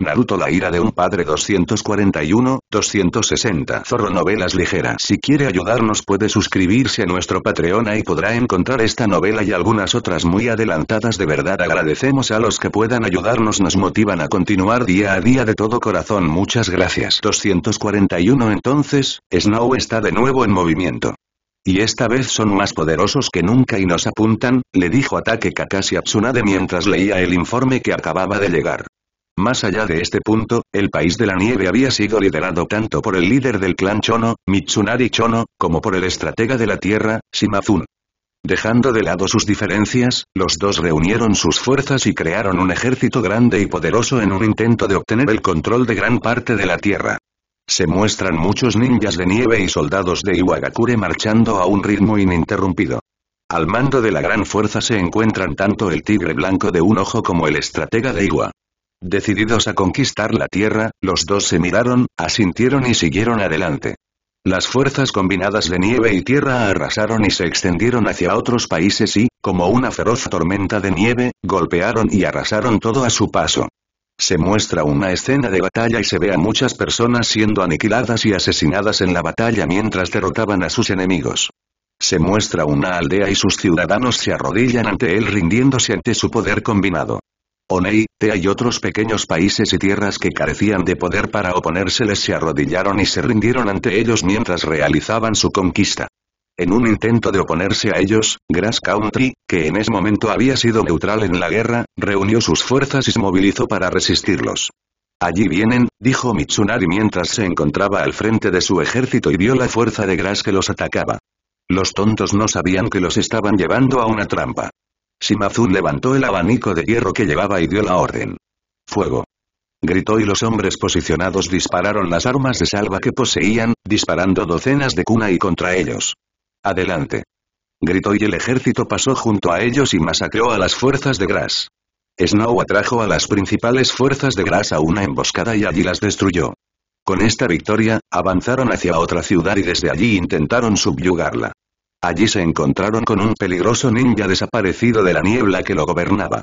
Naruto La ira de un padre 241, 260 Zorro Novelas Ligera Si quiere ayudarnos puede suscribirse a nuestro Patreon y podrá encontrar esta novela y algunas otras muy adelantadas de verdad agradecemos a los que puedan ayudarnos nos motivan a continuar día a día de todo corazón muchas gracias 241 entonces, Snow está de nuevo en movimiento y esta vez son más poderosos que nunca y nos apuntan, le dijo Ataque Kakashi a Tsunade mientras leía el informe que acababa de llegar. Más allá de este punto, el país de la nieve había sido liderado tanto por el líder del clan Chono, Mitsunari Chono, como por el estratega de la tierra, Shimazun. Dejando de lado sus diferencias, los dos reunieron sus fuerzas y crearon un ejército grande y poderoso en un intento de obtener el control de gran parte de la tierra. Se muestran muchos ninjas de nieve y soldados de Iwagakure marchando a un ritmo ininterrumpido. Al mando de la gran fuerza se encuentran tanto el tigre blanco de un ojo como el estratega de Iwa. Decididos a conquistar la tierra, los dos se miraron, asintieron y siguieron adelante. Las fuerzas combinadas de nieve y tierra arrasaron y se extendieron hacia otros países y, como una feroz tormenta de nieve, golpearon y arrasaron todo a su paso. Se muestra una escena de batalla y se ve a muchas personas siendo aniquiladas y asesinadas en la batalla mientras derrotaban a sus enemigos. Se muestra una aldea y sus ciudadanos se arrodillan ante él rindiéndose ante su poder combinado. Onei, Tea y otros pequeños países y tierras que carecían de poder para oponérseles se arrodillaron y se rindieron ante ellos mientras realizaban su conquista. En un intento de oponerse a ellos, Grass Country, que en ese momento había sido neutral en la guerra, reunió sus fuerzas y se movilizó para resistirlos. Allí vienen, dijo Mitsunari mientras se encontraba al frente de su ejército y vio la fuerza de Grass que los atacaba. Los tontos no sabían que los estaban llevando a una trampa. Shimazun levantó el abanico de hierro que llevaba y dio la orden. ¡Fuego! Gritó y los hombres posicionados dispararon las armas de salva que poseían, disparando docenas de cuna y contra ellos. ¡Adelante! Gritó y el ejército pasó junto a ellos y masacró a las fuerzas de Gras. Snow atrajo a las principales fuerzas de Gras a una emboscada y allí las destruyó. Con esta victoria, avanzaron hacia otra ciudad y desde allí intentaron subyugarla. Allí se encontraron con un peligroso ninja desaparecido de la niebla que lo gobernaba.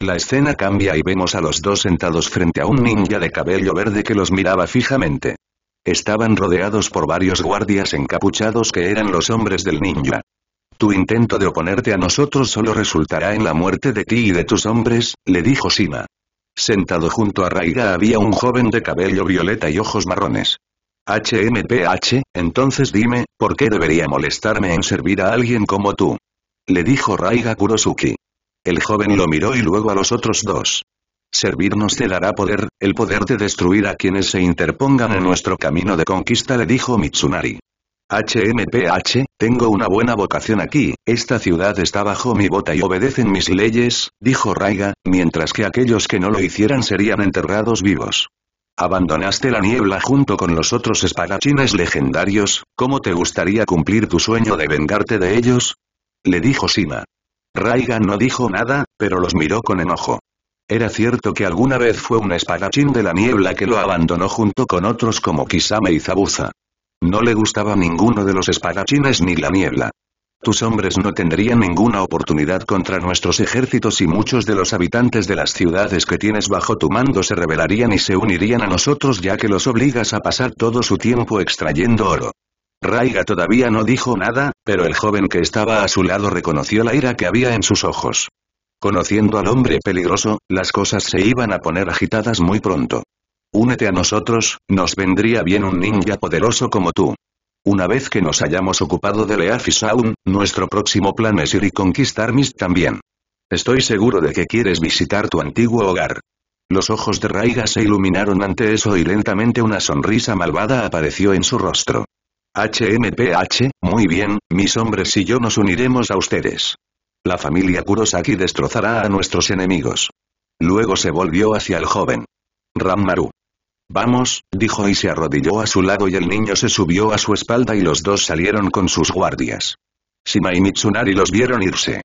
La escena cambia y vemos a los dos sentados frente a un ninja de cabello verde que los miraba fijamente. Estaban rodeados por varios guardias encapuchados que eran los hombres del ninja. Tu intento de oponerte a nosotros solo resultará en la muerte de ti y de tus hombres, le dijo Sima. Sentado junto a Raiga había un joven de cabello violeta y ojos marrones. HMPH, entonces dime, ¿por qué debería molestarme en servir a alguien como tú? Le dijo Raiga Kurosuki. El joven lo miró y luego a los otros dos. Servirnos te dará poder, el poder de destruir a quienes se interpongan en nuestro camino de conquista le dijo Mitsunari. HMPH, tengo una buena vocación aquí, esta ciudad está bajo mi bota y obedecen mis leyes, dijo Raiga, mientras que aquellos que no lo hicieran serían enterrados vivos. Abandonaste la niebla junto con los otros espadachines legendarios, ¿cómo te gustaría cumplir tu sueño de vengarte de ellos? Le dijo Sima. Raigan no dijo nada, pero los miró con enojo. Era cierto que alguna vez fue un espadachín de la niebla que lo abandonó junto con otros como Kisame y Zabuza. No le gustaba ninguno de los espadachines ni la niebla. Tus hombres no tendrían ninguna oportunidad contra nuestros ejércitos y muchos de los habitantes de las ciudades que tienes bajo tu mando se rebelarían y se unirían a nosotros ya que los obligas a pasar todo su tiempo extrayendo oro. Raiga todavía no dijo nada, pero el joven que estaba a su lado reconoció la ira que había en sus ojos. Conociendo al hombre peligroso, las cosas se iban a poner agitadas muy pronto. Únete a nosotros, nos vendría bien un ninja poderoso como tú. Una vez que nos hayamos ocupado de Saun, nuestro próximo plan es ir y conquistar Mist también. Estoy seguro de que quieres visitar tu antiguo hogar. Los ojos de Raiga se iluminaron ante eso y lentamente una sonrisa malvada apareció en su rostro. HMPH, muy bien, mis hombres y yo nos uniremos a ustedes. La familia Kurosaki destrozará a nuestros enemigos. Luego se volvió hacia el joven. Rammaru. Vamos, dijo y se arrodilló a su lado y el niño se subió a su espalda y los dos salieron con sus guardias. Shima y Mitsunari los vieron irse.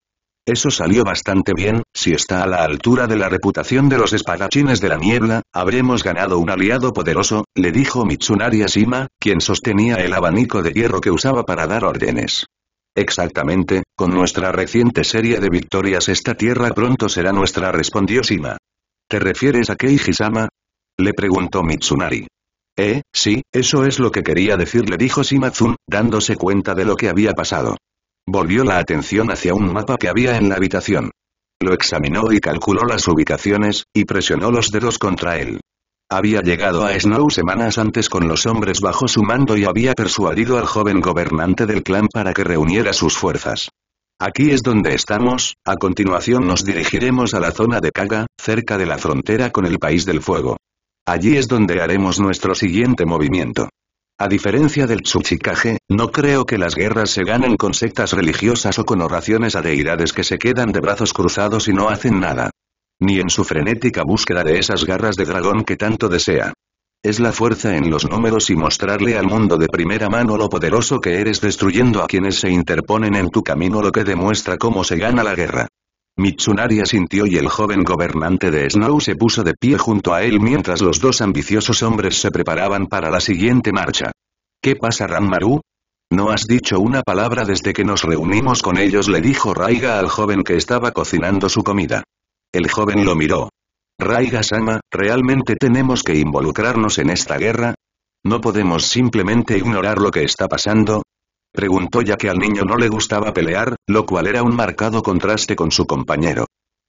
Eso salió bastante bien, si está a la altura de la reputación de los espadachines de la niebla, habremos ganado un aliado poderoso, le dijo Mitsunari a Shima, quien sostenía el abanico de hierro que usaba para dar órdenes. Exactamente, con nuestra reciente serie de victorias esta tierra pronto será nuestra respondió Shima. ¿Te refieres a keiji le preguntó Mitsunari. Eh, sí, eso es lo que quería decir le dijo Shimazun, dándose cuenta de lo que había pasado. Volvió la atención hacia un mapa que había en la habitación. Lo examinó y calculó las ubicaciones, y presionó los dedos contra él. Había llegado a Snow semanas antes con los hombres bajo su mando y había persuadido al joven gobernante del clan para que reuniera sus fuerzas. Aquí es donde estamos, a continuación nos dirigiremos a la zona de Kaga, cerca de la frontera con el País del Fuego. Allí es donde haremos nuestro siguiente movimiento. A diferencia del Tsuchikage, no creo que las guerras se ganen con sectas religiosas o con oraciones a deidades que se quedan de brazos cruzados y no hacen nada. Ni en su frenética búsqueda de esas garras de dragón que tanto desea. Es la fuerza en los números y mostrarle al mundo de primera mano lo poderoso que eres destruyendo a quienes se interponen en tu camino lo que demuestra cómo se gana la guerra. Mitsunari asintió y el joven gobernante de Snow se puso de pie junto a él mientras los dos ambiciosos hombres se preparaban para la siguiente marcha. ¿Qué pasa Ranmaru? No has dicho una palabra desde que nos reunimos con ellos le dijo Raiga al joven que estaba cocinando su comida. El joven lo miró. Raiga-sama, ¿realmente tenemos que involucrarnos en esta guerra? No podemos simplemente ignorar lo que está pasando, Preguntó ya que al niño no le gustaba pelear, lo cual era un marcado contraste con su compañero.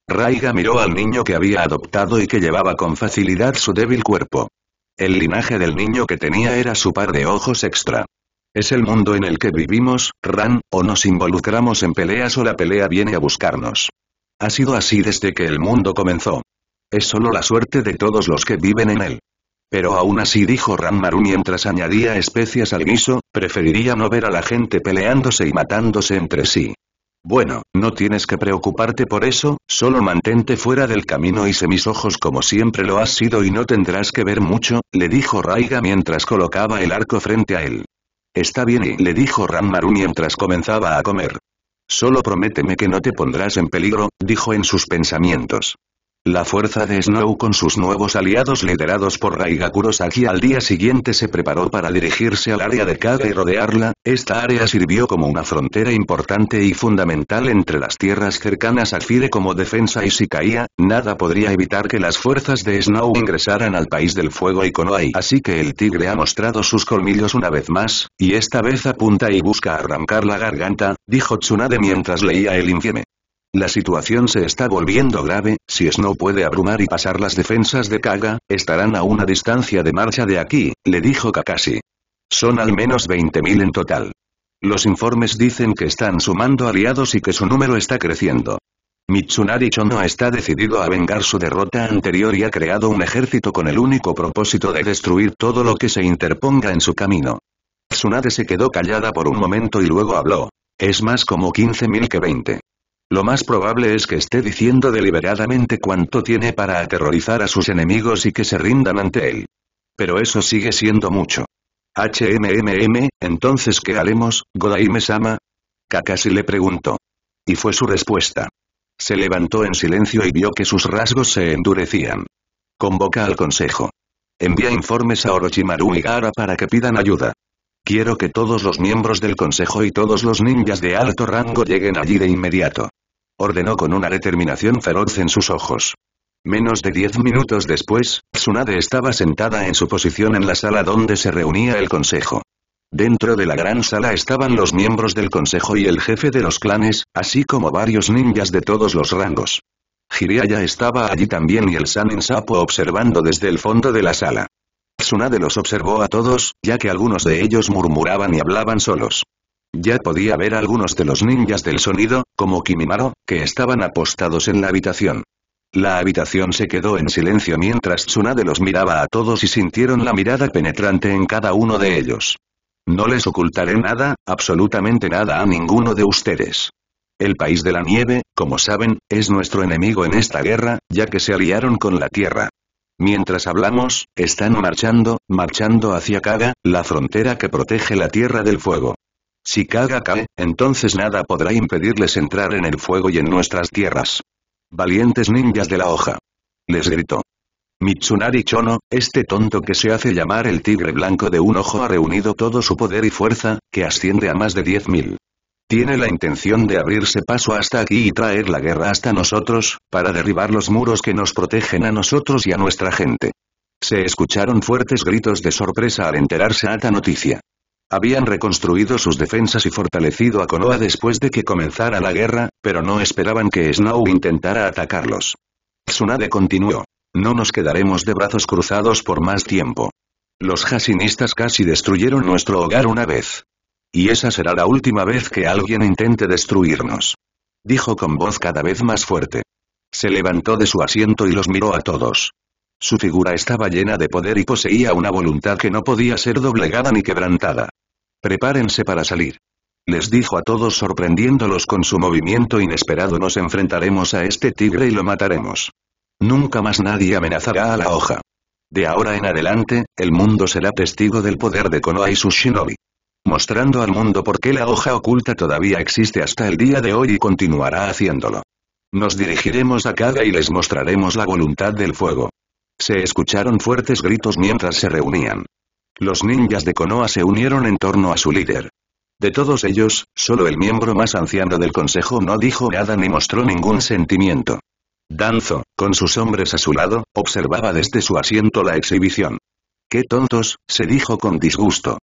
Raiga miró al niño que había adoptado y que llevaba con facilidad su débil cuerpo. El linaje del niño que tenía era su par de ojos extra. Es el mundo en el que vivimos, Ran, o nos involucramos en peleas o la pelea viene a buscarnos. Ha sido así desde que el mundo comenzó. Es solo la suerte de todos los que viven en él. Pero aún así dijo Ranmaru mientras añadía especias al guiso, preferiría no ver a la gente peleándose y matándose entre sí. Bueno, no tienes que preocuparte por eso, solo mantente fuera del camino y sé mis ojos como siempre lo has sido y no tendrás que ver mucho, le dijo Raiga mientras colocaba el arco frente a él. Está bien le dijo Ranmaru mientras comenzaba a comer. Solo prométeme que no te pondrás en peligro, dijo en sus pensamientos. La fuerza de Snow con sus nuevos aliados liderados por Raigakurosaki al día siguiente se preparó para dirigirse al área de Kade y rodearla, esta área sirvió como una frontera importante y fundamental entre las tierras cercanas a Fire como defensa y si caía, nada podría evitar que las fuerzas de Snow ingresaran al País del Fuego y Konoai. Así que el tigre ha mostrado sus colmillos una vez más, y esta vez apunta y busca arrancar la garganta, dijo Tsunade mientras leía el infieme. La situación se está volviendo grave, si Snow puede abrumar y pasar las defensas de Kaga, estarán a una distancia de marcha de aquí, le dijo Kakashi. Son al menos 20.000 en total. Los informes dicen que están sumando aliados y que su número está creciendo. Mitsunari Chono está decidido a vengar su derrota anterior y ha creado un ejército con el único propósito de destruir todo lo que se interponga en su camino. Tsunade se quedó callada por un momento y luego habló. Es más como 15.000 que 20. Lo más probable es que esté diciendo deliberadamente cuánto tiene para aterrorizar a sus enemigos y que se rindan ante él. Pero eso sigue siendo mucho. HMMM, entonces ¿qué haremos, Godaime-sama? Kakashi le preguntó. Y fue su respuesta. Se levantó en silencio y vio que sus rasgos se endurecían. Convoca al consejo. Envía informes a Orochimaru y Gara para que pidan ayuda. Quiero que todos los miembros del consejo y todos los ninjas de alto rango lleguen allí de inmediato ordenó con una determinación feroz en sus ojos. Menos de diez minutos después, Tsunade estaba sentada en su posición en la sala donde se reunía el consejo. Dentro de la gran sala estaban los miembros del consejo y el jefe de los clanes, así como varios ninjas de todos los rangos. Jiraiya estaba allí también y el en Sapo observando desde el fondo de la sala. Tsunade los observó a todos, ya que algunos de ellos murmuraban y hablaban solos. Ya podía ver algunos de los ninjas del sonido, como Kimimaro, que estaban apostados en la habitación. La habitación se quedó en silencio mientras Tsunade los miraba a todos y sintieron la mirada penetrante en cada uno de ellos. No les ocultaré nada, absolutamente nada a ninguno de ustedes. El país de la nieve, como saben, es nuestro enemigo en esta guerra, ya que se aliaron con la Tierra. Mientras hablamos, están marchando, marchando hacia Kaga, la frontera que protege la Tierra del Fuego. Si Kaga cae, entonces nada podrá impedirles entrar en el fuego y en nuestras tierras. Valientes ninjas de la hoja. Les gritó. Mitsunari Chono, este tonto que se hace llamar el tigre blanco de un ojo ha reunido todo su poder y fuerza, que asciende a más de 10.000. Tiene la intención de abrirse paso hasta aquí y traer la guerra hasta nosotros, para derribar los muros que nos protegen a nosotros y a nuestra gente. Se escucharon fuertes gritos de sorpresa al enterarse esta noticia. Habían reconstruido sus defensas y fortalecido a Konoha después de que comenzara la guerra, pero no esperaban que Snow intentara atacarlos. Tsunade continuó. No nos quedaremos de brazos cruzados por más tiempo. Los hasinistas casi destruyeron nuestro hogar una vez. Y esa será la última vez que alguien intente destruirnos. Dijo con voz cada vez más fuerte. Se levantó de su asiento y los miró a todos. Su figura estaba llena de poder y poseía una voluntad que no podía ser doblegada ni quebrantada. Prepárense para salir. Les dijo a todos sorprendiéndolos con su movimiento inesperado nos enfrentaremos a este tigre y lo mataremos. Nunca más nadie amenazará a la hoja. De ahora en adelante, el mundo será testigo del poder de Konoha y sus shinobi. Mostrando al mundo por qué la hoja oculta todavía existe hasta el día de hoy y continuará haciéndolo. Nos dirigiremos a Kaga y les mostraremos la voluntad del fuego. Se escucharon fuertes gritos mientras se reunían. Los ninjas de Konoha se unieron en torno a su líder. De todos ellos, solo el miembro más anciano del consejo no dijo nada ni mostró ningún sentimiento. Danzo, con sus hombres a su lado, observaba desde su asiento la exhibición. ¡Qué tontos! se dijo con disgusto.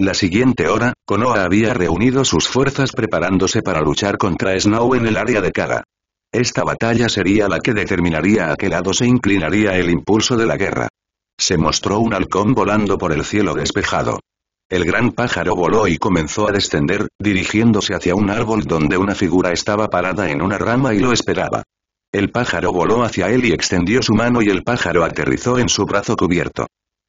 La siguiente hora, Konoha había reunido sus fuerzas preparándose para luchar contra Snow en el área de Kaga. Esta batalla sería la que determinaría a qué lado se inclinaría el impulso de la guerra. Se mostró un halcón volando por el cielo despejado. El gran pájaro voló y comenzó a descender, dirigiéndose hacia un árbol donde una figura estaba parada en una rama y lo esperaba. El pájaro voló hacia él y extendió su mano y el pájaro aterrizó en su brazo cubierto.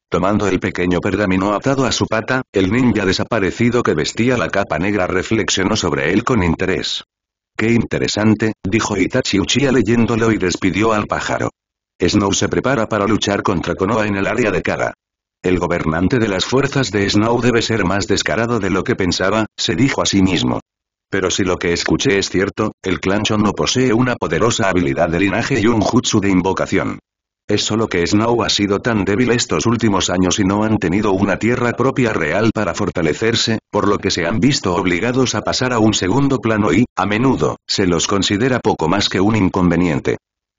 Tomando el pequeño pergamino atado a su pata, el ninja desaparecido que vestía la capa negra reflexionó sobre él con interés. Qué interesante, dijo Itachi Uchiha leyéndolo y despidió al pájaro. Snow se prepara para luchar contra Konoha en el área de Kara. El gobernante de las fuerzas de Snow debe ser más descarado de lo que pensaba, se dijo a sí mismo. Pero si lo que escuché es cierto, el clan no posee una poderosa habilidad de linaje y un jutsu de invocación. Es solo que Snow ha sido tan débil estos últimos años y no han tenido una tierra propia real para fortalecerse, por lo que se han visto obligados a pasar a un segundo plano y, a menudo, se los considera poco más que un inconveniente.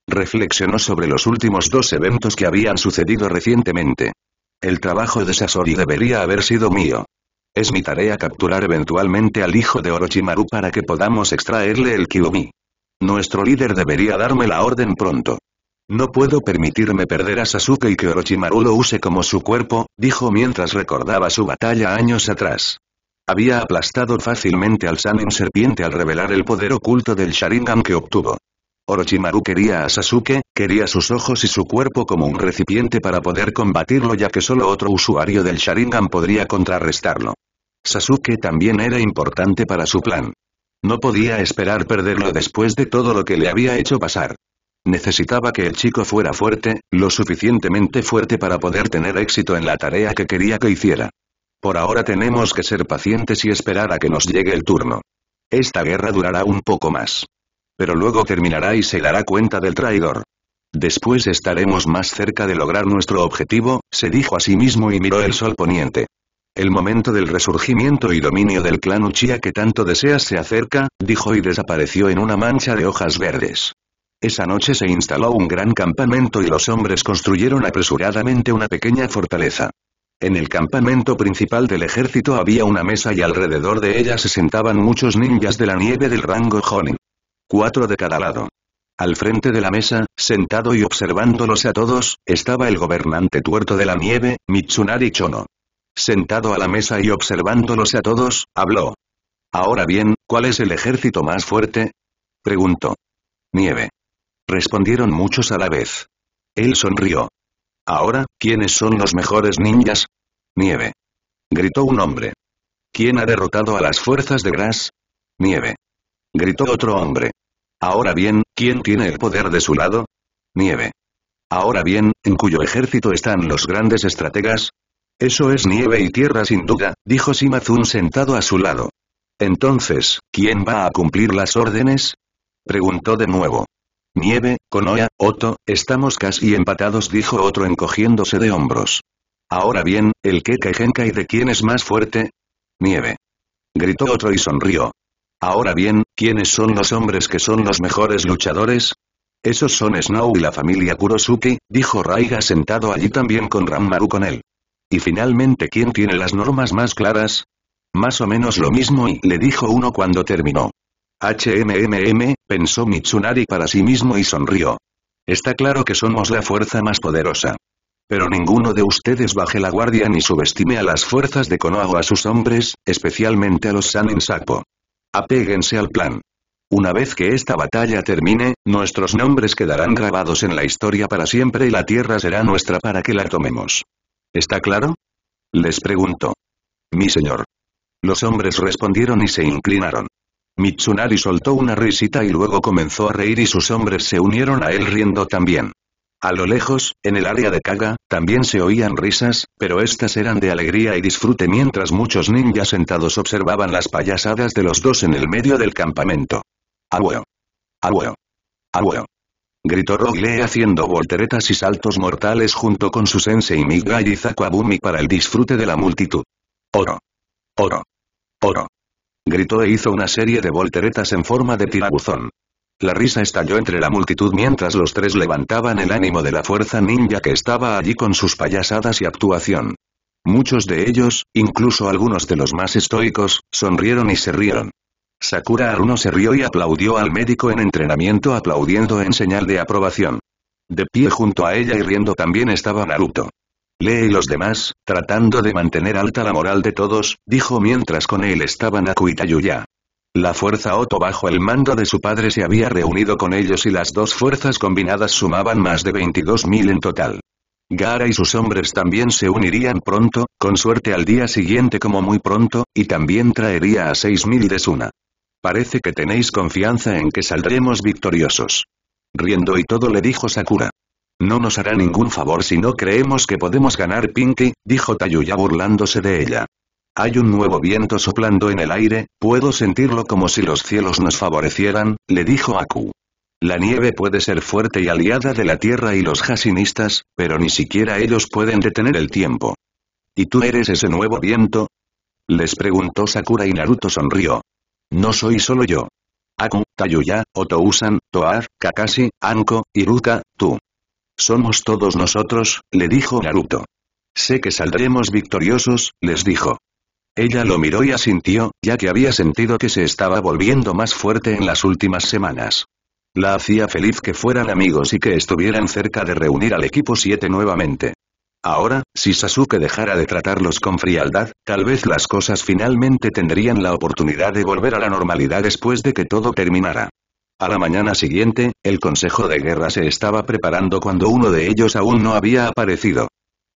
Reflexionó sobre los últimos dos eventos que habían sucedido recientemente. El trabajo de Sasori debería haber sido mío. Es mi tarea capturar eventualmente al hijo de Orochimaru para que podamos extraerle el Kyuubi. Nuestro líder debería darme la orden pronto. No puedo permitirme perder a Sasuke y que Orochimaru lo use como su cuerpo, dijo mientras recordaba su batalla años atrás. Había aplastado fácilmente al Sanin serpiente al revelar el poder oculto del Sharingan que obtuvo. Orochimaru quería a Sasuke, quería sus ojos y su cuerpo como un recipiente para poder combatirlo ya que solo otro usuario del Sharingan podría contrarrestarlo. Sasuke también era importante para su plan. No podía esperar perderlo después de todo lo que le había hecho pasar. Necesitaba que el chico fuera fuerte, lo suficientemente fuerte para poder tener éxito en la tarea que quería que hiciera. Por ahora tenemos que ser pacientes y esperar a que nos llegue el turno. Esta guerra durará un poco más. Pero luego terminará y se dará cuenta del traidor. Después estaremos más cerca de lograr nuestro objetivo, se dijo a sí mismo y miró el sol poniente. El momento del resurgimiento y dominio del clan Uchiha que tanto desea se acerca, dijo y desapareció en una mancha de hojas verdes. Esa noche se instaló un gran campamento y los hombres construyeron apresuradamente una pequeña fortaleza. En el campamento principal del ejército había una mesa y alrededor de ella se sentaban muchos ninjas de la nieve del rango Honin. Cuatro de cada lado. Al frente de la mesa, sentado y observándolos a todos, estaba el gobernante tuerto de la nieve, Mitsunari Chono. Sentado a la mesa y observándolos a todos, habló. Ahora bien, ¿cuál es el ejército más fuerte? Preguntó. Nieve. Respondieron muchos a la vez. Él sonrió. Ahora, ¿quiénes son los mejores ninjas? Nieve. Gritó un hombre. ¿Quién ha derrotado a las fuerzas de Gras? Nieve. Gritó otro hombre. Ahora bien, ¿quién tiene el poder de su lado? Nieve. Ahora bien, ¿en cuyo ejército están los grandes estrategas? Eso es nieve y tierra sin duda, dijo Shimazun sentado a su lado. Entonces, ¿quién va a cumplir las órdenes? Preguntó de nuevo. Nieve, Konoha, Otto, estamos casi empatados dijo otro encogiéndose de hombros. Ahora bien, el Keka y de quién es más fuerte? Nieve. Gritó otro y sonrió. Ahora bien, ¿quiénes son los hombres que son los mejores luchadores? Esos son Snow y la familia Kurosuke, dijo Raiga sentado allí también con Rammaru con él. Y finalmente ¿quién tiene las normas más claras? Más o menos lo mismo y le dijo uno cuando terminó. HMMM, pensó Mitsunari para sí mismo y sonrió. Está claro que somos la fuerza más poderosa. Pero ninguno de ustedes baje la guardia ni subestime a las fuerzas de Konoha o a sus hombres, especialmente a los Sanen Sapo. Apéguense al plan. Una vez que esta batalla termine, nuestros nombres quedarán grabados en la historia para siempre y la tierra será nuestra para que la tomemos. ¿Está claro? Les preguntó. Mi señor. Los hombres respondieron y se inclinaron. Mitsunari soltó una risita y luego comenzó a reír y sus hombres se unieron a él riendo también. A lo lejos, en el área de Kaga, también se oían risas, pero estas eran de alegría y disfrute mientras muchos ninjas sentados observaban las payasadas de los dos en el medio del campamento. ¡Agüeo! ¡Agüeo! ¡Agüeo! Gritó Rogue haciendo volteretas y saltos mortales junto con su sensei Miga y Zakuabumi para el disfrute de la multitud. ¡Oro! ¡Oro! ¡Oro! Gritó e hizo una serie de volteretas en forma de tirabuzón. La risa estalló entre la multitud mientras los tres levantaban el ánimo de la fuerza ninja que estaba allí con sus payasadas y actuación. Muchos de ellos, incluso algunos de los más estoicos, sonrieron y se rieron. Sakura Aruno se rió y aplaudió al médico en entrenamiento aplaudiendo en señal de aprobación. De pie junto a ella y riendo también estaba Naruto. Lee y los demás, tratando de mantener alta la moral de todos, dijo mientras con él estaban a Tayuya. La fuerza Oto bajo el mando de su padre se había reunido con ellos y las dos fuerzas combinadas sumaban más de 22.000 en total. Gara y sus hombres también se unirían pronto, con suerte al día siguiente como muy pronto, y también traería a 6.000 de Suna. Parece que tenéis confianza en que saldremos victoriosos. Riendo y todo le dijo Sakura. No nos hará ningún favor si no creemos que podemos ganar Pinky, dijo Tayuya burlándose de ella. Hay un nuevo viento soplando en el aire, puedo sentirlo como si los cielos nos favorecieran, le dijo Aku. La nieve puede ser fuerte y aliada de la tierra y los jasinistas, pero ni siquiera ellos pueden detener el tiempo. ¿Y tú eres ese nuevo viento? Les preguntó Sakura y Naruto sonrió. No soy solo yo. Aku, Tayuya, Otousan, Toar, Kakashi, Anko, Iruka, tú. Somos todos nosotros, le dijo Naruto. Sé que saldremos victoriosos, les dijo. Ella lo miró y asintió, ya que había sentido que se estaba volviendo más fuerte en las últimas semanas. La hacía feliz que fueran amigos y que estuvieran cerca de reunir al equipo 7 nuevamente. Ahora, si Sasuke dejara de tratarlos con frialdad, tal vez las cosas finalmente tendrían la oportunidad de volver a la normalidad después de que todo terminara. A la mañana siguiente, el Consejo de Guerra se estaba preparando cuando uno de ellos aún no había aparecido.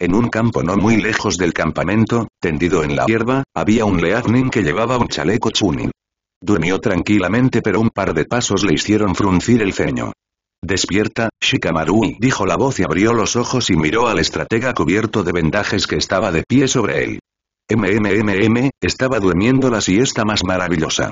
En un campo no muy lejos del campamento, tendido en la hierba, había un leaznin que llevaba un chaleco chunin. Durmió tranquilamente pero un par de pasos le hicieron fruncir el ceño. Despierta, Shikamaru» dijo la voz y abrió los ojos y miró al estratega cubierto de vendajes que estaba de pie sobre él. MMMM, estaba durmiendo la siesta más maravillosa.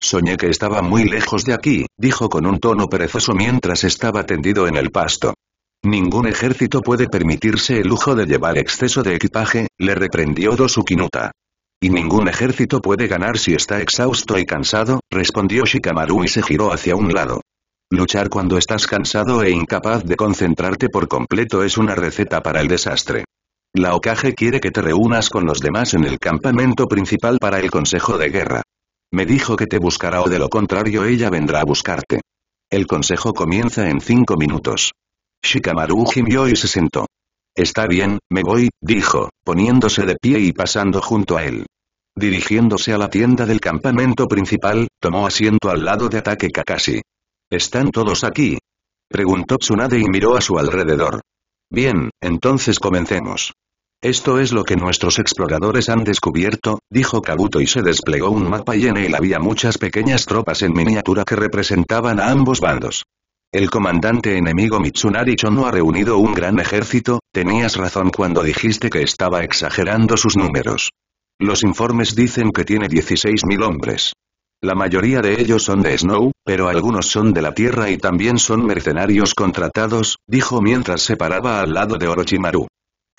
Soñé que estaba muy lejos de aquí, dijo con un tono perezoso mientras estaba tendido en el pasto. Ningún ejército puede permitirse el lujo de llevar exceso de equipaje, le reprendió Dosukinuta. Y ningún ejército puede ganar si está exhausto y cansado, respondió Shikamaru y se giró hacia un lado. Luchar cuando estás cansado e incapaz de concentrarte por completo es una receta para el desastre. La Okage quiere que te reúnas con los demás en el campamento principal para el consejo de guerra. Me dijo que te buscará o de lo contrario ella vendrá a buscarte. El consejo comienza en cinco minutos. Shikamaru gimió y se sentó. Está bien, me voy, dijo, poniéndose de pie y pasando junto a él. Dirigiéndose a la tienda del campamento principal, tomó asiento al lado de Ataque Kakashi. ¿Están todos aquí? Preguntó Tsunade y miró a su alrededor. Bien, entonces comencemos. Esto es lo que nuestros exploradores han descubierto, dijo Kabuto y se desplegó un mapa y en él había muchas pequeñas tropas en miniatura que representaban a ambos bandos. El comandante enemigo Mitsunari no ha reunido un gran ejército, tenías razón cuando dijiste que estaba exagerando sus números. Los informes dicen que tiene 16.000 hombres. La mayoría de ellos son de Snow, pero algunos son de la Tierra y también son mercenarios contratados, dijo mientras se paraba al lado de Orochimaru.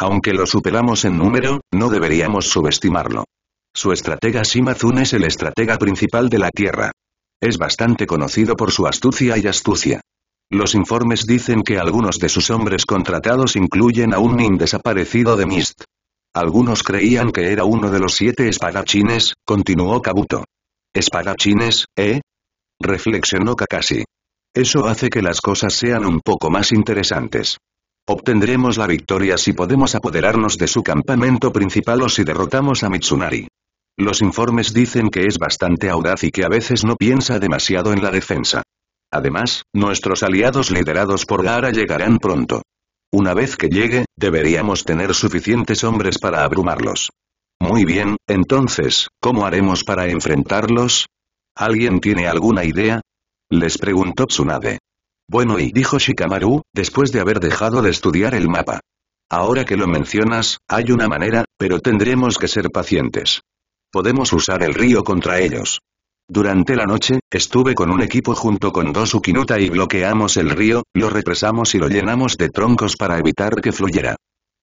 Aunque lo superamos en número, no deberíamos subestimarlo. Su estratega Shimazun es el estratega principal de la Tierra. Es bastante conocido por su astucia y astucia. Los informes dicen que algunos de sus hombres contratados incluyen a un nin desaparecido de Mist. Algunos creían que era uno de los siete espadachines, continuó Kabuto. ¿Espadachines, eh? Reflexionó Kakashi. Eso hace que las cosas sean un poco más interesantes. Obtendremos la victoria si podemos apoderarnos de su campamento principal o si derrotamos a Mitsunari. Los informes dicen que es bastante audaz y que a veces no piensa demasiado en la defensa. Además, nuestros aliados liderados por Gara llegarán pronto. Una vez que llegue, deberíamos tener suficientes hombres para abrumarlos. Muy bien, entonces, ¿cómo haremos para enfrentarlos? ¿Alguien tiene alguna idea? Les preguntó Tsunade. Bueno y dijo Shikamaru, después de haber dejado de estudiar el mapa. Ahora que lo mencionas, hay una manera, pero tendremos que ser pacientes. Podemos usar el río contra ellos. Durante la noche, estuve con un equipo junto con dos Ukinuta y bloqueamos el río, lo represamos y lo llenamos de troncos para evitar que fluyera.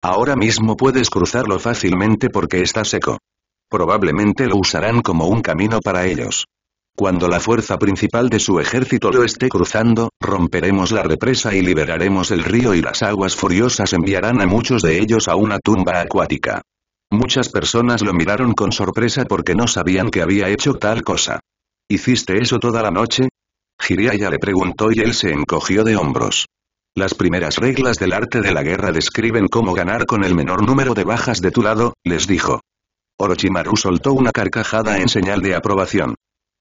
Ahora mismo puedes cruzarlo fácilmente porque está seco. Probablemente lo usarán como un camino para ellos. Cuando la fuerza principal de su ejército lo esté cruzando, romperemos la represa y liberaremos el río y las aguas furiosas enviarán a muchos de ellos a una tumba acuática. Muchas personas lo miraron con sorpresa porque no sabían que había hecho tal cosa. ¿Hiciste eso toda la noche? ya le preguntó y él se encogió de hombros. Las primeras reglas del arte de la guerra describen cómo ganar con el menor número de bajas de tu lado, les dijo. Orochimaru soltó una carcajada en señal de aprobación.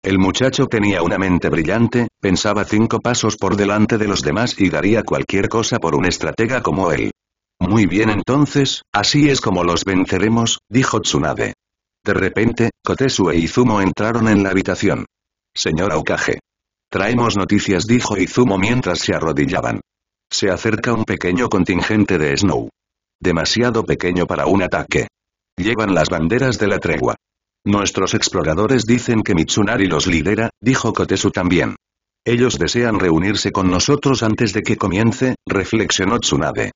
El muchacho tenía una mente brillante, pensaba cinco pasos por delante de los demás y daría cualquier cosa por un estratega como él. Muy bien entonces, así es como los venceremos, dijo Tsunade. De repente, Kotesu e Izumo entraron en la habitación. Señora Okage. Traemos noticias dijo Izumo mientras se arrodillaban. Se acerca un pequeño contingente de Snow. Demasiado pequeño para un ataque. Llevan las banderas de la tregua. Nuestros exploradores dicen que Mitsunari los lidera, dijo Kotesu también. Ellos desean reunirse con nosotros antes de que comience, reflexionó Tsunade.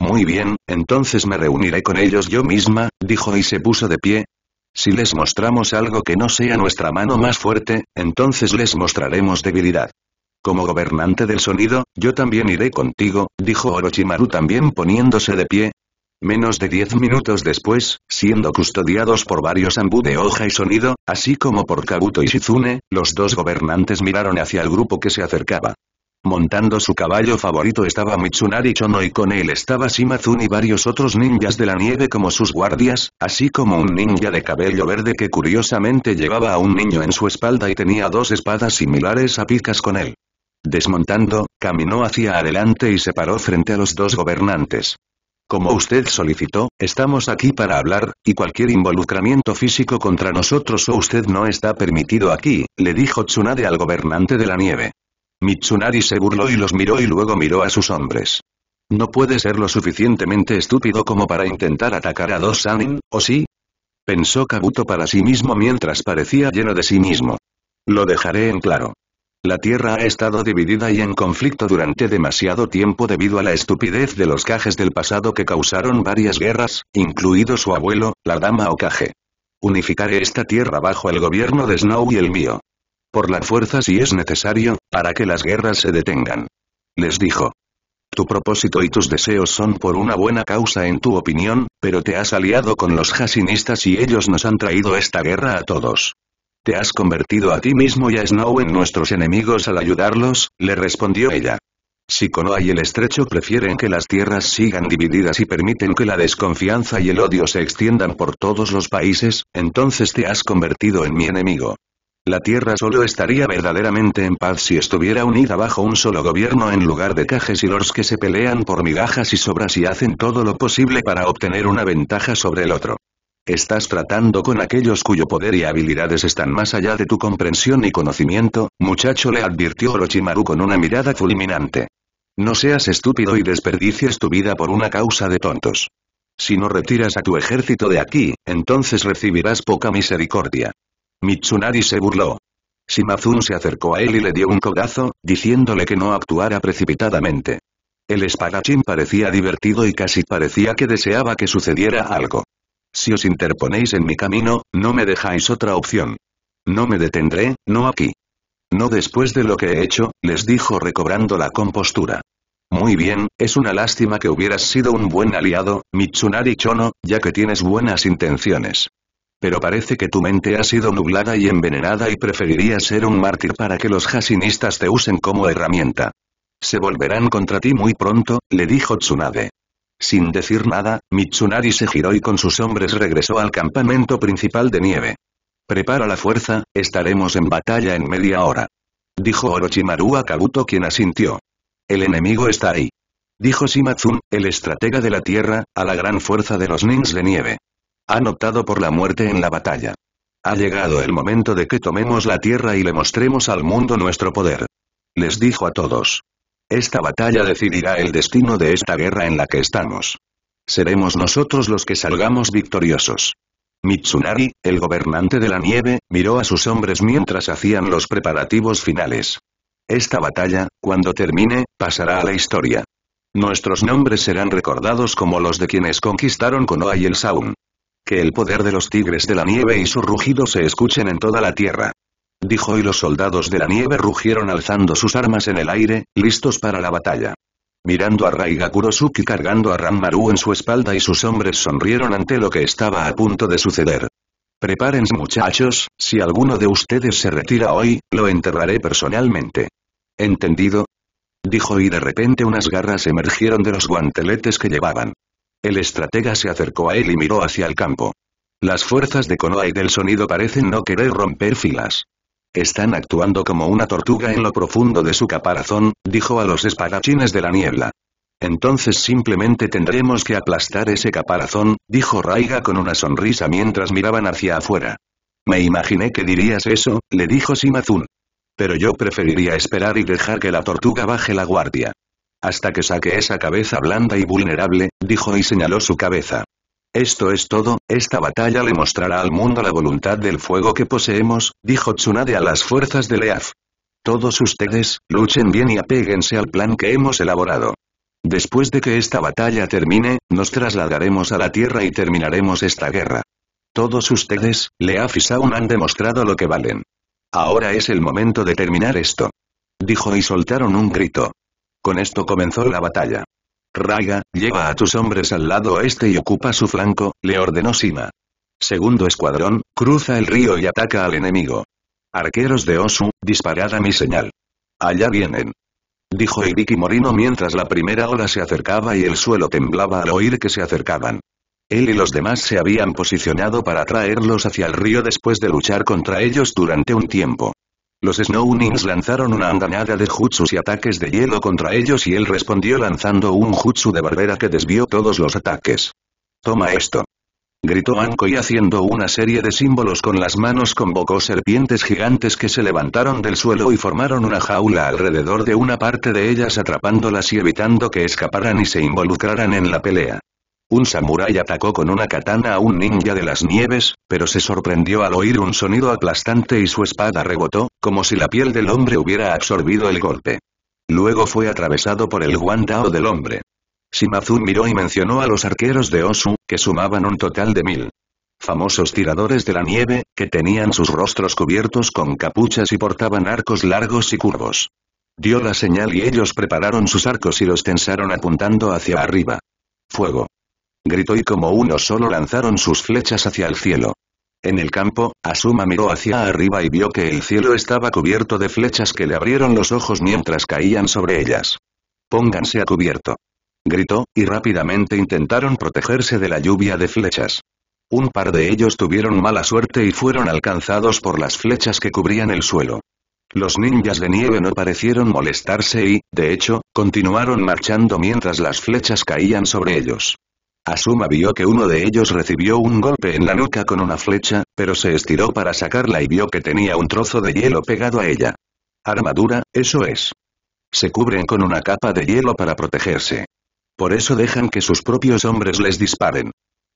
Muy bien, entonces me reuniré con ellos yo misma, dijo y se puso de pie. Si les mostramos algo que no sea nuestra mano más fuerte, entonces les mostraremos debilidad. Como gobernante del sonido, yo también iré contigo, dijo Orochimaru también poniéndose de pie, Menos de diez minutos después, siendo custodiados por varios ambú de hoja y sonido, así como por Kabuto y Shizune, los dos gobernantes miraron hacia el grupo que se acercaba. Montando su caballo favorito estaba Mitsunari Chono y con él estaba Shimazun y varios otros ninjas de la nieve como sus guardias, así como un ninja de cabello verde que curiosamente llevaba a un niño en su espalda y tenía dos espadas similares a picas con él. Desmontando, caminó hacia adelante y se paró frente a los dos gobernantes. Como usted solicitó, estamos aquí para hablar, y cualquier involucramiento físico contra nosotros o usted no está permitido aquí, le dijo Tsunade al gobernante de la nieve. Mitsunari se burló y los miró y luego miró a sus hombres. No puede ser lo suficientemente estúpido como para intentar atacar a dos Sanin, ¿o sí? Pensó Kabuto para sí mismo mientras parecía lleno de sí mismo. Lo dejaré en claro. La Tierra ha estado dividida y en conflicto durante demasiado tiempo debido a la estupidez de los cajes del pasado que causaron varias guerras, incluido su abuelo, la Dama Okage. Unificaré esta tierra bajo el gobierno de Snow y el mío. Por la fuerza si es necesario, para que las guerras se detengan. Les dijo. Tu propósito y tus deseos son por una buena causa en tu opinión, pero te has aliado con los jasinistas y ellos nos han traído esta guerra a todos. Te has convertido a ti mismo y a Snow en nuestros enemigos al ayudarlos, le respondió ella. Si Konoha y el Estrecho prefieren que las tierras sigan divididas y permiten que la desconfianza y el odio se extiendan por todos los países, entonces te has convertido en mi enemigo. La tierra solo estaría verdaderamente en paz si estuviera unida bajo un solo gobierno en lugar de cajes y lords que se pelean por migajas y sobras y hacen todo lo posible para obtener una ventaja sobre el otro. Estás tratando con aquellos cuyo poder y habilidades están más allá de tu comprensión y conocimiento, muchacho le advirtió Orochimaru con una mirada fulminante. No seas estúpido y desperdicies tu vida por una causa de tontos. Si no retiras a tu ejército de aquí, entonces recibirás poca misericordia. Mitsunari se burló. Shimazun se acercó a él y le dio un codazo, diciéndole que no actuara precipitadamente. El espadachín parecía divertido y casi parecía que deseaba que sucediera algo. Si os interponéis en mi camino, no me dejáis otra opción. No me detendré, no aquí. No después de lo que he hecho, les dijo recobrando la compostura. Muy bien, es una lástima que hubieras sido un buen aliado, Mitsunari Chono, ya que tienes buenas intenciones. Pero parece que tu mente ha sido nublada y envenenada y preferirías ser un mártir para que los jasinistas te usen como herramienta. Se volverán contra ti muy pronto, le dijo Tsunade. Sin decir nada, Mitsunari se giró y con sus hombres regresó al campamento principal de nieve. Prepara la fuerza, estaremos en batalla en media hora. Dijo Orochimaru a Kabuto quien asintió. El enemigo está ahí. Dijo Shimatsun, el estratega de la tierra, a la gran fuerza de los nins de nieve. Han optado por la muerte en la batalla. Ha llegado el momento de que tomemos la tierra y le mostremos al mundo nuestro poder. Les dijo a todos. Esta batalla decidirá el destino de esta guerra en la que estamos. Seremos nosotros los que salgamos victoriosos. Mitsunari, el gobernante de la nieve, miró a sus hombres mientras hacían los preparativos finales. Esta batalla, cuando termine, pasará a la historia. Nuestros nombres serán recordados como los de quienes conquistaron Konoha y el Saun. Que el poder de los tigres de la nieve y su rugido se escuchen en toda la tierra dijo y los soldados de la nieve rugieron alzando sus armas en el aire, listos para la batalla. Mirando a Raiga y cargando a Ranmaru en su espalda y sus hombres sonrieron ante lo que estaba a punto de suceder. Prepárense muchachos, si alguno de ustedes se retira hoy, lo enterraré personalmente. ¿Entendido? Dijo y de repente unas garras emergieron de los guanteletes que llevaban. El estratega se acercó a él y miró hacia el campo. Las fuerzas de Konoha y del sonido parecen no querer romper filas. Están actuando como una tortuga en lo profundo de su caparazón, dijo a los espadachines de la niebla. Entonces simplemente tendremos que aplastar ese caparazón, dijo Raiga con una sonrisa mientras miraban hacia afuera. Me imaginé que dirías eso, le dijo Simazun. Pero yo preferiría esperar y dejar que la tortuga baje la guardia. Hasta que saque esa cabeza blanda y vulnerable, dijo y señaló su cabeza. Esto es todo, esta batalla le mostrará al mundo la voluntad del fuego que poseemos, dijo Tsunade a las fuerzas de Leaf. Todos ustedes, luchen bien y apéguense al plan que hemos elaborado. Después de que esta batalla termine, nos trasladaremos a la Tierra y terminaremos esta guerra. Todos ustedes, Leaf y Saun han demostrado lo que valen. Ahora es el momento de terminar esto. Dijo y soltaron un grito. Con esto comenzó la batalla. Raya, lleva a tus hombres al lado este y ocupa su flanco, le ordenó Sima. Segundo escuadrón, cruza el río y ataca al enemigo. Arqueros de Osu, disparad a mi señal. Allá vienen. Dijo Iriki Morino mientras la primera ola se acercaba y el suelo temblaba al oír que se acercaban. Él y los demás se habían posicionado para traerlos hacia el río después de luchar contra ellos durante un tiempo. Los Snownings lanzaron una andanada de jutsus y ataques de hielo contra ellos y él respondió lanzando un jutsu de barbera que desvió todos los ataques. Toma esto. Gritó Anko y haciendo una serie de símbolos con las manos convocó serpientes gigantes que se levantaron del suelo y formaron una jaula alrededor de una parte de ellas atrapándolas y evitando que escaparan y se involucraran en la pelea. Un samurái atacó con una katana a un ninja de las nieves, pero se sorprendió al oír un sonido aplastante y su espada rebotó, como si la piel del hombre hubiera absorbido el golpe. Luego fue atravesado por el guantao del hombre. Shimazu miró y mencionó a los arqueros de Osu, que sumaban un total de mil. Famosos tiradores de la nieve, que tenían sus rostros cubiertos con capuchas y portaban arcos largos y curvos. Dio la señal y ellos prepararon sus arcos y los tensaron apuntando hacia arriba. Fuego gritó y como uno solo lanzaron sus flechas hacia el cielo. En el campo, Asuma miró hacia arriba y vio que el cielo estaba cubierto de flechas que le abrieron los ojos mientras caían sobre ellas. Pónganse a cubierto. Gritó, y rápidamente intentaron protegerse de la lluvia de flechas. Un par de ellos tuvieron mala suerte y fueron alcanzados por las flechas que cubrían el suelo. Los ninjas de nieve no parecieron molestarse y, de hecho, continuaron marchando mientras las flechas caían sobre ellos. Asuma vio que uno de ellos recibió un golpe en la nuca con una flecha, pero se estiró para sacarla y vio que tenía un trozo de hielo pegado a ella. Armadura, eso es. Se cubren con una capa de hielo para protegerse. Por eso dejan que sus propios hombres les disparen.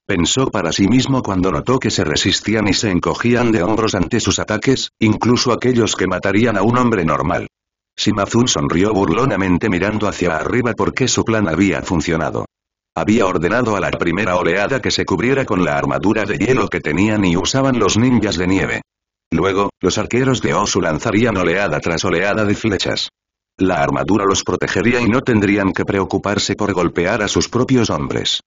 Pensó para sí mismo cuando notó que se resistían y se encogían de hombros ante sus ataques, incluso aquellos que matarían a un hombre normal. Shimazun sonrió burlonamente mirando hacia arriba porque su plan había funcionado. Había ordenado a la primera oleada que se cubriera con la armadura de hielo que tenían y usaban los ninjas de nieve. Luego, los arqueros de Osu lanzarían oleada tras oleada de flechas. La armadura los protegería y no tendrían que preocuparse por golpear a sus propios hombres.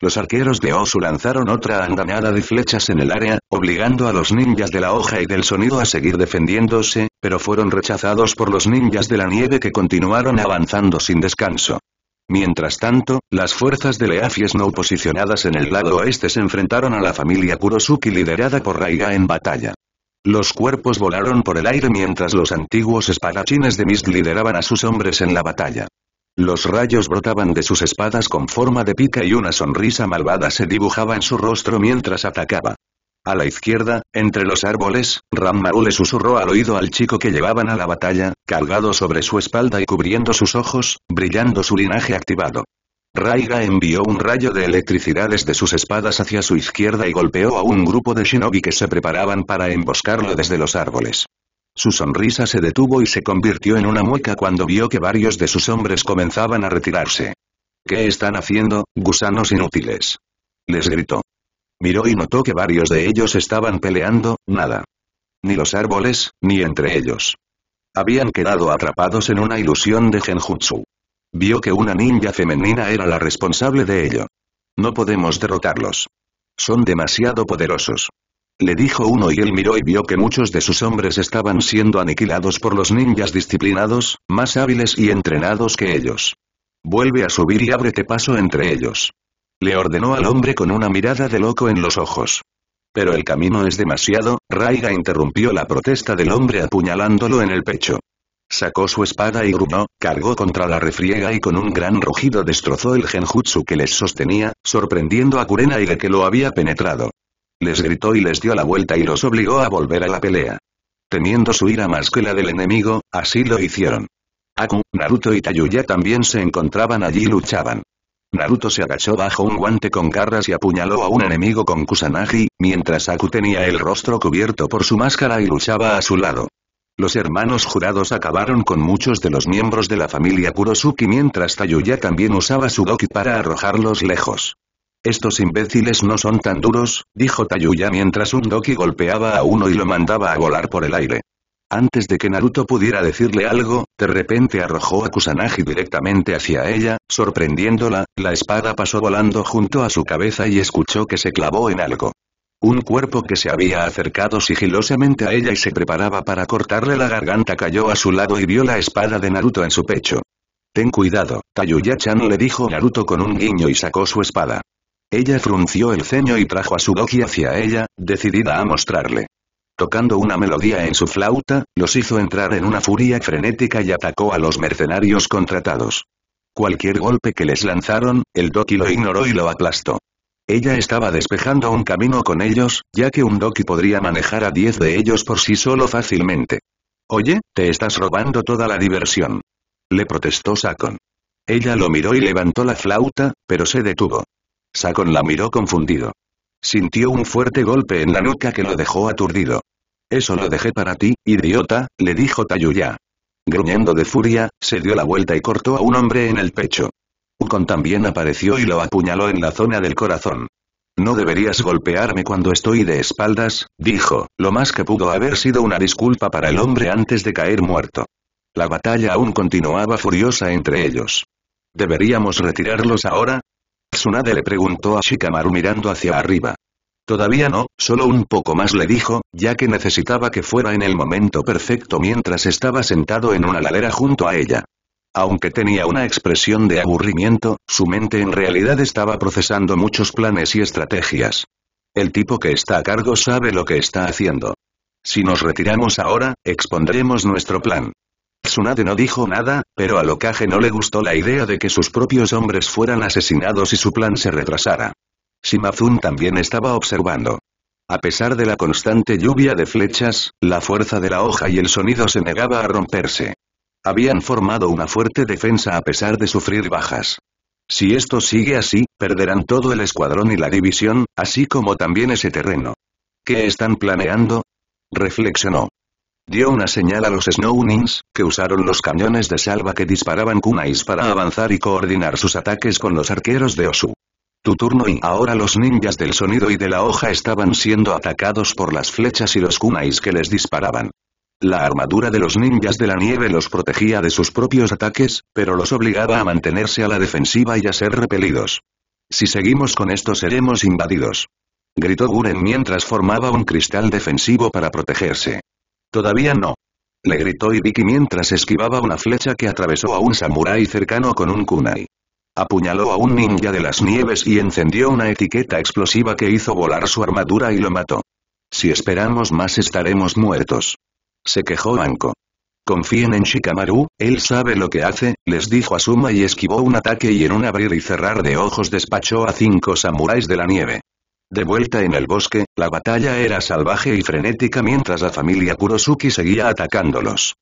Los arqueros de Osu lanzaron otra andanada de flechas en el área, obligando a los ninjas de la hoja y del sonido a seguir defendiéndose, pero fueron rechazados por los ninjas de la nieve que continuaron avanzando sin descanso. Mientras tanto, las fuerzas de Leafies no posicionadas en el lado oeste se enfrentaron a la familia Kurosuki liderada por Raiga en batalla. Los cuerpos volaron por el aire mientras los antiguos espadachines de Mist lideraban a sus hombres en la batalla. Los rayos brotaban de sus espadas con forma de pica y una sonrisa malvada se dibujaba en su rostro mientras atacaba. A la izquierda, entre los árboles, Rammaru le susurró al oído al chico que llevaban a la batalla, cargado sobre su espalda y cubriendo sus ojos, brillando su linaje activado. Raiga envió un rayo de electricidad desde sus espadas hacia su izquierda y golpeó a un grupo de shinobi que se preparaban para emboscarlo desde los árboles. Su sonrisa se detuvo y se convirtió en una mueca cuando vio que varios de sus hombres comenzaban a retirarse. ¿Qué están haciendo, gusanos inútiles? Les gritó. Miró y notó que varios de ellos estaban peleando, nada. Ni los árboles, ni entre ellos. Habían quedado atrapados en una ilusión de genjutsu. Vio que una ninja femenina era la responsable de ello. No podemos derrotarlos. Son demasiado poderosos. Le dijo uno y él miró y vio que muchos de sus hombres estaban siendo aniquilados por los ninjas disciplinados, más hábiles y entrenados que ellos. Vuelve a subir y ábrete paso entre ellos le ordenó al hombre con una mirada de loco en los ojos. Pero el camino es demasiado, Raiga interrumpió la protesta del hombre apuñalándolo en el pecho. Sacó su espada y gruñó, cargó contra la refriega y con un gran rugido destrozó el genjutsu que les sostenía, sorprendiendo a Kurena y de que lo había penetrado. Les gritó y les dio la vuelta y los obligó a volver a la pelea. Teniendo su ira más que la del enemigo, así lo hicieron. Aku, Naruto y Tayuya también se encontraban allí y luchaban. Naruto se agachó bajo un guante con garras y apuñaló a un enemigo con Kusanagi, mientras Aku tenía el rostro cubierto por su máscara y luchaba a su lado. Los hermanos jurados acabaron con muchos de los miembros de la familia Kurosuki mientras Tayuya también usaba su doki para arrojarlos lejos. Estos imbéciles no son tan duros, dijo Tayuya mientras un doki golpeaba a uno y lo mandaba a volar por el aire. Antes de que Naruto pudiera decirle algo, de repente arrojó a Kusanagi directamente hacia ella, sorprendiéndola, la espada pasó volando junto a su cabeza y escuchó que se clavó en algo. Un cuerpo que se había acercado sigilosamente a ella y se preparaba para cortarle la garganta cayó a su lado y vio la espada de Naruto en su pecho. Ten cuidado, Tayuya-chan le dijo Naruto con un guiño y sacó su espada. Ella frunció el ceño y trajo a su hacia ella, decidida a mostrarle. Tocando una melodía en su flauta, los hizo entrar en una furia frenética y atacó a los mercenarios contratados. Cualquier golpe que les lanzaron, el Doki lo ignoró y lo aplastó. Ella estaba despejando un camino con ellos, ya que un Doki podría manejar a diez de ellos por sí solo fácilmente. Oye, te estás robando toda la diversión. Le protestó Sakon. Ella lo miró y levantó la flauta, pero se detuvo. Sakon la miró confundido. Sintió un fuerte golpe en la nuca que lo dejó aturdido. Eso lo dejé para ti, idiota, le dijo Tayuya. Gruñendo de furia, se dio la vuelta y cortó a un hombre en el pecho. Ukon también apareció y lo apuñaló en la zona del corazón. No deberías golpearme cuando estoy de espaldas, dijo, lo más que pudo haber sido una disculpa para el hombre antes de caer muerto. La batalla aún continuaba furiosa entre ellos. ¿Deberíamos retirarlos ahora? sunade le preguntó a Shikamaru mirando hacia arriba. Todavía no, solo un poco más le dijo, ya que necesitaba que fuera en el momento perfecto mientras estaba sentado en una ladera junto a ella. Aunque tenía una expresión de aburrimiento, su mente en realidad estaba procesando muchos planes y estrategias. El tipo que está a cargo sabe lo que está haciendo. Si nos retiramos ahora, expondremos nuestro plan. Tsunade no dijo nada, pero a Lokage no le gustó la idea de que sus propios hombres fueran asesinados y su plan se retrasara. Shimazun también estaba observando. A pesar de la constante lluvia de flechas, la fuerza de la hoja y el sonido se negaba a romperse. Habían formado una fuerte defensa a pesar de sufrir bajas. Si esto sigue así, perderán todo el escuadrón y la división, así como también ese terreno. ¿Qué están planeando? Reflexionó. Dio una señal a los Snowlings, que usaron los cañones de salva que disparaban kunais para avanzar y coordinar sus ataques con los arqueros de Osu. Tu turno y ahora los ninjas del sonido y de la hoja estaban siendo atacados por las flechas y los kunais que les disparaban. La armadura de los ninjas de la nieve los protegía de sus propios ataques, pero los obligaba a mantenerse a la defensiva y a ser repelidos. Si seguimos con esto seremos invadidos. Gritó Guren mientras formaba un cristal defensivo para protegerse. Todavía no. Le gritó Ibiki mientras esquivaba una flecha que atravesó a un samurái cercano con un kunai. Apuñaló a un ninja de las nieves y encendió una etiqueta explosiva que hizo volar su armadura y lo mató. Si esperamos más estaremos muertos. Se quejó Anko. Confíen en Shikamaru, él sabe lo que hace, les dijo Asuma y esquivó un ataque y en un abrir y cerrar de ojos despachó a cinco samuráis de la nieve. De vuelta en el bosque, la batalla era salvaje y frenética mientras la familia Kurosuki seguía atacándolos.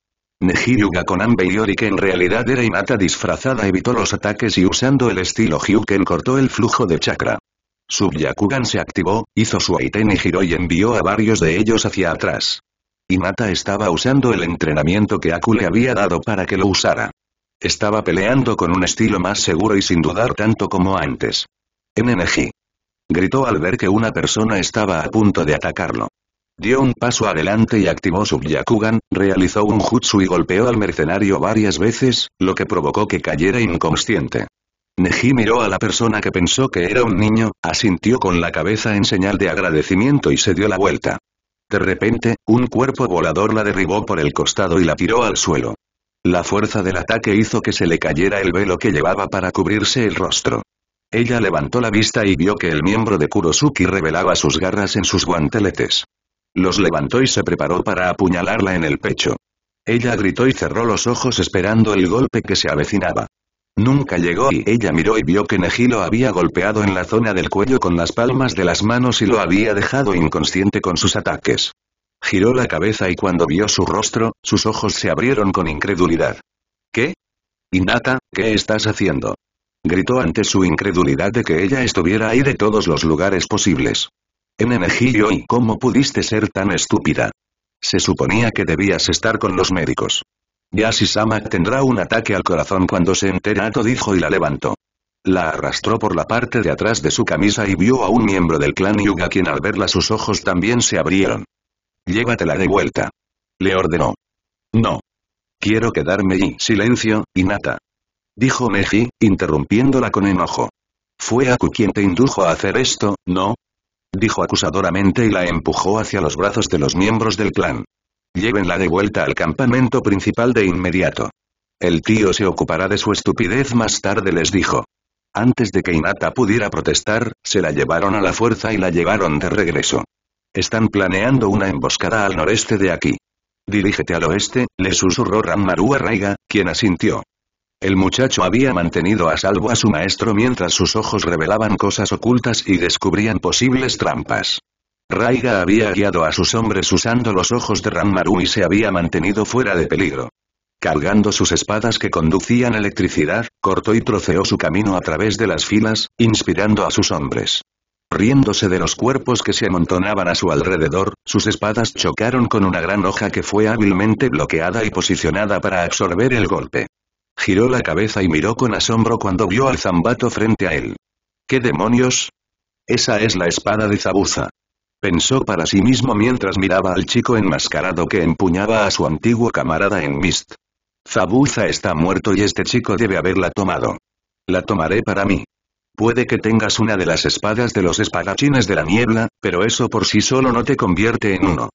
Neji-Yuga con Anbe Yori que en realidad era Inata disfrazada evitó los ataques y usando el estilo Hyuken cortó el flujo de chakra. Subyakugan se activó, hizo su Aiten y y envió a varios de ellos hacia atrás. Inata estaba usando el entrenamiento que Aku le había dado para que lo usara. Estaba peleando con un estilo más seguro y sin dudar tanto como antes. NNG. Gritó al ver que una persona estaba a punto de atacarlo. Dio un paso adelante y activó su Yakugan, realizó un jutsu y golpeó al mercenario varias veces, lo que provocó que cayera inconsciente. Neji miró a la persona que pensó que era un niño, asintió con la cabeza en señal de agradecimiento y se dio la vuelta. De repente, un cuerpo volador la derribó por el costado y la tiró al suelo. La fuerza del ataque hizo que se le cayera el velo que llevaba para cubrirse el rostro. Ella levantó la vista y vio que el miembro de Kurosuki revelaba sus garras en sus guanteletes. Los levantó y se preparó para apuñalarla en el pecho. Ella gritó y cerró los ojos esperando el golpe que se avecinaba. Nunca llegó y ella miró y vio que Neji lo había golpeado en la zona del cuello con las palmas de las manos y lo había dejado inconsciente con sus ataques. Giró la cabeza y cuando vio su rostro, sus ojos se abrieron con incredulidad. ¿Qué? Inata, ¿qué estás haciendo? gritó ante su incredulidad de que ella estuviera ahí de todos los lugares posibles. En y cómo pudiste ser tan estúpida. Se suponía que debías estar con los médicos. Yasisama tendrá un ataque al corazón cuando se entera Ato dijo y la levantó. La arrastró por la parte de atrás de su camisa y vio a un miembro del clan Yuga quien al verla sus ojos también se abrieron. Llévatela de vuelta. Le ordenó. No. Quiero quedarme y silencio, Inata dijo Meji, interrumpiéndola con enojo. Fue Aku quien te indujo a hacer esto, ¿no? Dijo acusadoramente y la empujó hacia los brazos de los miembros del clan. Llévenla de vuelta al campamento principal de inmediato. El tío se ocupará de su estupidez más tarde les dijo. Antes de que Inata pudiera protestar, se la llevaron a la fuerza y la llevaron de regreso. Están planeando una emboscada al noreste de aquí. Dirígete al oeste, le susurró Ranmaru a Raiga, quien asintió. El muchacho había mantenido a salvo a su maestro mientras sus ojos revelaban cosas ocultas y descubrían posibles trampas. Raiga había guiado a sus hombres usando los ojos de Ranmaru y se había mantenido fuera de peligro. Cargando sus espadas que conducían electricidad, cortó y troceó su camino a través de las filas, inspirando a sus hombres. Riéndose de los cuerpos que se amontonaban a su alrededor, sus espadas chocaron con una gran hoja que fue hábilmente bloqueada y posicionada para absorber el golpe. Giró la cabeza y miró con asombro cuando vio al zambato frente a él. ¿Qué demonios? Esa es la espada de Zabuza. Pensó para sí mismo mientras miraba al chico enmascarado que empuñaba a su antiguo camarada en Mist. Zabuza está muerto y este chico debe haberla tomado. La tomaré para mí. Puede que tengas una de las espadas de los espadachines de la niebla, pero eso por sí solo no te convierte en uno.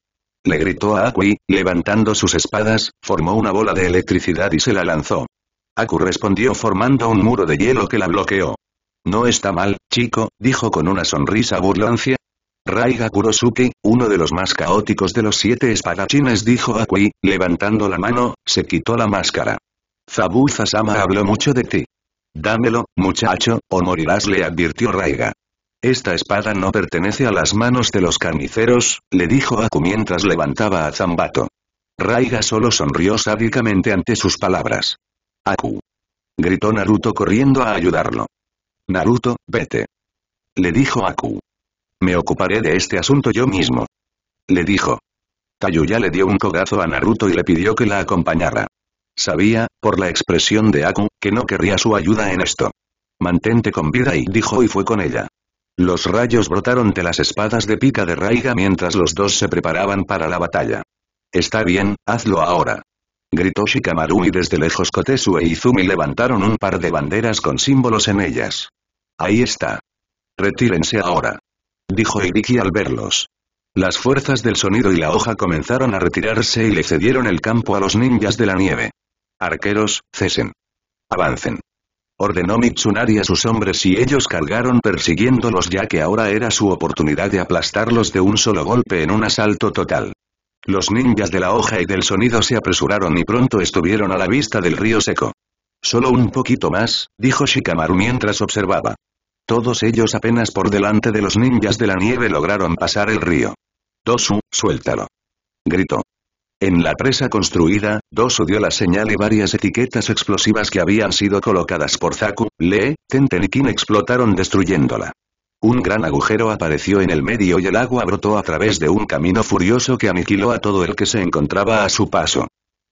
Le gritó a Akui, levantando sus espadas, formó una bola de electricidad y se la lanzó. Aku respondió formando un muro de hielo que la bloqueó. No está mal, chico, dijo con una sonrisa burlancia. Raiga Kurosuke, uno de los más caóticos de los siete espadachines dijo Akui, levantando la mano, se quitó la máscara. Zabuza-sama habló mucho de ti. Dámelo, muchacho, o morirás le advirtió Raiga. Esta espada no pertenece a las manos de los carniceros, le dijo Aku mientras levantaba a Zambato. Raiga solo sonrió sádicamente ante sus palabras. Aku. Gritó Naruto corriendo a ayudarlo. Naruto, vete. Le dijo Aku. Me ocuparé de este asunto yo mismo. Le dijo. Tayuya le dio un cogazo a Naruto y le pidió que la acompañara. Sabía, por la expresión de Aku, que no querría su ayuda en esto. Mantente con vida y dijo y fue con ella. Los rayos brotaron de las espadas de pica de Raiga mientras los dos se preparaban para la batalla. Está bien, hazlo ahora gritó Shikamaru y desde lejos Kotesu e Izumi levantaron un par de banderas con símbolos en ellas. Ahí está. Retírense ahora. Dijo Iriki al verlos. Las fuerzas del sonido y la hoja comenzaron a retirarse y le cedieron el campo a los ninjas de la nieve. Arqueros, cesen. Avancen. Ordenó Mitsunari a sus hombres y ellos cargaron persiguiéndolos ya que ahora era su oportunidad de aplastarlos de un solo golpe en un asalto total. Los ninjas de la hoja y del sonido se apresuraron y pronto estuvieron a la vista del río seco. Solo un poquito más, dijo Shikamaru mientras observaba. Todos ellos apenas por delante de los ninjas de la nieve lograron pasar el río. Dosu, suéltalo. Gritó. En la presa construida, Dosu dio la señal y varias etiquetas explosivas que habían sido colocadas por Zaku, Lee, Tenten y Kin explotaron destruyéndola. Un gran agujero apareció en el medio y el agua brotó a través de un camino furioso que aniquiló a todo el que se encontraba a su paso.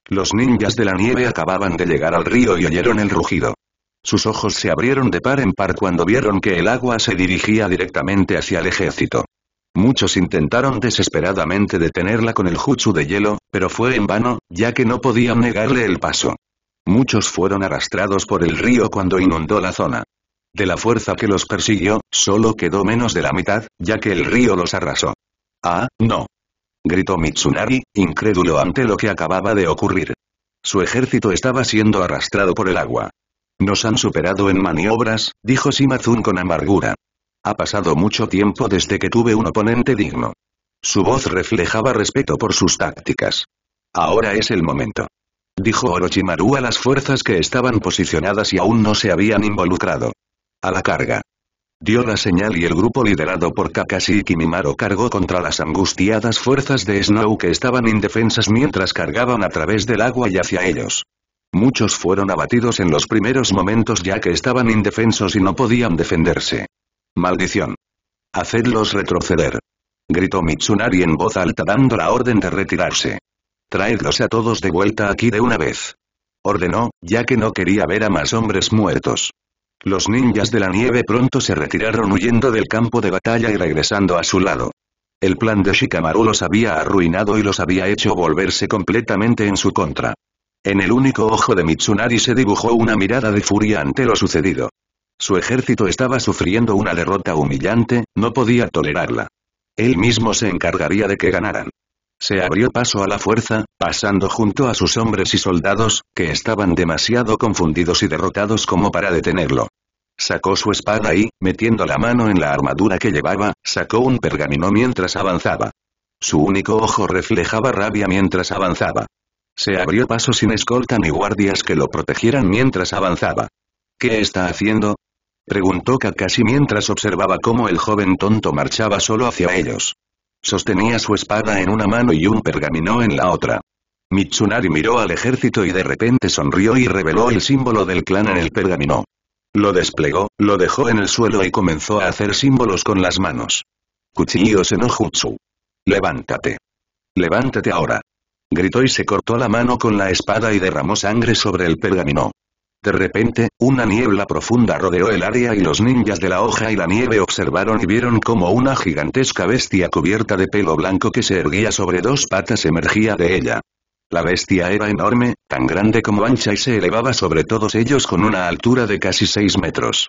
Los ninjas de la nieve acababan de llegar al río y oyeron el rugido. Sus ojos se abrieron de par en par cuando vieron que el agua se dirigía directamente hacia el ejército. Muchos intentaron desesperadamente detenerla con el jutsu de hielo, pero fue en vano, ya que no podían negarle el paso. Muchos fueron arrastrados por el río cuando inundó la zona. De la fuerza que los persiguió, solo quedó menos de la mitad, ya que el río los arrasó. ¡Ah, no! gritó Mitsunari, incrédulo ante lo que acababa de ocurrir. Su ejército estaba siendo arrastrado por el agua. Nos han superado en maniobras, dijo Shimazun con amargura. Ha pasado mucho tiempo desde que tuve un oponente digno. Su voz reflejaba respeto por sus tácticas. Ahora es el momento. Dijo Orochimaru a las fuerzas que estaban posicionadas y aún no se habían involucrado. ¡A la carga! Dio la señal y el grupo liderado por Kakashi y Kimimaro cargó contra las angustiadas fuerzas de Snow que estaban indefensas mientras cargaban a través del agua y hacia ellos. Muchos fueron abatidos en los primeros momentos ya que estaban indefensos y no podían defenderse. ¡Maldición! ¡Hacedlos retroceder! Gritó Mitsunari en voz alta dando la orden de retirarse. Traedlos a todos de vuelta aquí de una vez. Ordenó, ya que no quería ver a más hombres muertos. Los ninjas de la nieve pronto se retiraron huyendo del campo de batalla y regresando a su lado. El plan de Shikamaru los había arruinado y los había hecho volverse completamente en su contra. En el único ojo de Mitsunari se dibujó una mirada de furia ante lo sucedido. Su ejército estaba sufriendo una derrota humillante, no podía tolerarla. Él mismo se encargaría de que ganaran se abrió paso a la fuerza, pasando junto a sus hombres y soldados, que estaban demasiado confundidos y derrotados como para detenerlo. Sacó su espada y, metiendo la mano en la armadura que llevaba, sacó un pergamino mientras avanzaba. Su único ojo reflejaba rabia mientras avanzaba. Se abrió paso sin escolta ni guardias que lo protegieran mientras avanzaba. ¿Qué está haciendo? preguntó Kakashi mientras observaba cómo el joven tonto marchaba solo hacia ellos. Sostenía su espada en una mano y un pergamino en la otra. Mitsunari miró al ejército y de repente sonrió y reveló el símbolo del clan en el pergamino. Lo desplegó, lo dejó en el suelo y comenzó a hacer símbolos con las manos. seno Senojutsu. Levántate. Levántate ahora. Gritó y se cortó la mano con la espada y derramó sangre sobre el pergamino. De repente, una niebla profunda rodeó el área y los ninjas de la hoja y la nieve observaron y vieron como una gigantesca bestia cubierta de pelo blanco que se erguía sobre dos patas emergía de ella. La bestia era enorme, tan grande como ancha y se elevaba sobre todos ellos con una altura de casi seis metros.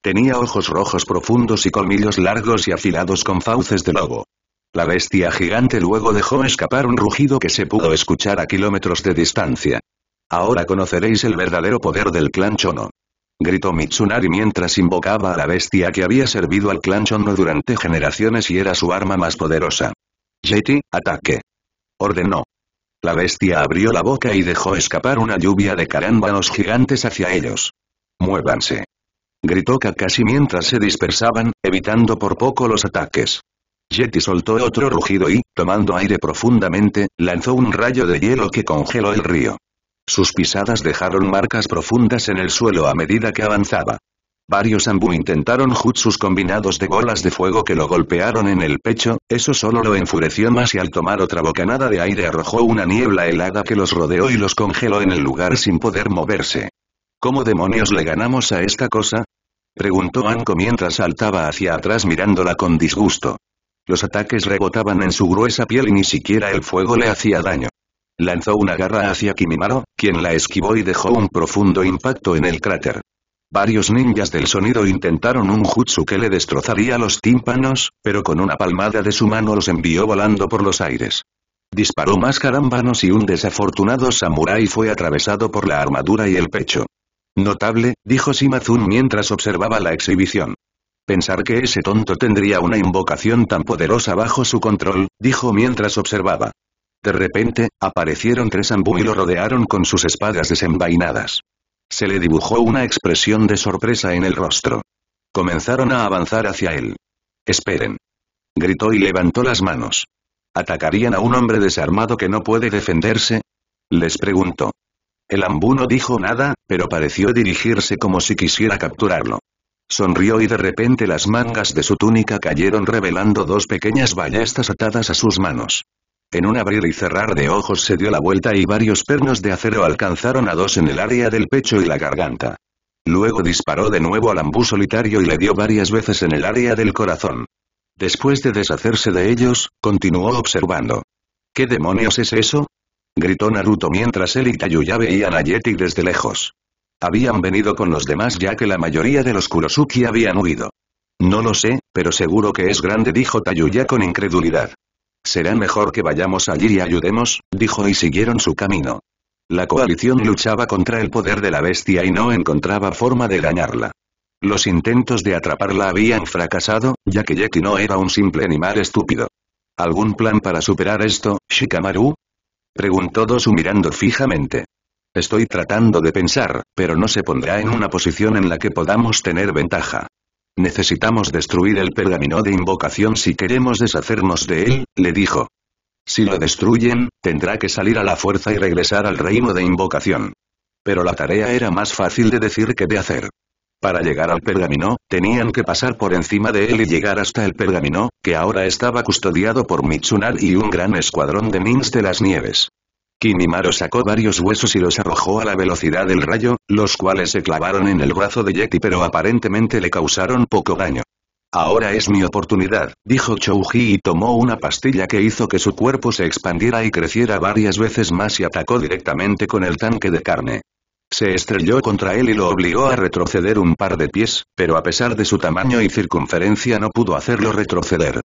Tenía ojos rojos profundos y colmillos largos y afilados con fauces de lobo. La bestia gigante luego dejó escapar un rugido que se pudo escuchar a kilómetros de distancia. Ahora conoceréis el verdadero poder del clan Chono. Gritó Mitsunari mientras invocaba a la bestia que había servido al clan Chono durante generaciones y era su arma más poderosa. Yeti, ataque. Ordenó. La bestia abrió la boca y dejó escapar una lluvia de carámbanos gigantes hacia ellos. Muévanse. Gritó Kakashi mientras se dispersaban, evitando por poco los ataques. Yeti soltó otro rugido y, tomando aire profundamente, lanzó un rayo de hielo que congeló el río. Sus pisadas dejaron marcas profundas en el suelo a medida que avanzaba. Varios Ambu intentaron jutsus combinados de bolas de fuego que lo golpearon en el pecho, eso solo lo enfureció más y al tomar otra bocanada de aire arrojó una niebla helada que los rodeó y los congeló en el lugar sin poder moverse. ¿Cómo demonios le ganamos a esta cosa? Preguntó Anko mientras saltaba hacia atrás mirándola con disgusto. Los ataques rebotaban en su gruesa piel y ni siquiera el fuego le hacía daño. Lanzó una garra hacia Kimimaro, quien la esquivó y dejó un profundo impacto en el cráter. Varios ninjas del sonido intentaron un jutsu que le destrozaría los tímpanos, pero con una palmada de su mano los envió volando por los aires. Disparó más carámbanos y un desafortunado samurái fue atravesado por la armadura y el pecho. Notable, dijo Shimazun mientras observaba la exhibición. Pensar que ese tonto tendría una invocación tan poderosa bajo su control, dijo mientras observaba. De repente, aparecieron tres ambú y lo rodearon con sus espadas desenvainadas. Se le dibujó una expresión de sorpresa en el rostro. Comenzaron a avanzar hacia él. Esperen. Gritó y levantó las manos. ¿Atacarían a un hombre desarmado que no puede defenderse? Les preguntó. El ambú no dijo nada, pero pareció dirigirse como si quisiera capturarlo. Sonrió y de repente las mangas de su túnica cayeron revelando dos pequeñas ballestas atadas a sus manos. En un abrir y cerrar de ojos se dio la vuelta y varios pernos de acero alcanzaron a dos en el área del pecho y la garganta. Luego disparó de nuevo al ambú solitario y le dio varias veces en el área del corazón. Después de deshacerse de ellos, continuó observando. ¿Qué demonios es eso? Gritó Naruto mientras él y Tayuya veían a Yeti desde lejos. Habían venido con los demás ya que la mayoría de los Kurosuki habían huido. No lo sé, pero seguro que es grande dijo Tayuya con incredulidad. Será mejor que vayamos allí y ayudemos, dijo y siguieron su camino. La coalición luchaba contra el poder de la bestia y no encontraba forma de dañarla. Los intentos de atraparla habían fracasado, ya que Yeti no era un simple animal estúpido. ¿Algún plan para superar esto, Shikamaru? Preguntó Dosu mirando fijamente. Estoy tratando de pensar, pero no se pondrá en una posición en la que podamos tener ventaja. Necesitamos destruir el pergamino de invocación si queremos deshacernos de él, le dijo. Si lo destruyen, tendrá que salir a la fuerza y regresar al reino de invocación. Pero la tarea era más fácil de decir que de hacer. Para llegar al pergamino, tenían que pasar por encima de él y llegar hasta el pergamino, que ahora estaba custodiado por Mitsunar y un gran escuadrón de Nins de las Nieves. Kimimaro sacó varios huesos y los arrojó a la velocidad del rayo, los cuales se clavaron en el brazo de Yeti pero aparentemente le causaron poco daño. Ahora es mi oportunidad, dijo Chouji y tomó una pastilla que hizo que su cuerpo se expandiera y creciera varias veces más y atacó directamente con el tanque de carne. Se estrelló contra él y lo obligó a retroceder un par de pies, pero a pesar de su tamaño y circunferencia no pudo hacerlo retroceder.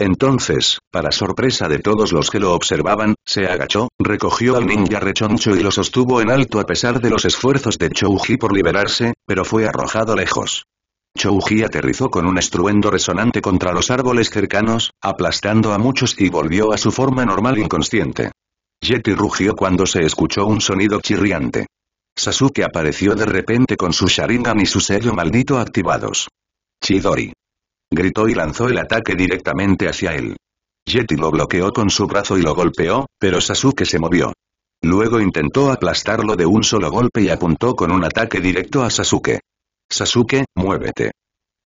Entonces, para sorpresa de todos los que lo observaban, se agachó, recogió al ninja rechoncho y lo sostuvo en alto a pesar de los esfuerzos de Chouji por liberarse, pero fue arrojado lejos. Chouji aterrizó con un estruendo resonante contra los árboles cercanos, aplastando a muchos y volvió a su forma normal e inconsciente. Yeti rugió cuando se escuchó un sonido chirriante. Sasuke apareció de repente con su Sharingan y su sello maldito activados. Chidori gritó y lanzó el ataque directamente hacia él. Yeti lo bloqueó con su brazo y lo golpeó, pero Sasuke se movió. Luego intentó aplastarlo de un solo golpe y apuntó con un ataque directo a Sasuke. Sasuke, muévete.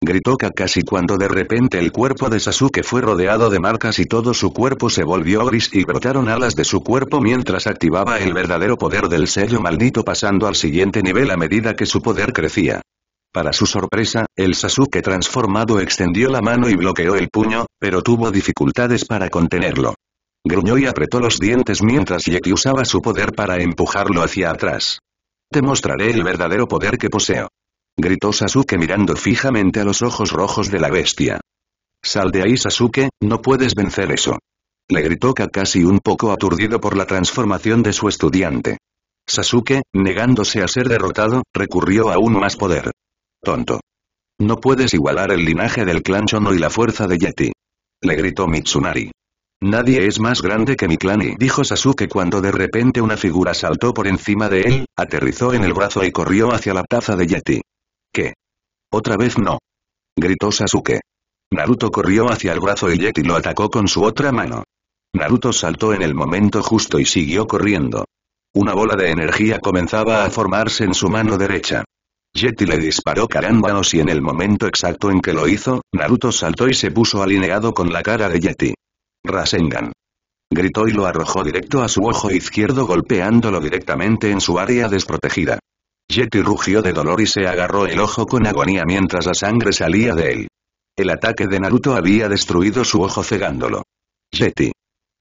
Gritó Kakashi cuando de repente el cuerpo de Sasuke fue rodeado de marcas y todo su cuerpo se volvió gris y brotaron alas de su cuerpo mientras activaba el verdadero poder del sello maldito pasando al siguiente nivel a medida que su poder crecía. Para su sorpresa, el Sasuke transformado extendió la mano y bloqueó el puño, pero tuvo dificultades para contenerlo. Gruñó y apretó los dientes mientras Yeki usaba su poder para empujarlo hacia atrás. Te mostraré el verdadero poder que poseo. Gritó Sasuke mirando fijamente a los ojos rojos de la bestia. Sal de ahí Sasuke, no puedes vencer eso. Le gritó Kakashi un poco aturdido por la transformación de su estudiante. Sasuke, negándose a ser derrotado, recurrió a aún más poder. Tonto. No puedes igualar el linaje del clan Shono y la fuerza de Yeti. Le gritó Mitsunari. Nadie es más grande que mi clan y dijo Sasuke cuando de repente una figura saltó por encima de él, aterrizó en el brazo y corrió hacia la taza de Yeti. ¿Qué? Otra vez no. Gritó Sasuke. Naruto corrió hacia el brazo y Yeti lo atacó con su otra mano. Naruto saltó en el momento justo y siguió corriendo. Una bola de energía comenzaba a formarse en su mano derecha. Yeti le disparó carámbanos y en el momento exacto en que lo hizo, Naruto saltó y se puso alineado con la cara de Yeti. Rasengan. Gritó y lo arrojó directo a su ojo izquierdo golpeándolo directamente en su área desprotegida. Yeti rugió de dolor y se agarró el ojo con agonía mientras la sangre salía de él. El ataque de Naruto había destruido su ojo cegándolo. Yeti.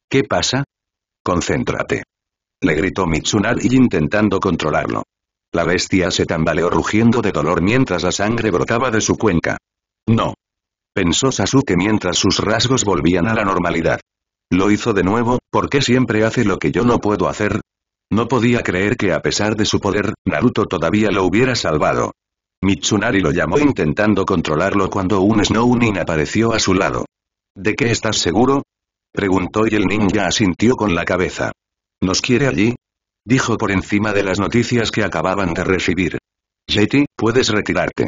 ¿Qué pasa? Concéntrate. Le gritó Mitsunari intentando controlarlo. La bestia se tambaleó rugiendo de dolor mientras la sangre brotaba de su cuenca. No. Pensó Sasuke mientras sus rasgos volvían a la normalidad. Lo hizo de nuevo, ¿por qué siempre hace lo que yo no puedo hacer? No podía creer que a pesar de su poder, Naruto todavía lo hubiera salvado. Mitsunari lo llamó intentando controlarlo cuando un Snow Nin apareció a su lado. ¿De qué estás seguro? Preguntó y el ninja asintió con la cabeza. ¿Nos quiere allí? Dijo por encima de las noticias que acababan de recibir. Yeti, puedes retirarte.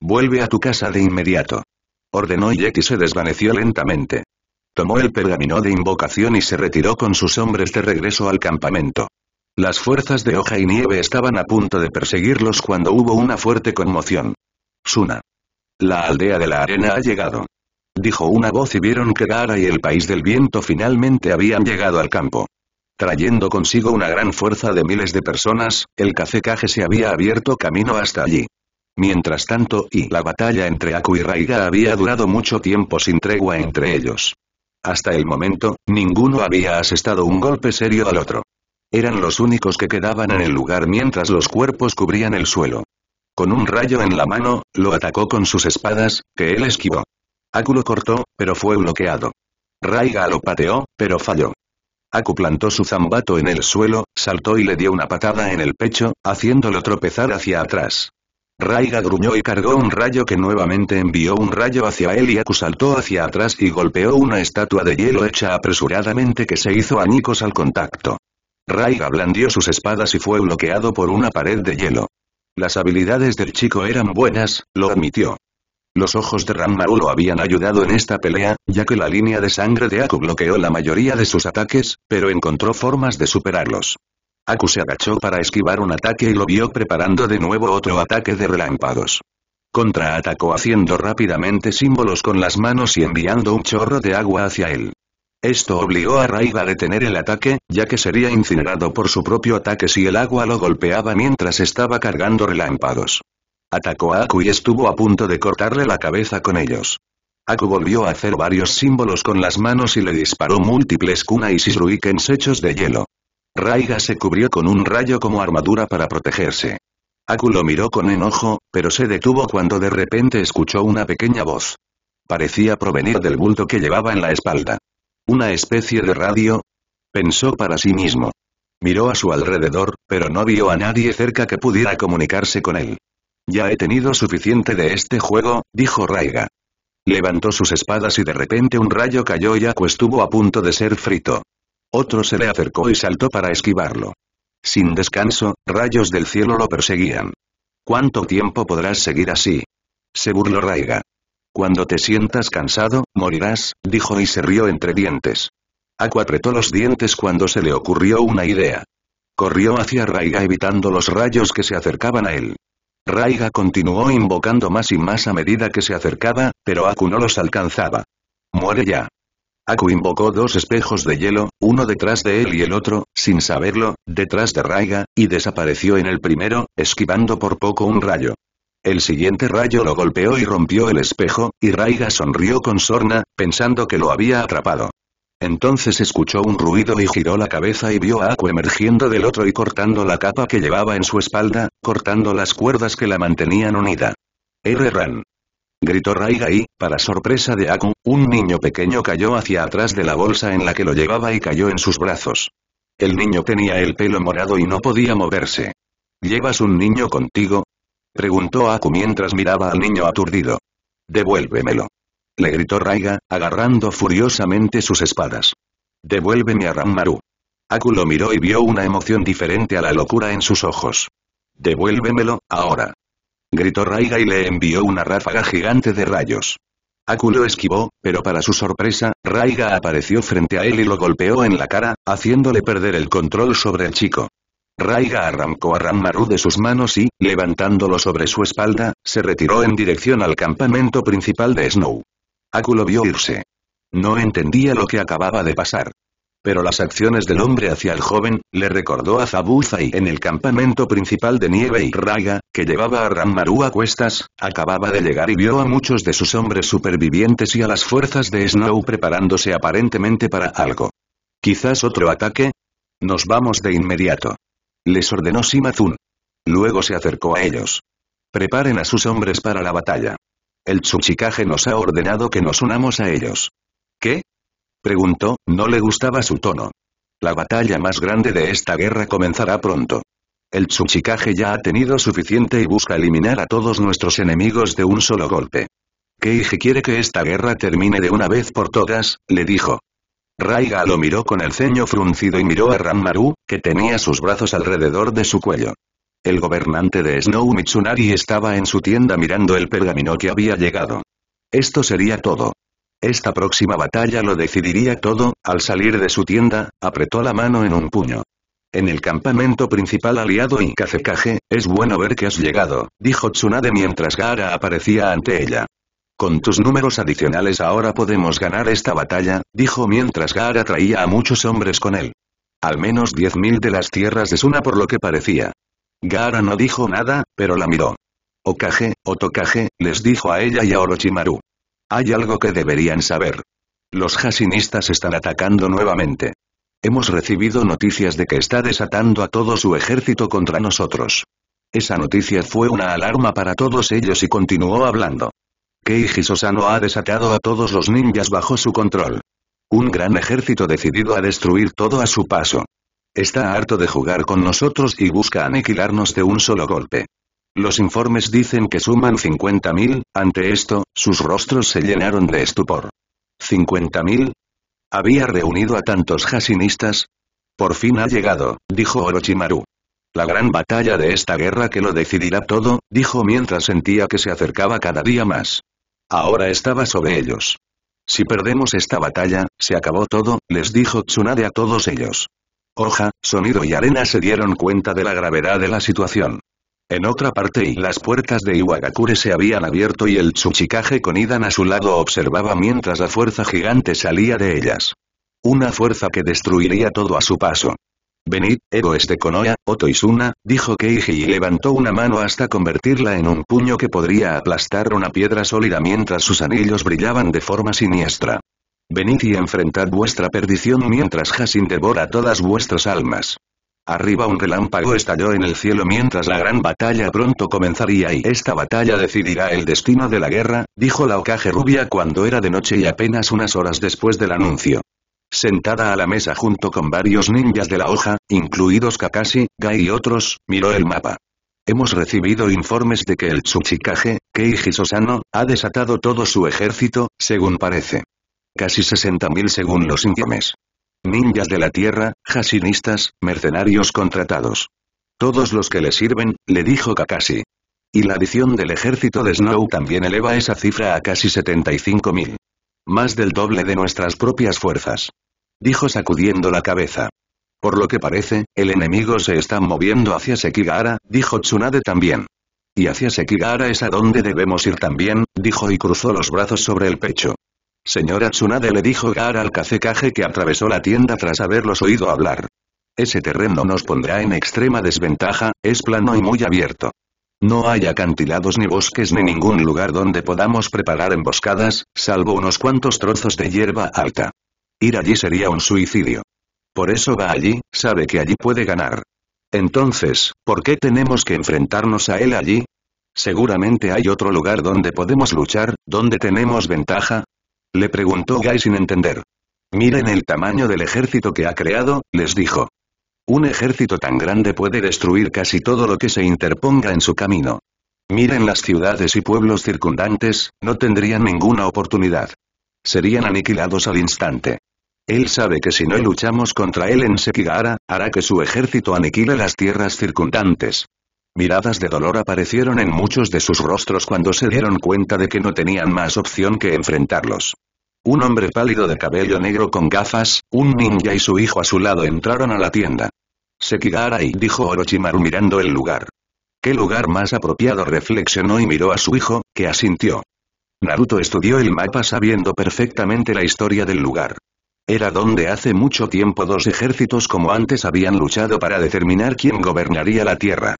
Vuelve a tu casa de inmediato. Ordenó y Yeti se desvaneció lentamente. Tomó el pergamino de invocación y se retiró con sus hombres de regreso al campamento. Las fuerzas de hoja y nieve estaban a punto de perseguirlos cuando hubo una fuerte conmoción. Suna. La aldea de la arena ha llegado. Dijo una voz y vieron que Dara y el país del viento finalmente habían llegado al campo. Trayendo consigo una gran fuerza de miles de personas, el cafecaje se había abierto camino hasta allí. Mientras tanto y la batalla entre Aku y Raiga había durado mucho tiempo sin tregua entre ellos. Hasta el momento, ninguno había asestado un golpe serio al otro. Eran los únicos que quedaban en el lugar mientras los cuerpos cubrían el suelo. Con un rayo en la mano, lo atacó con sus espadas, que él esquivó. Aku lo cortó, pero fue bloqueado. Raiga lo pateó, pero falló. Aku plantó su zambato en el suelo, saltó y le dio una patada en el pecho, haciéndolo tropezar hacia atrás. Raiga gruñó y cargó un rayo que nuevamente envió un rayo hacia él y Aku saltó hacia atrás y golpeó una estatua de hielo hecha apresuradamente que se hizo añicos al contacto. Raiga blandió sus espadas y fue bloqueado por una pared de hielo. Las habilidades del chico eran buenas, lo admitió. Los ojos de Rammaru lo habían ayudado en esta pelea, ya que la línea de sangre de Aku bloqueó la mayoría de sus ataques, pero encontró formas de superarlos. Aku se agachó para esquivar un ataque y lo vio preparando de nuevo otro ataque de relámpagos. Contraatacó haciendo rápidamente símbolos con las manos y enviando un chorro de agua hacia él. Esto obligó a Raiga a detener el ataque, ya que sería incinerado por su propio ataque si el agua lo golpeaba mientras estaba cargando relámpagos atacó a Aku y estuvo a punto de cortarle la cabeza con ellos. Aku volvió a hacer varios símbolos con las manos y le disparó múltiples kuna y shurikens hechos de hielo. Raiga se cubrió con un rayo como armadura para protegerse. Aku lo miró con enojo, pero se detuvo cuando de repente escuchó una pequeña voz. Parecía provenir del bulto que llevaba en la espalda. ¿Una especie de radio? Pensó para sí mismo. Miró a su alrededor, pero no vio a nadie cerca que pudiera comunicarse con él. Ya he tenido suficiente de este juego, dijo Raiga. Levantó sus espadas y de repente un rayo cayó y Aku estuvo a punto de ser frito. Otro se le acercó y saltó para esquivarlo. Sin descanso, rayos del cielo lo perseguían. ¿Cuánto tiempo podrás seguir así? Se burló Raiga. Cuando te sientas cansado, morirás, dijo y se rió entre dientes. Aku apretó los dientes cuando se le ocurrió una idea. Corrió hacia Raiga evitando los rayos que se acercaban a él. Raiga continuó invocando más y más a medida que se acercaba, pero Aku no los alcanzaba. ¡Muere ya! Aku invocó dos espejos de hielo, uno detrás de él y el otro, sin saberlo, detrás de Raiga, y desapareció en el primero, esquivando por poco un rayo. El siguiente rayo lo golpeó y rompió el espejo, y Raiga sonrió con sorna, pensando que lo había atrapado. Entonces escuchó un ruido y giró la cabeza y vio a Aku emergiendo del otro y cortando la capa que llevaba en su espalda, cortando las cuerdas que la mantenían unida. R-Ran. Gritó Raiga y, para sorpresa de Aku, un niño pequeño cayó hacia atrás de la bolsa en la que lo llevaba y cayó en sus brazos. El niño tenía el pelo morado y no podía moverse. ¿Llevas un niño contigo? Preguntó Aku mientras miraba al niño aturdido. Devuélvemelo le gritó Raiga, agarrando furiosamente sus espadas. Devuélveme a Rammaru. Aku lo miró y vio una emoción diferente a la locura en sus ojos. Devuélvemelo, ahora. Gritó Raiga y le envió una ráfaga gigante de rayos. Aku lo esquivó, pero para su sorpresa, Raiga apareció frente a él y lo golpeó en la cara, haciéndole perder el control sobre el chico. Raiga arrancó a Rammaru de sus manos y, levantándolo sobre su espalda, se retiró en dirección al campamento principal de Snow. Aku vio irse. No entendía lo que acababa de pasar. Pero las acciones del hombre hacia el joven, le recordó a y en el campamento principal de Nieve y raiga, que llevaba a Ranmaru a cuestas, acababa de llegar y vio a muchos de sus hombres supervivientes y a las fuerzas de Snow preparándose aparentemente para algo. ¿Quizás otro ataque? Nos vamos de inmediato. Les ordenó Simazun. Luego se acercó a ellos. Preparen a sus hombres para la batalla. El Tsuchikage nos ha ordenado que nos unamos a ellos. ¿Qué? Preguntó, no le gustaba su tono. La batalla más grande de esta guerra comenzará pronto. El Tsuchikage ya ha tenido suficiente y busca eliminar a todos nuestros enemigos de un solo golpe. Keiji quiere que esta guerra termine de una vez por todas, le dijo. Raiga lo miró con el ceño fruncido y miró a Ranmaru, que tenía sus brazos alrededor de su cuello. El gobernante de Snow Mitsunari estaba en su tienda mirando el pergamino que había llegado. Esto sería todo. Esta próxima batalla lo decidiría todo, al salir de su tienda, apretó la mano en un puño. En el campamento principal aliado y Kazekage, es bueno ver que has llegado, dijo Tsunade mientras Gara aparecía ante ella. Con tus números adicionales ahora podemos ganar esta batalla, dijo mientras Gara traía a muchos hombres con él. Al menos 10.000 de las tierras de Suna por lo que parecía. Gara no dijo nada, pero la miró. Okage, Otokage, les dijo a ella y a Orochimaru. Hay algo que deberían saber. Los hashinistas están atacando nuevamente. Hemos recibido noticias de que está desatando a todo su ejército contra nosotros. Esa noticia fue una alarma para todos ellos y continuó hablando. Keiji Sosano ha desatado a todos los ninjas bajo su control. Un gran ejército decidido a destruir todo a su paso. Está harto de jugar con nosotros y busca aniquilarnos de un solo golpe. Los informes dicen que suman 50.000, ante esto, sus rostros se llenaron de estupor. ¿50.000? ¿Había reunido a tantos jasinistas? Por fin ha llegado, dijo Orochimaru. La gran batalla de esta guerra que lo decidirá todo, dijo mientras sentía que se acercaba cada día más. Ahora estaba sobre ellos. Si perdemos esta batalla, se acabó todo, les dijo Tsunade a todos ellos. Hoja, Sonido y Arena se dieron cuenta de la gravedad de la situación. En otra parte las puertas de Iwagakure se habían abierto y el Tsuchikage con Idan a su lado observaba mientras la fuerza gigante salía de ellas. Una fuerza que destruiría todo a su paso. Venid, héroes de Konoha, Otoisuna, dijo Keiji y levantó una mano hasta convertirla en un puño que podría aplastar una piedra sólida mientras sus anillos brillaban de forma siniestra. Venid y enfrentad vuestra perdición mientras Hasin devora todas vuestras almas. Arriba un relámpago estalló en el cielo mientras la gran batalla pronto comenzaría y esta batalla decidirá el destino de la guerra, dijo la ocaje rubia cuando era de noche y apenas unas horas después del anuncio. Sentada a la mesa junto con varios ninjas de la hoja, incluidos Kakashi, Gai y otros, miró el mapa. Hemos recibido informes de que el Tsuchikage, Keiji Sosano, ha desatado todo su ejército, según parece casi 60.000 según los informes. Ninjas de la Tierra, jasinistas, mercenarios contratados. Todos los que le sirven, le dijo Kakashi. Y la adición del ejército de Snow también eleva esa cifra a casi 75.000. Más del doble de nuestras propias fuerzas. Dijo sacudiendo la cabeza. Por lo que parece, el enemigo se está moviendo hacia Sekigahara, dijo Tsunade también. Y hacia Sekigahara es a donde debemos ir también, dijo y cruzó los brazos sobre el pecho. Señora Tsunade le dijo Gar al cacecaje que atravesó la tienda tras haberlos oído hablar. Ese terreno nos pondrá en extrema desventaja, es plano y muy abierto. No hay acantilados ni bosques ni ningún lugar donde podamos preparar emboscadas, salvo unos cuantos trozos de hierba alta. Ir allí sería un suicidio. Por eso va allí, sabe que allí puede ganar. Entonces, ¿por qué tenemos que enfrentarnos a él allí? Seguramente hay otro lugar donde podemos luchar, donde tenemos ventaja, le preguntó Guy sin entender. Miren el tamaño del ejército que ha creado, les dijo. Un ejército tan grande puede destruir casi todo lo que se interponga en su camino. Miren las ciudades y pueblos circundantes, no tendrían ninguna oportunidad. Serían aniquilados al instante. Él sabe que si no luchamos contra él en Sekigahara, hará que su ejército aniquile las tierras circundantes. Miradas de dolor aparecieron en muchos de sus rostros cuando se dieron cuenta de que no tenían más opción que enfrentarlos. Un hombre pálido de cabello negro con gafas, un ninja y su hijo a su lado entraron a la tienda. y dijo Orochimaru mirando el lugar. ¿Qué lugar más apropiado? reflexionó y miró a su hijo, que asintió. Naruto estudió el mapa sabiendo perfectamente la historia del lugar. Era donde hace mucho tiempo dos ejércitos como antes habían luchado para determinar quién gobernaría la tierra.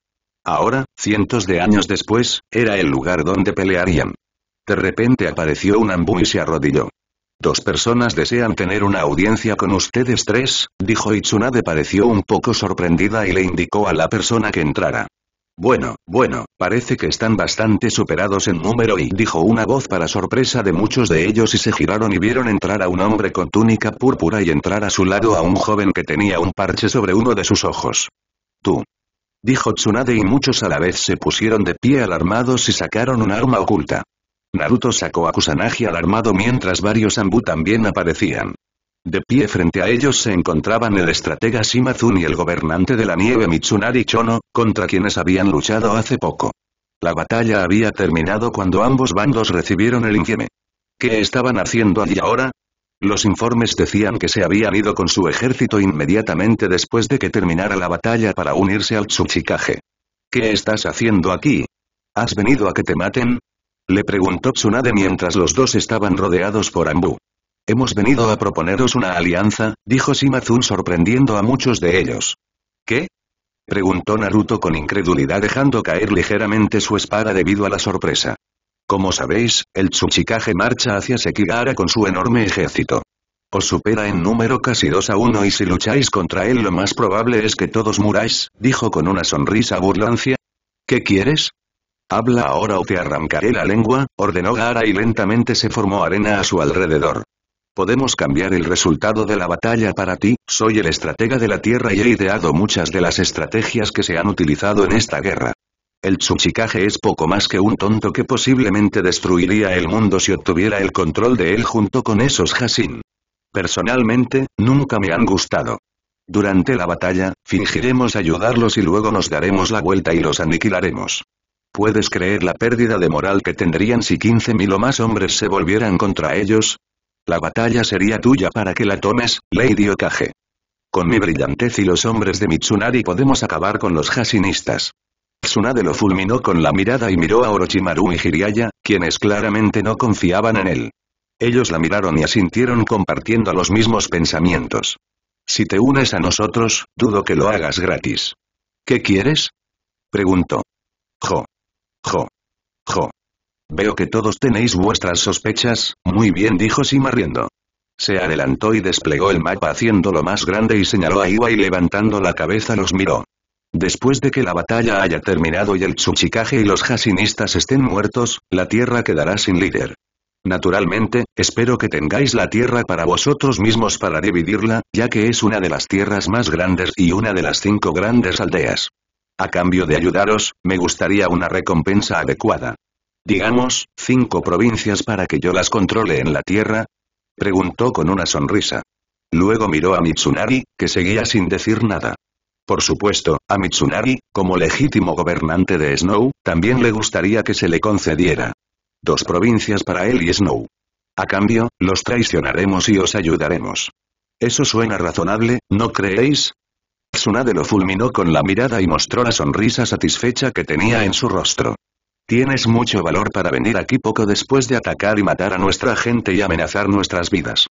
Ahora, cientos de años después, era el lugar donde pelearían. De repente apareció un ambú y se arrodilló. Dos personas desean tener una audiencia con ustedes tres, dijo Itsunade. pareció un poco sorprendida y le indicó a la persona que entrara. Bueno, bueno, parece que están bastante superados en número y dijo una voz para sorpresa de muchos de ellos y se giraron y vieron entrar a un hombre con túnica púrpura y entrar a su lado a un joven que tenía un parche sobre uno de sus ojos. Tú dijo Tsunade y muchos a la vez se pusieron de pie alarmados y sacaron un arma oculta. Naruto sacó a Kusanagi alarmado mientras varios Anbu también aparecían. De pie frente a ellos se encontraban el estratega Shimazun y el gobernante de la nieve Mitsunari Chono, contra quienes habían luchado hace poco. La batalla había terminado cuando ambos bandos recibieron el infieme. ¿Qué estaban haciendo allí ahora? Los informes decían que se habían ido con su ejército inmediatamente después de que terminara la batalla para unirse al Tsuchikage. ¿Qué estás haciendo aquí? ¿Has venido a que te maten? Le preguntó Tsunade mientras los dos estaban rodeados por Ambu. Hemos venido a proponeros una alianza, dijo Shimazun sorprendiendo a muchos de ellos. ¿Qué? Preguntó Naruto con incredulidad dejando caer ligeramente su espada debido a la sorpresa. Como sabéis, el Tsuchikage marcha hacia Sekigahara con su enorme ejército. Os supera en número casi 2 a 1 y si lucháis contra él lo más probable es que todos muráis, dijo con una sonrisa burlancia. ¿Qué quieres? Habla ahora o te arrancaré la lengua, ordenó Gara y lentamente se formó arena a su alrededor. Podemos cambiar el resultado de la batalla para ti, soy el estratega de la tierra y he ideado muchas de las estrategias que se han utilizado en esta guerra el Tsuchikage es poco más que un tonto que posiblemente destruiría el mundo si obtuviera el control de él junto con esos Hashin. Personalmente, nunca me han gustado. Durante la batalla, fingiremos ayudarlos y luego nos daremos la vuelta y los aniquilaremos. ¿Puedes creer la pérdida de moral que tendrían si 15.000 o más hombres se volvieran contra ellos? La batalla sería tuya para que la tomes, Lady Okage. Con mi brillantez y los hombres de Mitsunari podemos acabar con los Hasinistas. Tsunade lo fulminó con la mirada y miró a Orochimaru y Jiraiya, quienes claramente no confiaban en él. Ellos la miraron y asintieron compartiendo los mismos pensamientos. Si te unes a nosotros, dudo que lo hagas gratis. ¿Qué quieres? Preguntó. Jo. Jo. Jo. Veo que todos tenéis vuestras sospechas, muy bien dijo Sima riendo. Se adelantó y desplegó el mapa haciéndolo más grande y señaló a Iwa y levantando la cabeza los miró. Después de que la batalla haya terminado y el Tsuchikage y los Hasinistas estén muertos, la tierra quedará sin líder. Naturalmente, espero que tengáis la tierra para vosotros mismos para dividirla, ya que es una de las tierras más grandes y una de las cinco grandes aldeas. A cambio de ayudaros, me gustaría una recompensa adecuada. Digamos, cinco provincias para que yo las controle en la tierra? Preguntó con una sonrisa. Luego miró a Mitsunari, que seguía sin decir nada. Por supuesto, a Mitsunari, como legítimo gobernante de Snow, también le gustaría que se le concediera dos provincias para él y Snow. A cambio, los traicionaremos y os ayudaremos. Eso suena razonable, ¿no creéis? Tsunade lo fulminó con la mirada y mostró la sonrisa satisfecha que tenía en su rostro. Tienes mucho valor para venir aquí poco después de atacar y matar a nuestra gente y amenazar nuestras vidas.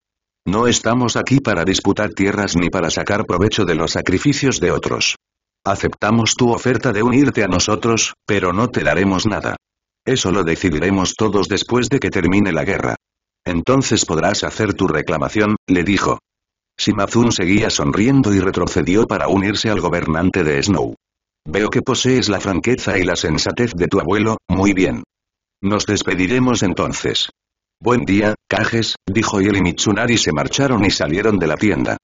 No estamos aquí para disputar tierras ni para sacar provecho de los sacrificios de otros. Aceptamos tu oferta de unirte a nosotros, pero no te daremos nada. Eso lo decidiremos todos después de que termine la guerra. Entonces podrás hacer tu reclamación, le dijo. Shimazun seguía sonriendo y retrocedió para unirse al gobernante de Snow. Veo que posees la franqueza y la sensatez de tu abuelo, muy bien. Nos despediremos entonces. Buen día, Cajes, dijo él y Mitsunari se marcharon y salieron de la tienda.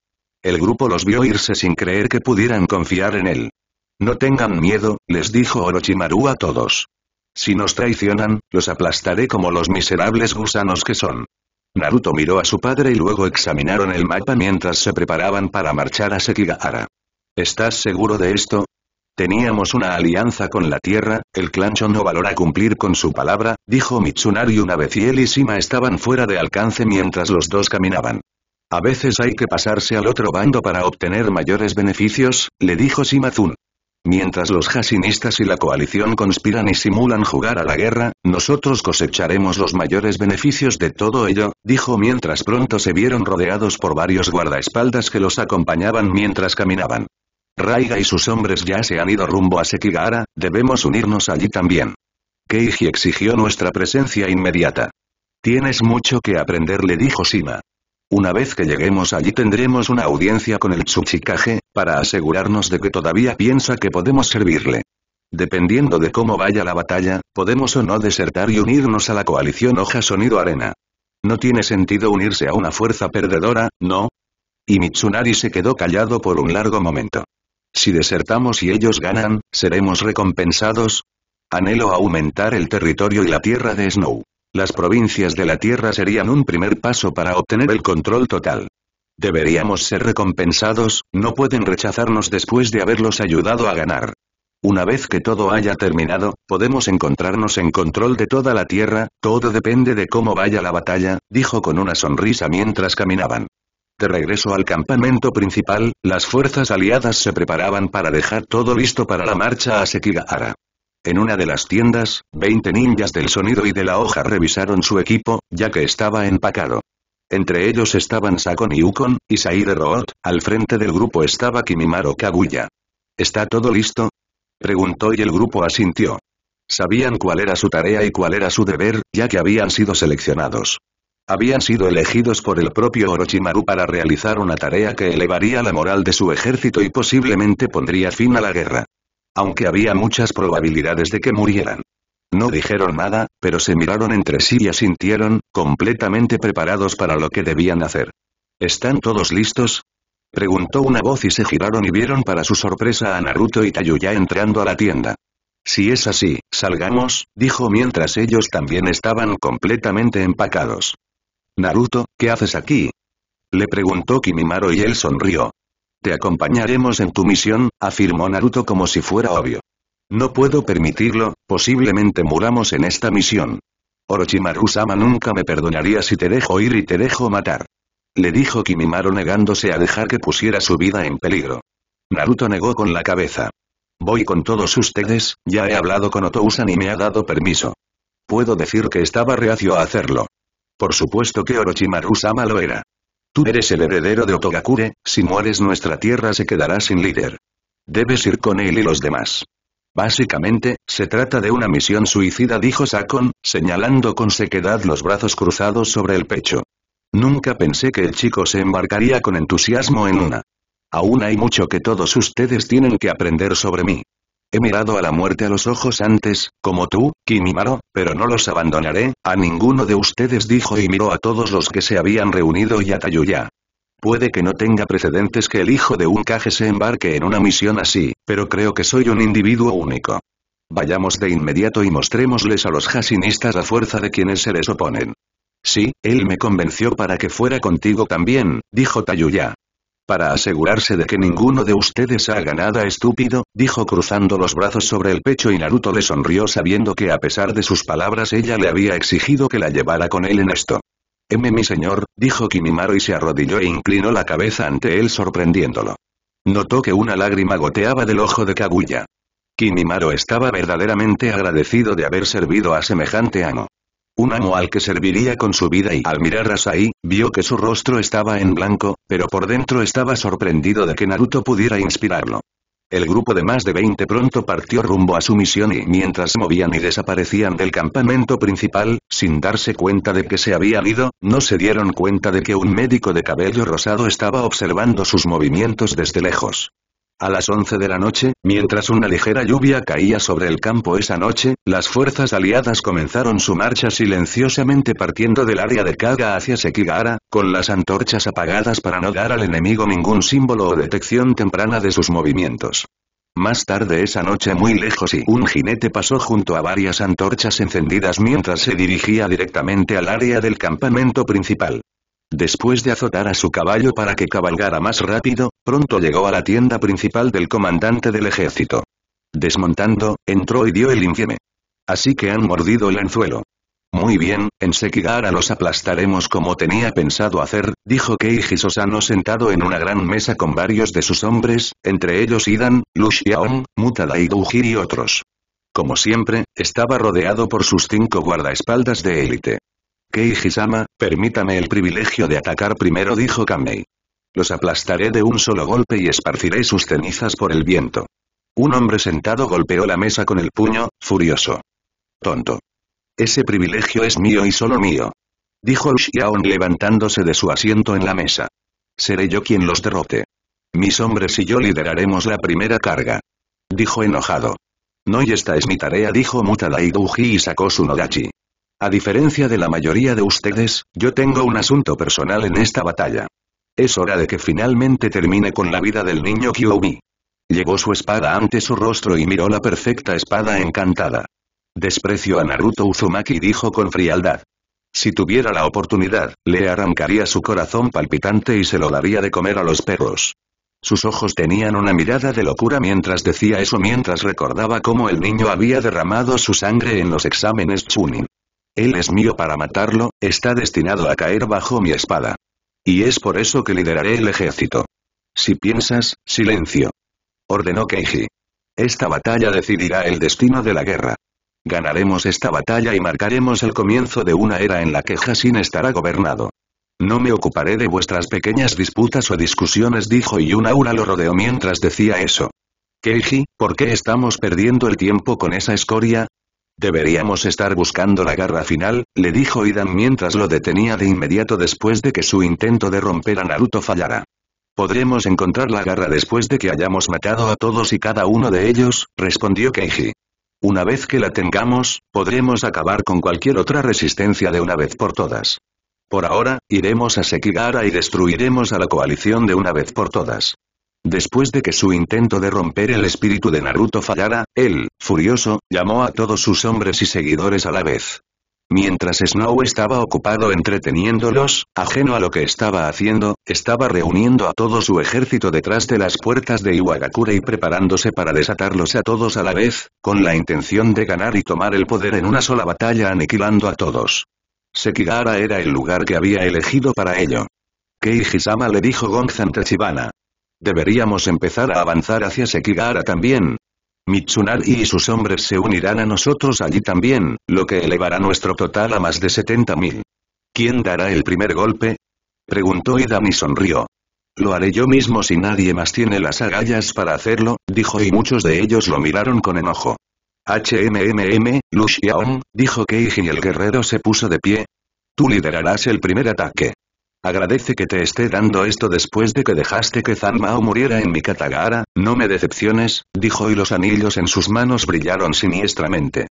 El grupo los vio irse sin creer que pudieran confiar en él. No tengan miedo, les dijo Orochimaru a todos. Si nos traicionan, los aplastaré como los miserables gusanos que son. Naruto miró a su padre y luego examinaron el mapa mientras se preparaban para marchar a Sekigahara. ¿Estás seguro de esto? Teníamos una alianza con la Tierra, el clan Chon no valora cumplir con su palabra, dijo Mitsunari una vez y él y Sima estaban fuera de alcance mientras los dos caminaban. A veces hay que pasarse al otro bando para obtener mayores beneficios, le dijo Zun. Mientras los hasinistas y la coalición conspiran y simulan jugar a la guerra, nosotros cosecharemos los mayores beneficios de todo ello, dijo mientras pronto se vieron rodeados por varios guardaespaldas que los acompañaban mientras caminaban. Raiga y sus hombres ya se han ido rumbo a Sekigahara, debemos unirnos allí también. Keiji exigió nuestra presencia inmediata. Tienes mucho que aprender le dijo Shima. Una vez que lleguemos allí tendremos una audiencia con el Tsuchikage, para asegurarnos de que todavía piensa que podemos servirle. Dependiendo de cómo vaya la batalla, podemos o no desertar y unirnos a la coalición Hoja Sonido Arena. No tiene sentido unirse a una fuerza perdedora, ¿no? Y Mitsunari se quedó callado por un largo momento. Si desertamos y ellos ganan, ¿seremos recompensados? Anhelo aumentar el territorio y la tierra de Snow. Las provincias de la tierra serían un primer paso para obtener el control total. Deberíamos ser recompensados, no pueden rechazarnos después de haberlos ayudado a ganar. Una vez que todo haya terminado, podemos encontrarnos en control de toda la tierra, todo depende de cómo vaya la batalla, dijo con una sonrisa mientras caminaban. De regreso al campamento principal, las fuerzas aliadas se preparaban para dejar todo listo para la marcha a Sekigahara. En una de las tiendas, 20 ninjas del sonido y de la hoja revisaron su equipo, ya que estaba empacado. Entre ellos estaban Sakon y Ukon, y Saire Root, al frente del grupo estaba Kimimaro Kaguya. ¿Está todo listo? Preguntó y el grupo asintió. Sabían cuál era su tarea y cuál era su deber, ya que habían sido seleccionados. Habían sido elegidos por el propio Orochimaru para realizar una tarea que elevaría la moral de su ejército y posiblemente pondría fin a la guerra. Aunque había muchas probabilidades de que murieran. No dijeron nada, pero se miraron entre sí y asintieron, completamente preparados para lo que debían hacer. ¿Están todos listos? Preguntó una voz y se giraron y vieron para su sorpresa a Naruto y Tayuya entrando a la tienda. Si es así, salgamos, dijo mientras ellos también estaban completamente empacados. Naruto, ¿qué haces aquí? Le preguntó Kimimaro y él sonrió. Te acompañaremos en tu misión, afirmó Naruto como si fuera obvio. No puedo permitirlo, posiblemente muramos en esta misión. Orochimaru-sama nunca me perdonaría si te dejo ir y te dejo matar. Le dijo Kimimaro negándose a dejar que pusiera su vida en peligro. Naruto negó con la cabeza. Voy con todos ustedes, ya he hablado con Otousan y me ha dado permiso. Puedo decir que estaba reacio a hacerlo. Por supuesto que Orochimaru-sama lo era. Tú eres el heredero de Otogakure, si mueres nuestra tierra se quedará sin líder. Debes ir con él y los demás. Básicamente, se trata de una misión suicida dijo Sakon, señalando con sequedad los brazos cruzados sobre el pecho. Nunca pensé que el chico se embarcaría con entusiasmo en una. Aún hay mucho que todos ustedes tienen que aprender sobre mí. He mirado a la muerte a los ojos antes, como tú, Kimimaro, pero no los abandonaré, a ninguno de ustedes dijo y miró a todos los que se habían reunido y a Tayuya. Puede que no tenga precedentes que el hijo de un caje se embarque en una misión así, pero creo que soy un individuo único. Vayamos de inmediato y mostrémosles a los jasinistas la fuerza de quienes se les oponen. Sí, él me convenció para que fuera contigo también, dijo Tayuya. Para asegurarse de que ninguno de ustedes haga nada estúpido, dijo cruzando los brazos sobre el pecho y Naruto le sonrió sabiendo que a pesar de sus palabras ella le había exigido que la llevara con él en esto. M mi señor, dijo Kimimaro y se arrodilló e inclinó la cabeza ante él sorprendiéndolo. Notó que una lágrima goteaba del ojo de Kaguya. Kimimaro estaba verdaderamente agradecido de haber servido a semejante amo un amo al que serviría con su vida y al mirar a Sai, vio que su rostro estaba en blanco, pero por dentro estaba sorprendido de que Naruto pudiera inspirarlo. El grupo de más de 20 pronto partió rumbo a su misión y mientras movían y desaparecían del campamento principal, sin darse cuenta de que se habían ido, no se dieron cuenta de que un médico de cabello rosado estaba observando sus movimientos desde lejos. A las 11 de la noche, mientras una ligera lluvia caía sobre el campo esa noche, las fuerzas aliadas comenzaron su marcha silenciosamente partiendo del área de Kaga hacia Sekigahara, con las antorchas apagadas para no dar al enemigo ningún símbolo o detección temprana de sus movimientos. Más tarde esa noche muy lejos y un jinete pasó junto a varias antorchas encendidas mientras se dirigía directamente al área del campamento principal. Después de azotar a su caballo para que cabalgara más rápido, pronto llegó a la tienda principal del comandante del ejército. Desmontando, entró y dio el infieme. Así que han mordido el anzuelo. Muy bien, en sekigara los aplastaremos como tenía pensado hacer, dijo Keiji Sosano sentado en una gran mesa con varios de sus hombres, entre ellos Idan, Lushiaon, Mutada y y otros. Como siempre, estaba rodeado por sus cinco guardaespaldas de élite keiji permítame el privilegio de atacar primero dijo Kamei. Los aplastaré de un solo golpe y esparciré sus cenizas por el viento. Un hombre sentado golpeó la mesa con el puño, furioso. Tonto. Ese privilegio es mío y solo mío. Dijo Xiaon levantándose de su asiento en la mesa. Seré yo quien los derrote. Mis hombres y yo lideraremos la primera carga. Dijo enojado. No y esta es mi tarea dijo Mutadai y sacó su Nodachi. A diferencia de la mayoría de ustedes, yo tengo un asunto personal en esta batalla. Es hora de que finalmente termine con la vida del niño Kyuubi. Llevó su espada ante su rostro y miró la perfecta espada encantada. Desprecio a Naruto Uzumaki y dijo con frialdad. Si tuviera la oportunidad, le arrancaría su corazón palpitante y se lo daría de comer a los perros. Sus ojos tenían una mirada de locura mientras decía eso mientras recordaba cómo el niño había derramado su sangre en los exámenes Chunin. Él es mío para matarlo, está destinado a caer bajo mi espada. Y es por eso que lideraré el ejército. Si piensas, silencio. Ordenó Keiji. Esta batalla decidirá el destino de la guerra. Ganaremos esta batalla y marcaremos el comienzo de una era en la que Jasin estará gobernado. No me ocuparé de vuestras pequeñas disputas o discusiones dijo y un aura lo rodeó mientras decía eso. Keiji, ¿por qué estamos perdiendo el tiempo con esa escoria? Deberíamos estar buscando la garra final, le dijo Idan mientras lo detenía de inmediato después de que su intento de romper a Naruto fallara. Podremos encontrar la garra después de que hayamos matado a todos y cada uno de ellos, respondió Keiji. Una vez que la tengamos, podremos acabar con cualquier otra resistencia de una vez por todas. Por ahora, iremos a Sekigara y destruiremos a la coalición de una vez por todas. Después de que su intento de romper el espíritu de Naruto fallara, él, furioso, llamó a todos sus hombres y seguidores a la vez. Mientras Snow estaba ocupado entreteniéndolos, ajeno a lo que estaba haciendo, estaba reuniendo a todo su ejército detrás de las puertas de Iwagakure y preparándose para desatarlos a todos a la vez, con la intención de ganar y tomar el poder en una sola batalla aniquilando a todos. Sekigara era el lugar que había elegido para ello. Keiji-sama le dijo Gonzan Chibana? Deberíamos empezar a avanzar hacia Sekigara también. Mitsunari y sus hombres se unirán a nosotros allí también, lo que elevará nuestro total a más de 70.000. ¿Quién dará el primer golpe? Preguntó y sonrió. Lo haré yo mismo si nadie más tiene las agallas para hacerlo, dijo y muchos de ellos lo miraron con enojo. HMMM, Lu dijo Keiji y el guerrero se puso de pie. Tú liderarás el primer ataque. Agradece que te esté dando esto después de que dejaste que Zanmao muriera en mi katagara, no me decepciones, dijo y los anillos en sus manos brillaron siniestramente.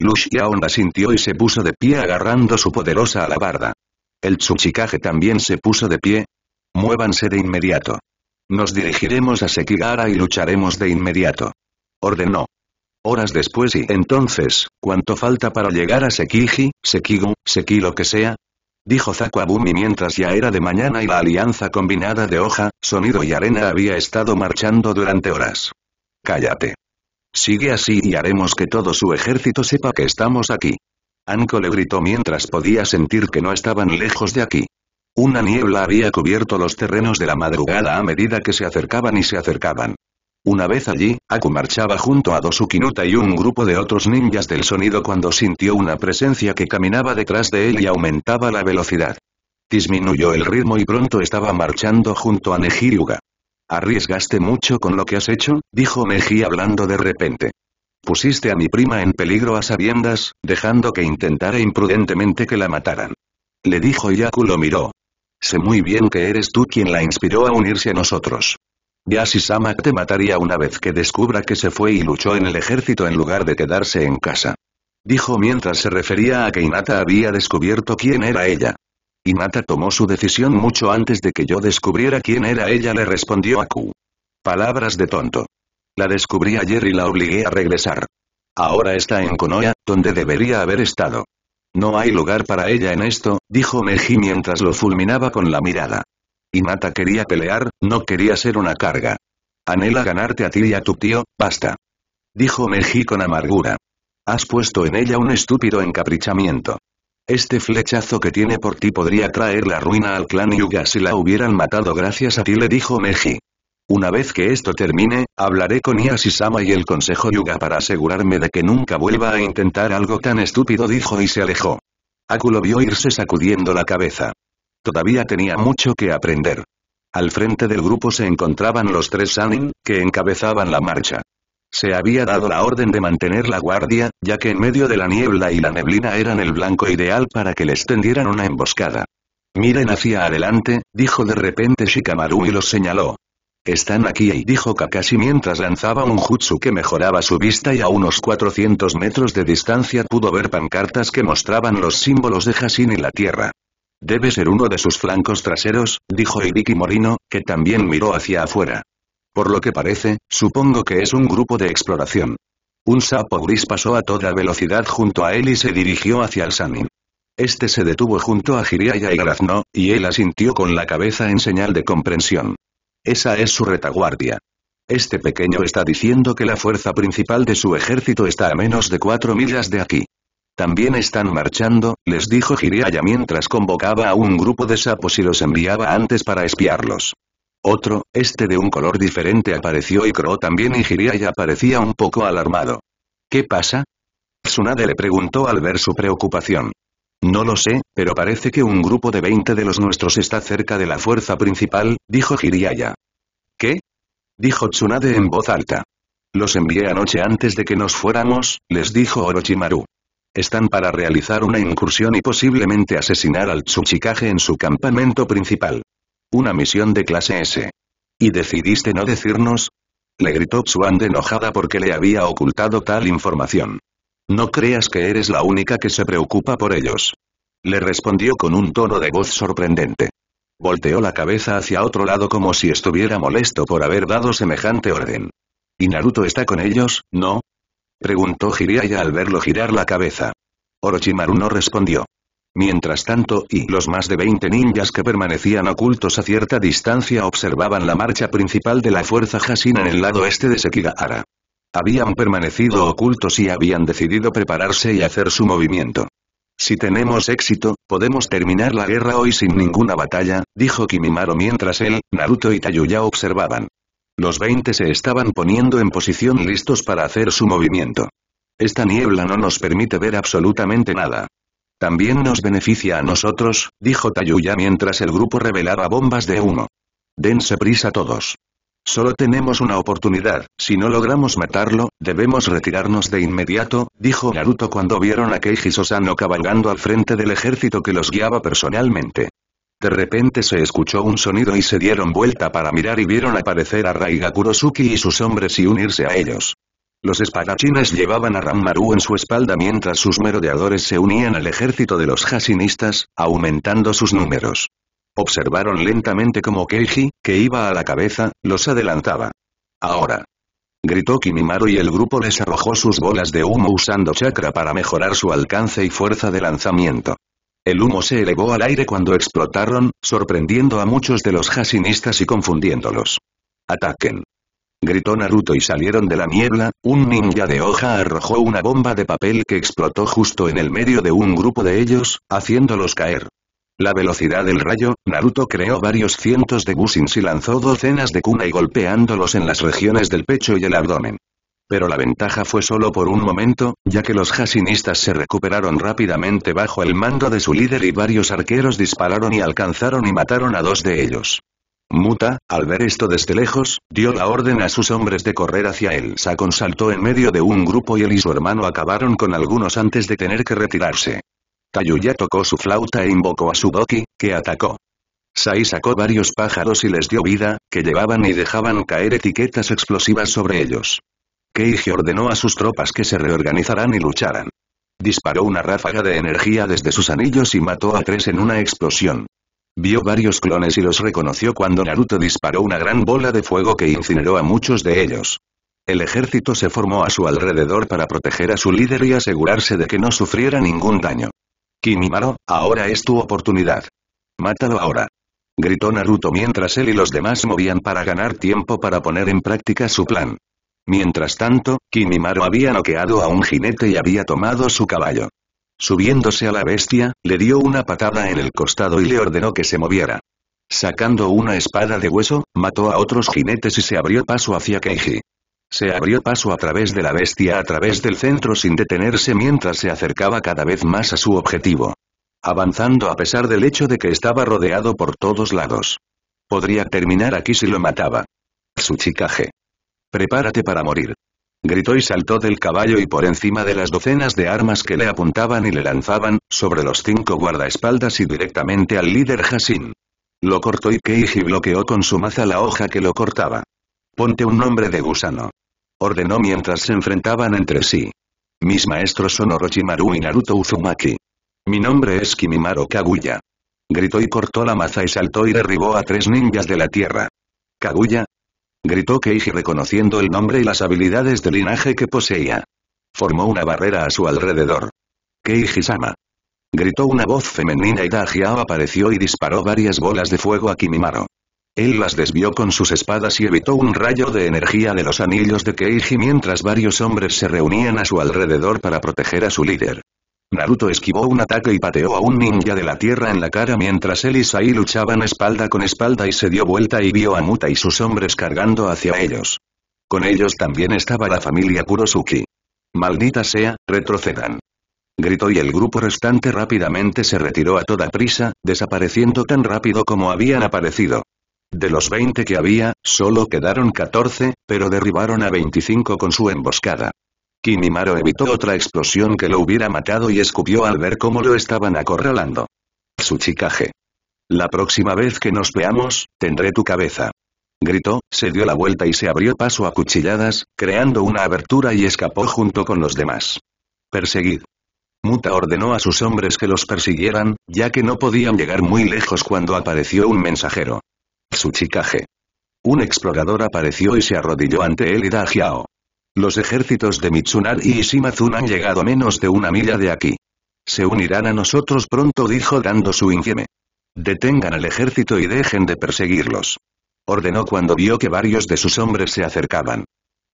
Lu la sintió y se puso de pie agarrando su poderosa alabarda. El Tsuchikage también se puso de pie. Muévanse de inmediato. Nos dirigiremos a Sekigara y lucharemos de inmediato. Ordenó. Horas después y entonces, ¿cuánto falta para llegar a Sekiji, Sekigun, Seki lo que sea? dijo Zakuabumi mientras ya era de mañana y la alianza combinada de hoja, sonido y arena había estado marchando durante horas. Cállate. Sigue así y haremos que todo su ejército sepa que estamos aquí. Anko le gritó mientras podía sentir que no estaban lejos de aquí. Una niebla había cubierto los terrenos de la madrugada a medida que se acercaban y se acercaban. Una vez allí, Aku marchaba junto a Dosukinuta y un grupo de otros ninjas del sonido cuando sintió una presencia que caminaba detrás de él y aumentaba la velocidad. Disminuyó el ritmo y pronto estaba marchando junto a yuga «Arriesgaste mucho con lo que has hecho», dijo Neji hablando de repente. Pusiste a mi prima en peligro a sabiendas, dejando que intentara imprudentemente que la mataran. Le dijo y Aku lo miró. Sé muy bien que eres tú quien la inspiró a unirse a nosotros si sama te mataría una vez que descubra que se fue y luchó en el ejército en lugar de quedarse en casa. Dijo mientras se refería a que Inata había descubierto quién era ella. Inata tomó su decisión mucho antes de que yo descubriera quién era ella le respondió Aku. Palabras de tonto. La descubrí ayer y la obligué a regresar. Ahora está en Konoya, donde debería haber estado. No hay lugar para ella en esto, dijo Meji mientras lo fulminaba con la mirada. Y Mata quería pelear, no quería ser una carga. Anhela ganarte a ti y a tu tío, basta. Dijo Meji con amargura. Has puesto en ella un estúpido encaprichamiento. Este flechazo que tiene por ti podría traer la ruina al clan Yuga si la hubieran matado gracias a ti le dijo Meji. Una vez que esto termine, hablaré con sama y el consejo Yuga para asegurarme de que nunca vuelva a intentar algo tan estúpido dijo y se alejó. Akulo vio irse sacudiendo la cabeza. Todavía tenía mucho que aprender. Al frente del grupo se encontraban los tres Sanin, que encabezaban la marcha. Se había dado la orden de mantener la guardia, ya que en medio de la niebla y la neblina eran el blanco ideal para que les tendieran una emboscada. Miren hacia adelante, dijo de repente Shikamaru y los señaló. Están aquí, dijo Kakashi mientras lanzaba un jutsu que mejoraba su vista y a unos 400 metros de distancia pudo ver pancartas que mostraban los símbolos de Hashin y la tierra. Debe ser uno de sus flancos traseros, dijo Iriki Morino, que también miró hacia afuera. Por lo que parece, supongo que es un grupo de exploración. Un sapo gris pasó a toda velocidad junto a él y se dirigió hacia el Sanin. Este se detuvo junto a Jiria y Grazno, y él asintió con la cabeza en señal de comprensión. Esa es su retaguardia. Este pequeño está diciendo que la fuerza principal de su ejército está a menos de cuatro millas de aquí. También están marchando, les dijo Hiriaya mientras convocaba a un grupo de sapos y los enviaba antes para espiarlos. Otro, este de un color diferente apareció y croó también y Hiriaya parecía un poco alarmado. ¿Qué pasa? Tsunade le preguntó al ver su preocupación. No lo sé, pero parece que un grupo de 20 de los nuestros está cerca de la fuerza principal, dijo Hiriaya. ¿Qué? Dijo Tsunade en voz alta. Los envié anoche antes de que nos fuéramos, les dijo Orochimaru. Están para realizar una incursión y posiblemente asesinar al Tsuchikage en su campamento principal. Una misión de clase S. ¿Y decidiste no decirnos? Le gritó Tsuan enojada porque le había ocultado tal información. No creas que eres la única que se preocupa por ellos. Le respondió con un tono de voz sorprendente. Volteó la cabeza hacia otro lado como si estuviera molesto por haber dado semejante orden. ¿Y Naruto está con ellos, no? Preguntó Jiraiya al verlo girar la cabeza. Orochimaru no respondió. Mientras tanto y los más de 20 ninjas que permanecían ocultos a cierta distancia observaban la marcha principal de la fuerza Hashina en el lado este de Sekigahara. Habían permanecido ocultos y habían decidido prepararse y hacer su movimiento. Si tenemos éxito, podemos terminar la guerra hoy sin ninguna batalla, dijo Kimimaro mientras él, Naruto y Tayuya observaban. Los veinte se estaban poniendo en posición listos para hacer su movimiento. Esta niebla no nos permite ver absolutamente nada. También nos beneficia a nosotros, dijo Tayuya mientras el grupo revelaba bombas de humo. Dense prisa todos. Solo tenemos una oportunidad, si no logramos matarlo, debemos retirarnos de inmediato, dijo Naruto cuando vieron a Keiji Sosano cabalgando al frente del ejército que los guiaba personalmente. De repente se escuchó un sonido y se dieron vuelta para mirar y vieron aparecer a Raiga Kurosuki y sus hombres y unirse a ellos. Los espadachines llevaban a Rammaru en su espalda mientras sus merodeadores se unían al ejército de los hashinistas, aumentando sus números. Observaron lentamente como Keiji, que iba a la cabeza, los adelantaba. Ahora. Gritó Kimimaro y el grupo les arrojó sus bolas de humo usando chakra para mejorar su alcance y fuerza de lanzamiento. El humo se elevó al aire cuando explotaron, sorprendiendo a muchos de los jasinistas y confundiéndolos. ¡Ataquen! Gritó Naruto y salieron de la niebla, un ninja de hoja arrojó una bomba de papel que explotó justo en el medio de un grupo de ellos, haciéndolos caer. La velocidad del rayo, Naruto creó varios cientos de busins y lanzó docenas de y golpeándolos en las regiones del pecho y el abdomen. Pero la ventaja fue solo por un momento, ya que los jasinistas se recuperaron rápidamente bajo el mando de su líder y varios arqueros dispararon y alcanzaron y mataron a dos de ellos. Muta, al ver esto desde lejos, dio la orden a sus hombres de correr hacia él. Sakon saltó en medio de un grupo y él y su hermano acabaron con algunos antes de tener que retirarse. Tayuya tocó su flauta e invocó a Sudoki, que atacó. Sai sacó varios pájaros y les dio vida, que llevaban y dejaban caer etiquetas explosivas sobre ellos. Keiji ordenó a sus tropas que se reorganizaran y lucharan. Disparó una ráfaga de energía desde sus anillos y mató a tres en una explosión. Vio varios clones y los reconoció cuando Naruto disparó una gran bola de fuego que incineró a muchos de ellos. El ejército se formó a su alrededor para proteger a su líder y asegurarse de que no sufriera ningún daño. Kimimaro, ahora es tu oportunidad. Mátalo ahora. Gritó Naruto mientras él y los demás movían para ganar tiempo para poner en práctica su plan. Mientras tanto, Kimimaro había noqueado a un jinete y había tomado su caballo. Subiéndose a la bestia, le dio una patada en el costado y le ordenó que se moviera. Sacando una espada de hueso, mató a otros jinetes y se abrió paso hacia Keiji. Se abrió paso a través de la bestia a través del centro sin detenerse mientras se acercaba cada vez más a su objetivo. Avanzando a pesar del hecho de que estaba rodeado por todos lados. Podría terminar aquí si lo mataba. Su chicaje. Prepárate para morir. Gritó y saltó del caballo y por encima de las docenas de armas que le apuntaban y le lanzaban, sobre los cinco guardaespaldas y directamente al líder Hassin. Lo cortó y Keiji bloqueó con su maza la hoja que lo cortaba. Ponte un nombre de gusano. Ordenó mientras se enfrentaban entre sí. Mis maestros son Orochimaru y Naruto Uzumaki. Mi nombre es Kimimaro Kaguya. Gritó y cortó la maza y saltó y derribó a tres ninjas de la tierra. Kaguya, gritó Keiji reconociendo el nombre y las habilidades de linaje que poseía. Formó una barrera a su alrededor. Keiji-sama. Gritó una voz femenina y Dajiao apareció y disparó varias bolas de fuego a Kimimaro. Él las desvió con sus espadas y evitó un rayo de energía de los anillos de Keiji mientras varios hombres se reunían a su alrededor para proteger a su líder. Naruto esquivó un ataque y pateó a un ninja de la tierra en la cara mientras él y Sai luchaban espalda con espalda y se dio vuelta y vio a Muta y sus hombres cargando hacia ellos. Con ellos también estaba la familia Kurosuki. Maldita sea, retrocedan. Gritó y el grupo restante rápidamente se retiró a toda prisa, desapareciendo tan rápido como habían aparecido. De los 20 que había, solo quedaron 14, pero derribaron a 25 con su emboscada. Kimimaro evitó otra explosión que lo hubiera matado y escupió al ver cómo lo estaban acorralando. Tsuchikage. La próxima vez que nos veamos, tendré tu cabeza. Gritó, se dio la vuelta y se abrió paso a cuchilladas, creando una abertura y escapó junto con los demás. Perseguid. Muta ordenó a sus hombres que los persiguieran, ya que no podían llegar muy lejos cuando apareció un mensajero. Tsuchikage. Un explorador apareció y se arrodilló ante él y Dajiao. Los ejércitos de Mitsunari y Shimazun han llegado a menos de una milla de aquí. Se unirán a nosotros pronto dijo dando su infieme. Detengan al ejército y dejen de perseguirlos. Ordenó cuando vio que varios de sus hombres se acercaban.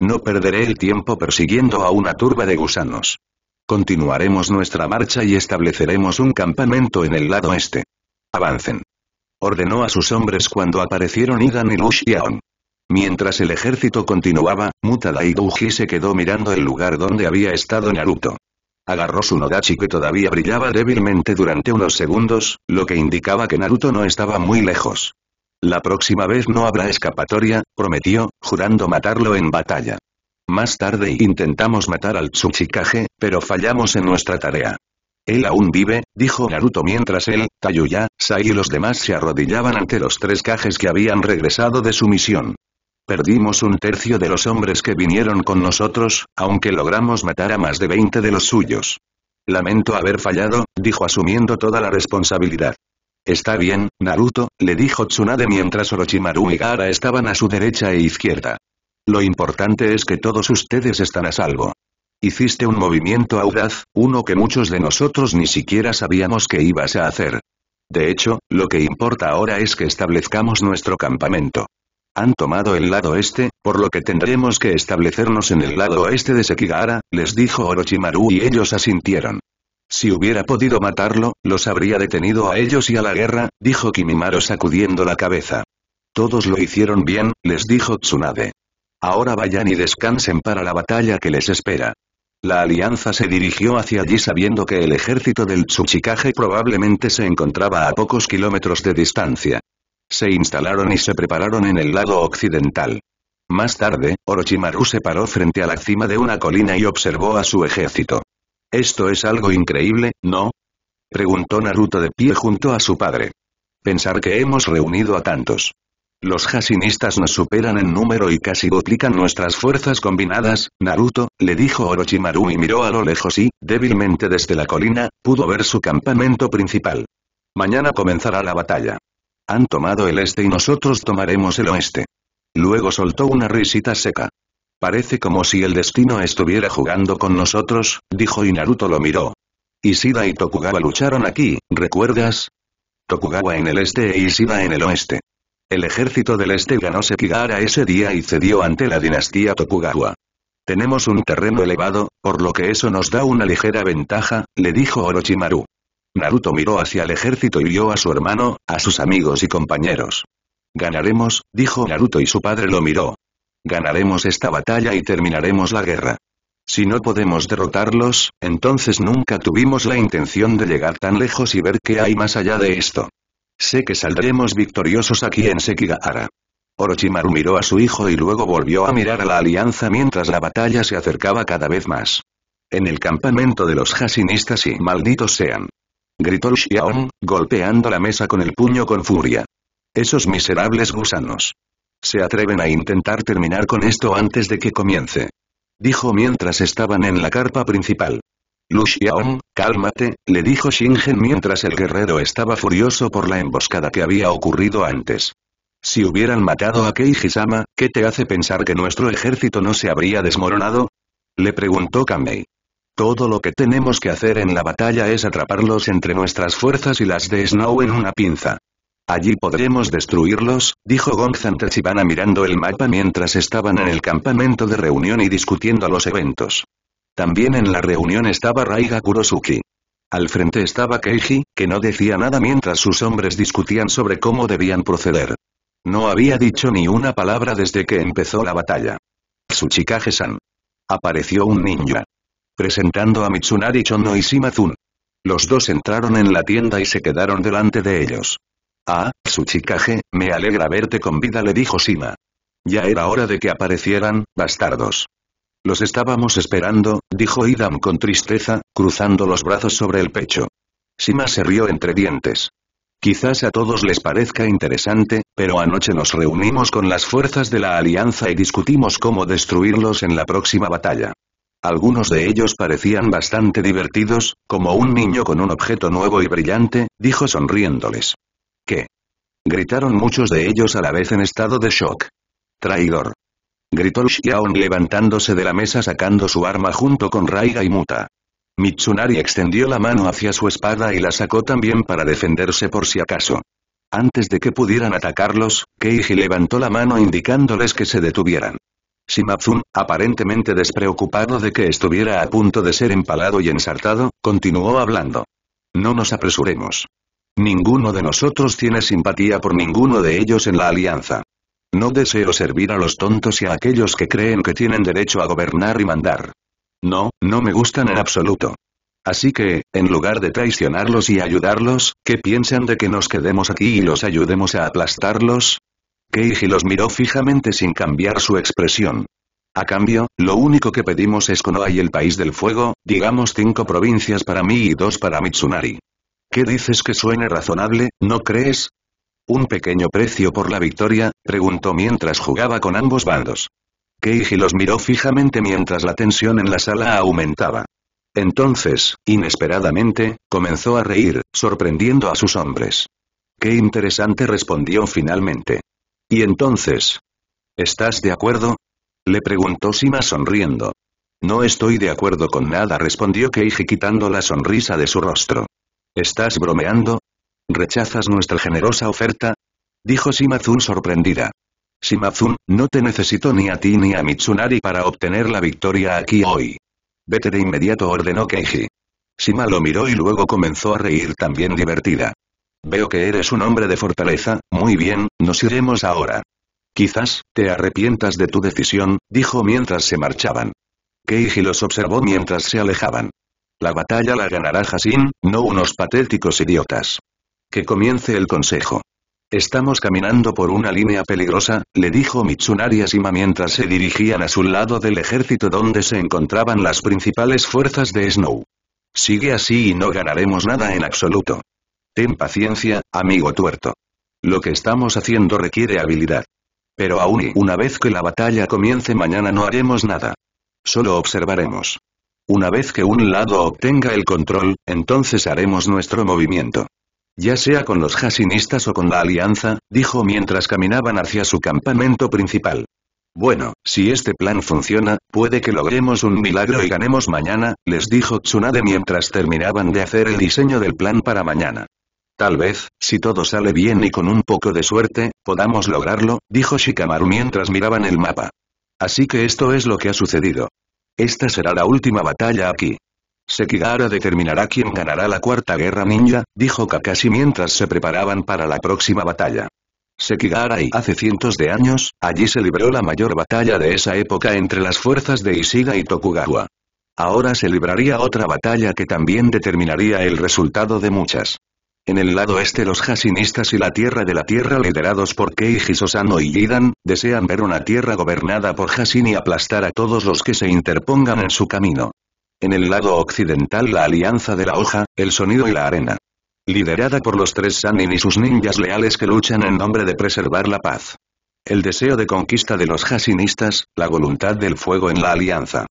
No perderé el tiempo persiguiendo a una turba de gusanos. Continuaremos nuestra marcha y estableceremos un campamento en el lado este. Avancen. Ordenó a sus hombres cuando aparecieron Idan y Xiaon. Mientras el ejército continuaba, Mutada y se quedó mirando el lugar donde había estado Naruto. Agarró su Nodachi que todavía brillaba débilmente durante unos segundos, lo que indicaba que Naruto no estaba muy lejos. La próxima vez no habrá escapatoria, prometió, jurando matarlo en batalla. Más tarde intentamos matar al Tsuchikage, pero fallamos en nuestra tarea. Él aún vive, dijo Naruto mientras él, Tayuya, Sai y los demás se arrodillaban ante los tres cajes que habían regresado de su misión. Perdimos un tercio de los hombres que vinieron con nosotros, aunque logramos matar a más de 20 de los suyos. Lamento haber fallado, dijo asumiendo toda la responsabilidad. Está bien, Naruto, le dijo Tsunade mientras Orochimaru y Gara estaban a su derecha e izquierda. Lo importante es que todos ustedes están a salvo. Hiciste un movimiento audaz, uno que muchos de nosotros ni siquiera sabíamos que ibas a hacer. De hecho, lo que importa ahora es que establezcamos nuestro campamento han tomado el lado este, por lo que tendremos que establecernos en el lado oeste de Sekigahara, les dijo Orochimaru y ellos asintieron. Si hubiera podido matarlo, los habría detenido a ellos y a la guerra, dijo Kimimaro sacudiendo la cabeza. Todos lo hicieron bien, les dijo Tsunade. Ahora vayan y descansen para la batalla que les espera. La alianza se dirigió hacia allí sabiendo que el ejército del Tsuchikage probablemente se encontraba a pocos kilómetros de distancia se instalaron y se prepararon en el lado occidental. Más tarde, Orochimaru se paró frente a la cima de una colina y observó a su ejército. Esto es algo increíble, ¿no? Preguntó Naruto de pie junto a su padre. Pensar que hemos reunido a tantos. Los Hasinistas nos superan en número y casi duplican nuestras fuerzas combinadas, Naruto, le dijo Orochimaru y miró a lo lejos y, débilmente desde la colina, pudo ver su campamento principal. Mañana comenzará la batalla. Han tomado el este y nosotros tomaremos el oeste. Luego soltó una risita seca. Parece como si el destino estuviera jugando con nosotros, dijo y Naruto lo miró. Isida y Tokugawa lucharon aquí, ¿recuerdas? Tokugawa en el este e Isida en el oeste. El ejército del este ganó Sekigahara ese día y cedió ante la dinastía Tokugawa. Tenemos un terreno elevado, por lo que eso nos da una ligera ventaja, le dijo Orochimaru. Naruto miró hacia el ejército y vio a su hermano, a sus amigos y compañeros. Ganaremos, dijo Naruto y su padre lo miró. Ganaremos esta batalla y terminaremos la guerra. Si no podemos derrotarlos, entonces nunca tuvimos la intención de llegar tan lejos y ver qué hay más allá de esto. Sé que saldremos victoriosos aquí en Sekigahara. Orochimaru miró a su hijo y luego volvió a mirar a la alianza mientras la batalla se acercaba cada vez más. En el campamento de los Hasinistas y malditos sean gritó Xiaom, golpeando la mesa con el puño con furia. Esos miserables gusanos. Se atreven a intentar terminar con esto antes de que comience. Dijo mientras estaban en la carpa principal. Lu Xiaom, cálmate, le dijo Shingen mientras el guerrero estaba furioso por la emboscada que había ocurrido antes. Si hubieran matado a Keiji-sama, ¿qué te hace pensar que nuestro ejército no se habría desmoronado? Le preguntó Kamei. Todo lo que tenemos que hacer en la batalla es atraparlos entre nuestras fuerzas y las de Snow en una pinza. Allí podremos destruirlos, dijo Gonzante Chibana mirando el mapa mientras estaban en el campamento de reunión y discutiendo los eventos. También en la reunión estaba Raiga Kurosuki. Al frente estaba Keiji, que no decía nada mientras sus hombres discutían sobre cómo debían proceder. No había dicho ni una palabra desde que empezó la batalla. Tsuchikage-san. Apareció un ninja presentando a Mitsunari Chono y Shimazun. Los dos entraron en la tienda y se quedaron delante de ellos. Ah, Tsuchikage, me alegra verte con vida le dijo Shima. Ya era hora de que aparecieran, bastardos. Los estábamos esperando, dijo Idam con tristeza, cruzando los brazos sobre el pecho. Shima se rió entre dientes. Quizás a todos les parezca interesante, pero anoche nos reunimos con las fuerzas de la Alianza y discutimos cómo destruirlos en la próxima batalla. Algunos de ellos parecían bastante divertidos, como un niño con un objeto nuevo y brillante, dijo sonriéndoles. ¿Qué? Gritaron muchos de ellos a la vez en estado de shock. Traidor. Gritó Xiaon levantándose de la mesa sacando su arma junto con Raiga y Muta. Mitsunari extendió la mano hacia su espada y la sacó también para defenderse por si acaso. Antes de que pudieran atacarlos, Keiji levantó la mano indicándoles que se detuvieran. Shimatsun, aparentemente despreocupado de que estuviera a punto de ser empalado y ensartado, continuó hablando. No nos apresuremos. Ninguno de nosotros tiene simpatía por ninguno de ellos en la alianza. No deseo servir a los tontos y a aquellos que creen que tienen derecho a gobernar y mandar. No, no me gustan en absoluto. Así que, en lugar de traicionarlos y ayudarlos, ¿qué piensan de que nos quedemos aquí y los ayudemos a aplastarlos? Keiji los miró fijamente sin cambiar su expresión. A cambio, lo único que pedimos es Konoha y el País del Fuego, digamos cinco provincias para mí y dos para Mitsunari. ¿Qué dices que suene razonable, no crees? ¿Un pequeño precio por la victoria? preguntó mientras jugaba con ambos bandos. Keiji los miró fijamente mientras la tensión en la sala aumentaba. Entonces, inesperadamente, comenzó a reír, sorprendiendo a sus hombres. Qué interesante respondió finalmente. Y entonces. ¿Estás de acuerdo? Le preguntó Sima sonriendo. No estoy de acuerdo con nada respondió Keiji quitando la sonrisa de su rostro. ¿Estás bromeando? ¿Rechazas nuestra generosa oferta? Dijo Shima-zun sorprendida. Shima-zun, no te necesito ni a ti ni a Mitsunari para obtener la victoria aquí hoy. Vete de inmediato ordenó Keiji. Shima lo miró y luego comenzó a reír también divertida. Veo que eres un hombre de fortaleza, muy bien, nos iremos ahora. Quizás, te arrepientas de tu decisión, dijo mientras se marchaban. Keiji los observó mientras se alejaban. La batalla la ganará Hasin, no unos patéticos idiotas. Que comience el consejo. Estamos caminando por una línea peligrosa, le dijo Mitsunari Asima mientras se dirigían a su lado del ejército donde se encontraban las principales fuerzas de Snow. Sigue así y no ganaremos nada en absoluto. Ten paciencia, amigo tuerto. Lo que estamos haciendo requiere habilidad. Pero aún y una vez que la batalla comience mañana no haremos nada. Solo observaremos. Una vez que un lado obtenga el control, entonces haremos nuestro movimiento. Ya sea con los jasinistas o con la alianza, dijo mientras caminaban hacia su campamento principal. Bueno, si este plan funciona, puede que logremos un milagro y ganemos mañana, les dijo Tsunade mientras terminaban de hacer el diseño del plan para mañana. Tal vez, si todo sale bien y con un poco de suerte, podamos lograrlo, dijo Shikamaru mientras miraban el mapa. Así que esto es lo que ha sucedido. Esta será la última batalla aquí. Sekigahara determinará quién ganará la cuarta guerra ninja, dijo Kakashi mientras se preparaban para la próxima batalla. Sekigahara y hace cientos de años, allí se libró la mayor batalla de esa época entre las fuerzas de Isiga y Tokugawa. Ahora se libraría otra batalla que también determinaría el resultado de muchas. En el lado este los jasinistas y la Tierra de la Tierra liderados por Keiji Sosano y Yidan, desean ver una tierra gobernada por Jasin y aplastar a todos los que se interpongan en su camino. En el lado occidental la Alianza de la Hoja, el Sonido y la Arena. Liderada por los tres Sanin y sus ninjas leales que luchan en nombre de preservar la paz. El deseo de conquista de los jasinistas, la voluntad del fuego en la Alianza.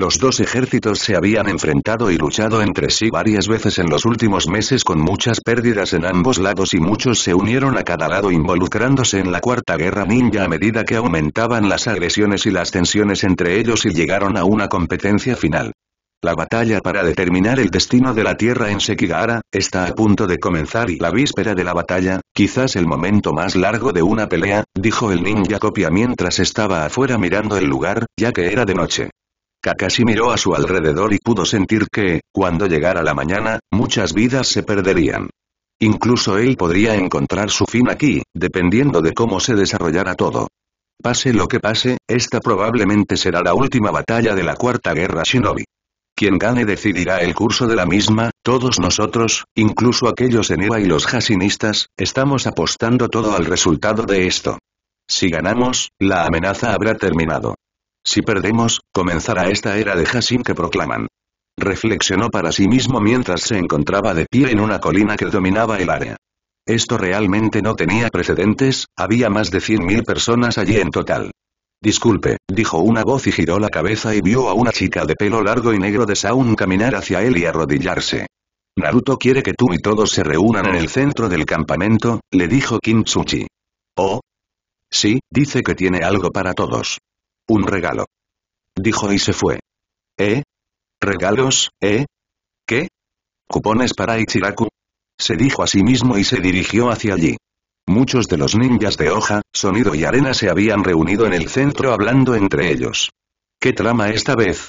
Los dos ejércitos se habían enfrentado y luchado entre sí varias veces en los últimos meses con muchas pérdidas en ambos lados y muchos se unieron a cada lado involucrándose en la Cuarta Guerra Ninja a medida que aumentaban las agresiones y las tensiones entre ellos y llegaron a una competencia final. La batalla para determinar el destino de la Tierra en Sekigahara, está a punto de comenzar y la víspera de la batalla, quizás el momento más largo de una pelea, dijo el ninja copia mientras estaba afuera mirando el lugar, ya que era de noche. Kakashi miró a su alrededor y pudo sentir que, cuando llegara la mañana, muchas vidas se perderían. Incluso él podría encontrar su fin aquí, dependiendo de cómo se desarrollara todo. Pase lo que pase, esta probablemente será la última batalla de la Cuarta Guerra Shinobi. Quien gane decidirá el curso de la misma, todos nosotros, incluso aquellos en Eva y los jasinistas, estamos apostando todo al resultado de esto. Si ganamos, la amenaza habrá terminado. Si perdemos, comenzará esta era de Hashim que proclaman. Reflexionó para sí mismo mientras se encontraba de pie en una colina que dominaba el área. Esto realmente no tenía precedentes, había más de 100.000 personas allí en total. Disculpe, dijo una voz y giró la cabeza y vio a una chica de pelo largo y negro de Saun caminar hacia él y arrodillarse. Naruto quiere que tú y todos se reúnan en el centro del campamento, le dijo Kintsuchi. ¿Oh? Sí, dice que tiene algo para todos. Un regalo. Dijo y se fue. ¿Eh? ¿Regalos, eh? ¿Qué? ¿Cupones para Ichiraku? Se dijo a sí mismo y se dirigió hacia allí. Muchos de los ninjas de hoja, sonido y arena se habían reunido en el centro hablando entre ellos. ¿Qué trama esta vez?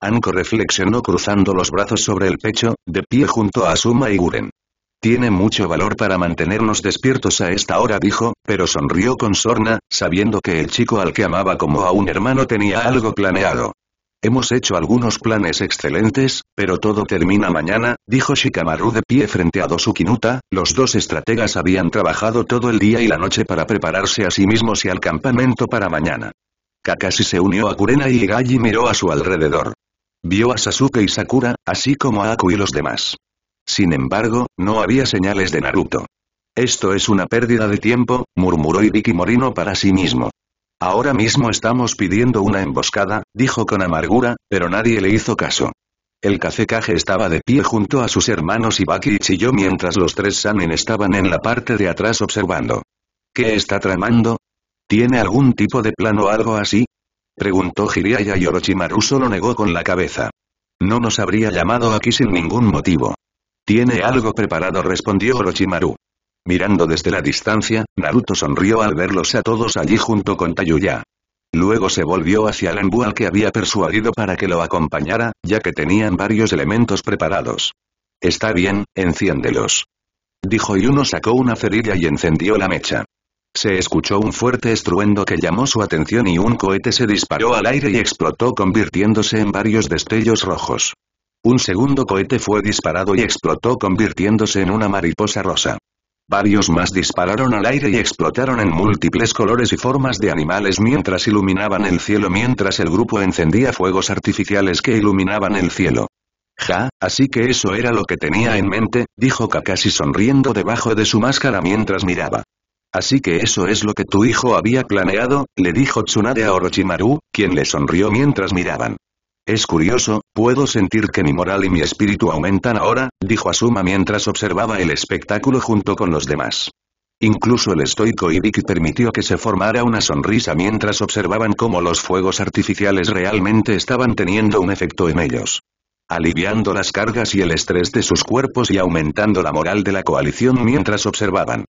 Anko reflexionó cruzando los brazos sobre el pecho, de pie junto a Suma y Guren. Tiene mucho valor para mantenernos despiertos a esta hora dijo, pero sonrió con sorna, sabiendo que el chico al que amaba como a un hermano tenía algo planeado. Hemos hecho algunos planes excelentes, pero todo termina mañana, dijo Shikamaru de pie frente a Dosukinuta, los dos estrategas habían trabajado todo el día y la noche para prepararse a sí mismos y al campamento para mañana. Kakashi se unió a Kurena y Gai miró a su alrededor. Vio a Sasuke y Sakura, así como a Aku y los demás. Sin embargo, no había señales de Naruto. Esto es una pérdida de tiempo, murmuró Ibiki Morino para sí mismo. Ahora mismo estamos pidiendo una emboscada, dijo con amargura, pero nadie le hizo caso. El cacecaje estaba de pie junto a sus hermanos Ibaki y Chiyo mientras los tres Samen estaban en la parte de atrás observando. ¿Qué está tramando? ¿Tiene algún tipo de plan o algo así? Preguntó Jiraiya y Orochimaru solo negó con la cabeza. No nos habría llamado aquí sin ningún motivo. Tiene algo preparado respondió Orochimaru. Mirando desde la distancia, Naruto sonrió al verlos a todos allí junto con Tayuya. Luego se volvió hacia Anbu al que había persuadido para que lo acompañara, ya que tenían varios elementos preparados. Está bien, enciéndelos. Dijo y uno sacó una cerilla y encendió la mecha. Se escuchó un fuerte estruendo que llamó su atención y un cohete se disparó al aire y explotó convirtiéndose en varios destellos rojos. Un segundo cohete fue disparado y explotó convirtiéndose en una mariposa rosa. Varios más dispararon al aire y explotaron en múltiples colores y formas de animales mientras iluminaban el cielo mientras el grupo encendía fuegos artificiales que iluminaban el cielo. Ja, así que eso era lo que tenía en mente, dijo Kakashi sonriendo debajo de su máscara mientras miraba. Así que eso es lo que tu hijo había planeado, le dijo Tsunade a Orochimaru, quien le sonrió mientras miraban. Es curioso, puedo sentir que mi moral y mi espíritu aumentan ahora, dijo Asuma mientras observaba el espectáculo junto con los demás. Incluso el estoico Ibiki permitió que se formara una sonrisa mientras observaban cómo los fuegos artificiales realmente estaban teniendo un efecto en ellos. Aliviando las cargas y el estrés de sus cuerpos y aumentando la moral de la coalición mientras observaban.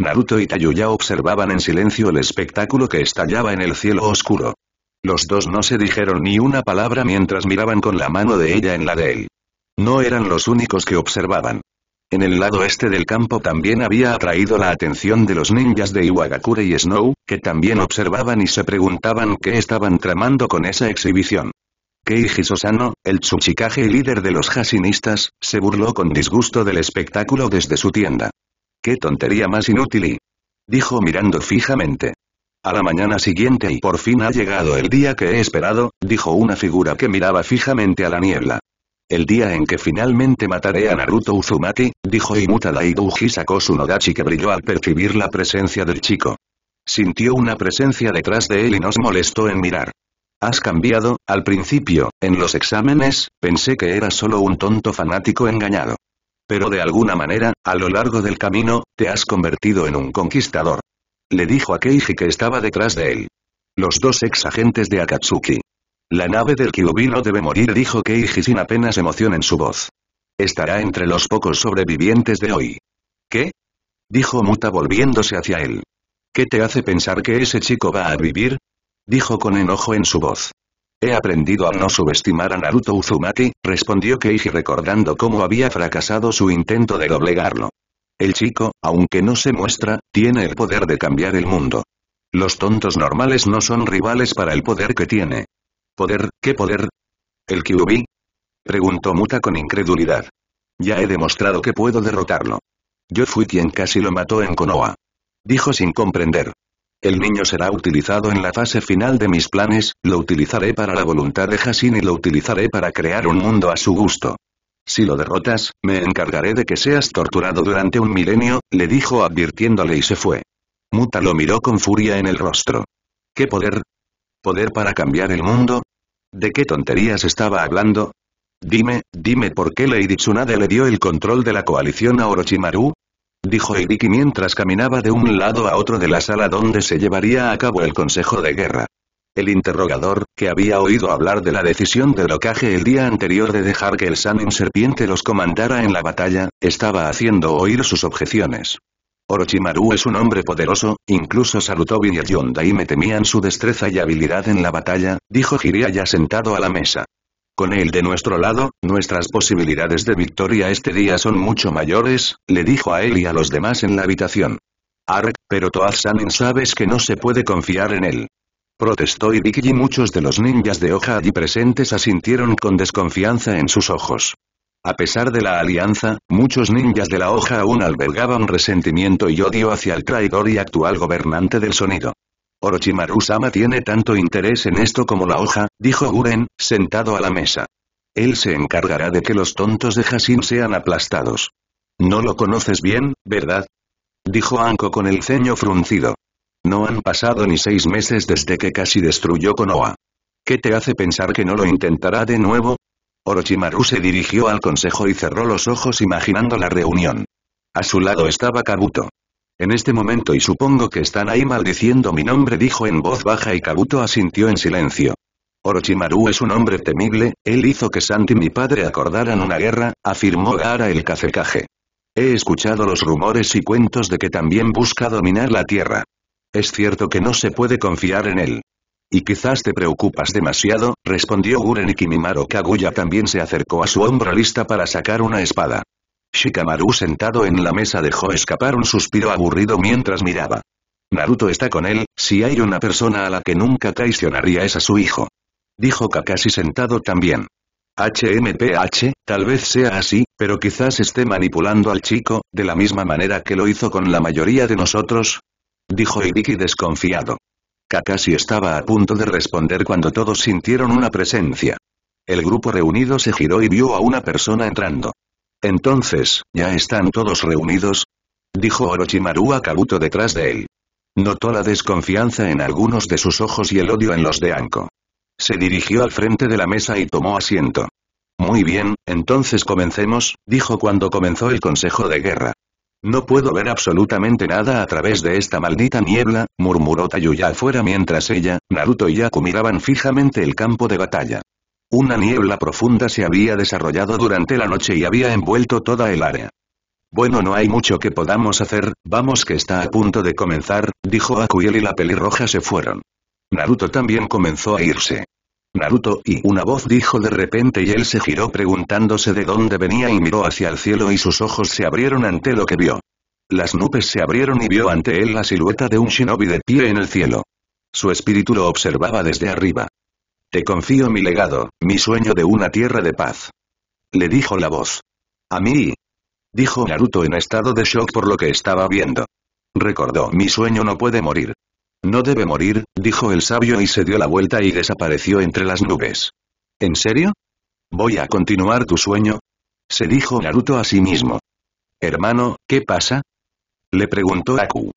Naruto y Tayuya observaban en silencio el espectáculo que estallaba en el cielo oscuro. Los dos no se dijeron ni una palabra mientras miraban con la mano de ella en la de él. No eran los únicos que observaban. En el lado este del campo también había atraído la atención de los ninjas de Iwagakure y Snow, que también observaban y se preguntaban qué estaban tramando con esa exhibición. Keiji Sosano, el Tsuchikage y líder de los hashinistas, se burló con disgusto del espectáculo desde su tienda. ¡Qué tontería más inútil y! dijo mirando fijamente. A la mañana siguiente y por fin ha llegado el día que he esperado, dijo una figura que miraba fijamente a la niebla. El día en que finalmente mataré a Naruto Uzumaki, dijo Imuta Daidouji sacó su que brilló al percibir la presencia del chico. Sintió una presencia detrás de él y nos molestó en mirar. Has cambiado, al principio, en los exámenes, pensé que eras solo un tonto fanático engañado. Pero de alguna manera, a lo largo del camino, te has convertido en un conquistador. Le dijo a Keiji que estaba detrás de él. Los dos ex agentes de Akatsuki. La nave del Kyubi no debe morir dijo Keiji sin apenas emoción en su voz. Estará entre los pocos sobrevivientes de hoy. ¿Qué? Dijo Muta volviéndose hacia él. ¿Qué te hace pensar que ese chico va a vivir? Dijo con enojo en su voz. He aprendido a no subestimar a Naruto Uzumaki, respondió Keiji recordando cómo había fracasado su intento de doblegarlo. El chico, aunque no se muestra, tiene el poder de cambiar el mundo. Los tontos normales no son rivales para el poder que tiene. ¿Poder? ¿Qué poder? ¿El Kyubi? Preguntó Muta con incredulidad. Ya he demostrado que puedo derrotarlo. Yo fui quien casi lo mató en Konoha. Dijo sin comprender. El niño será utilizado en la fase final de mis planes, lo utilizaré para la voluntad de Hassin y lo utilizaré para crear un mundo a su gusto. Si lo derrotas, me encargaré de que seas torturado durante un milenio, le dijo advirtiéndole y se fue. Muta lo miró con furia en el rostro. ¿Qué poder? ¿Poder para cambiar el mundo? ¿De qué tonterías estaba hablando? Dime, dime por qué Lady Tsunade le dio el control de la coalición a Orochimaru? Dijo Iriki mientras caminaba de un lado a otro de la sala donde se llevaría a cabo el consejo de guerra. El interrogador, que había oído hablar de la decisión de Locage el día anterior de dejar que el Sanen Serpiente los comandara en la batalla, estaba haciendo oír sus objeciones. Orochimaru es un hombre poderoso, incluso Sarutobi y Yondai me temían su destreza y habilidad en la batalla, dijo ya sentado a la mesa. Con él de nuestro lado, nuestras posibilidades de victoria este día son mucho mayores, le dijo a él y a los demás en la habitación. Ark, pero toad sabes que no se puede confiar en él protestó Ibiki y muchos de los ninjas de hoja allí presentes asintieron con desconfianza en sus ojos. A pesar de la alianza, muchos ninjas de la hoja aún albergaban resentimiento y odio hacia el traidor y actual gobernante del sonido. Orochimaru-sama tiene tanto interés en esto como la hoja, dijo Guren, sentado a la mesa. Él se encargará de que los tontos de Hashin sean aplastados. No lo conoces bien, ¿verdad? Dijo Anko con el ceño fruncido. No han pasado ni seis meses desde que casi destruyó Konoha. ¿Qué te hace pensar que no lo intentará de nuevo? Orochimaru se dirigió al consejo y cerró los ojos imaginando la reunión. A su lado estaba Kabuto. En este momento y supongo que están ahí maldiciendo mi nombre dijo en voz baja y Kabuto asintió en silencio. Orochimaru es un hombre temible, él hizo que Santi y mi padre acordaran una guerra, afirmó Gaara el Kazekaje. He escuchado los rumores y cuentos de que también busca dominar la tierra. Es cierto que no se puede confiar en él. Y quizás te preocupas demasiado, respondió Guren y Kimimaro Kaguya también se acercó a su hombro lista para sacar una espada. Shikamaru sentado en la mesa dejó escapar un suspiro aburrido mientras miraba. Naruto está con él, si hay una persona a la que nunca traicionaría es a su hijo. Dijo Kakashi sentado también. HMPH, tal vez sea así, pero quizás esté manipulando al chico, de la misma manera que lo hizo con la mayoría de nosotros, Dijo Iriki desconfiado. Kakashi estaba a punto de responder cuando todos sintieron una presencia. El grupo reunido se giró y vio a una persona entrando. Entonces, ¿ya están todos reunidos? Dijo Orochimaru a Kabuto detrás de él. Notó la desconfianza en algunos de sus ojos y el odio en los de Anko. Se dirigió al frente de la mesa y tomó asiento. Muy bien, entonces comencemos, dijo cuando comenzó el consejo de guerra. No puedo ver absolutamente nada a través de esta maldita niebla, murmuró Tayuya afuera mientras ella, Naruto y Yaku miraban fijamente el campo de batalla. Una niebla profunda se había desarrollado durante la noche y había envuelto toda el área. Bueno no hay mucho que podamos hacer, vamos que está a punto de comenzar, dijo Akuiel y la pelirroja se fueron. Naruto también comenzó a irse. Naruto, y una voz dijo de repente y él se giró preguntándose de dónde venía y miró hacia el cielo y sus ojos se abrieron ante lo que vio. Las nubes se abrieron y vio ante él la silueta de un shinobi de pie en el cielo. Su espíritu lo observaba desde arriba. Te confío mi legado, mi sueño de una tierra de paz. Le dijo la voz. A mí. Dijo Naruto en estado de shock por lo que estaba viendo. Recordó, mi sueño no puede morir. No debe morir, dijo el sabio y se dio la vuelta y desapareció entre las nubes. ¿En serio? ¿Voy a continuar tu sueño? Se dijo Naruto a sí mismo. Hermano, ¿qué pasa? Le preguntó Aku.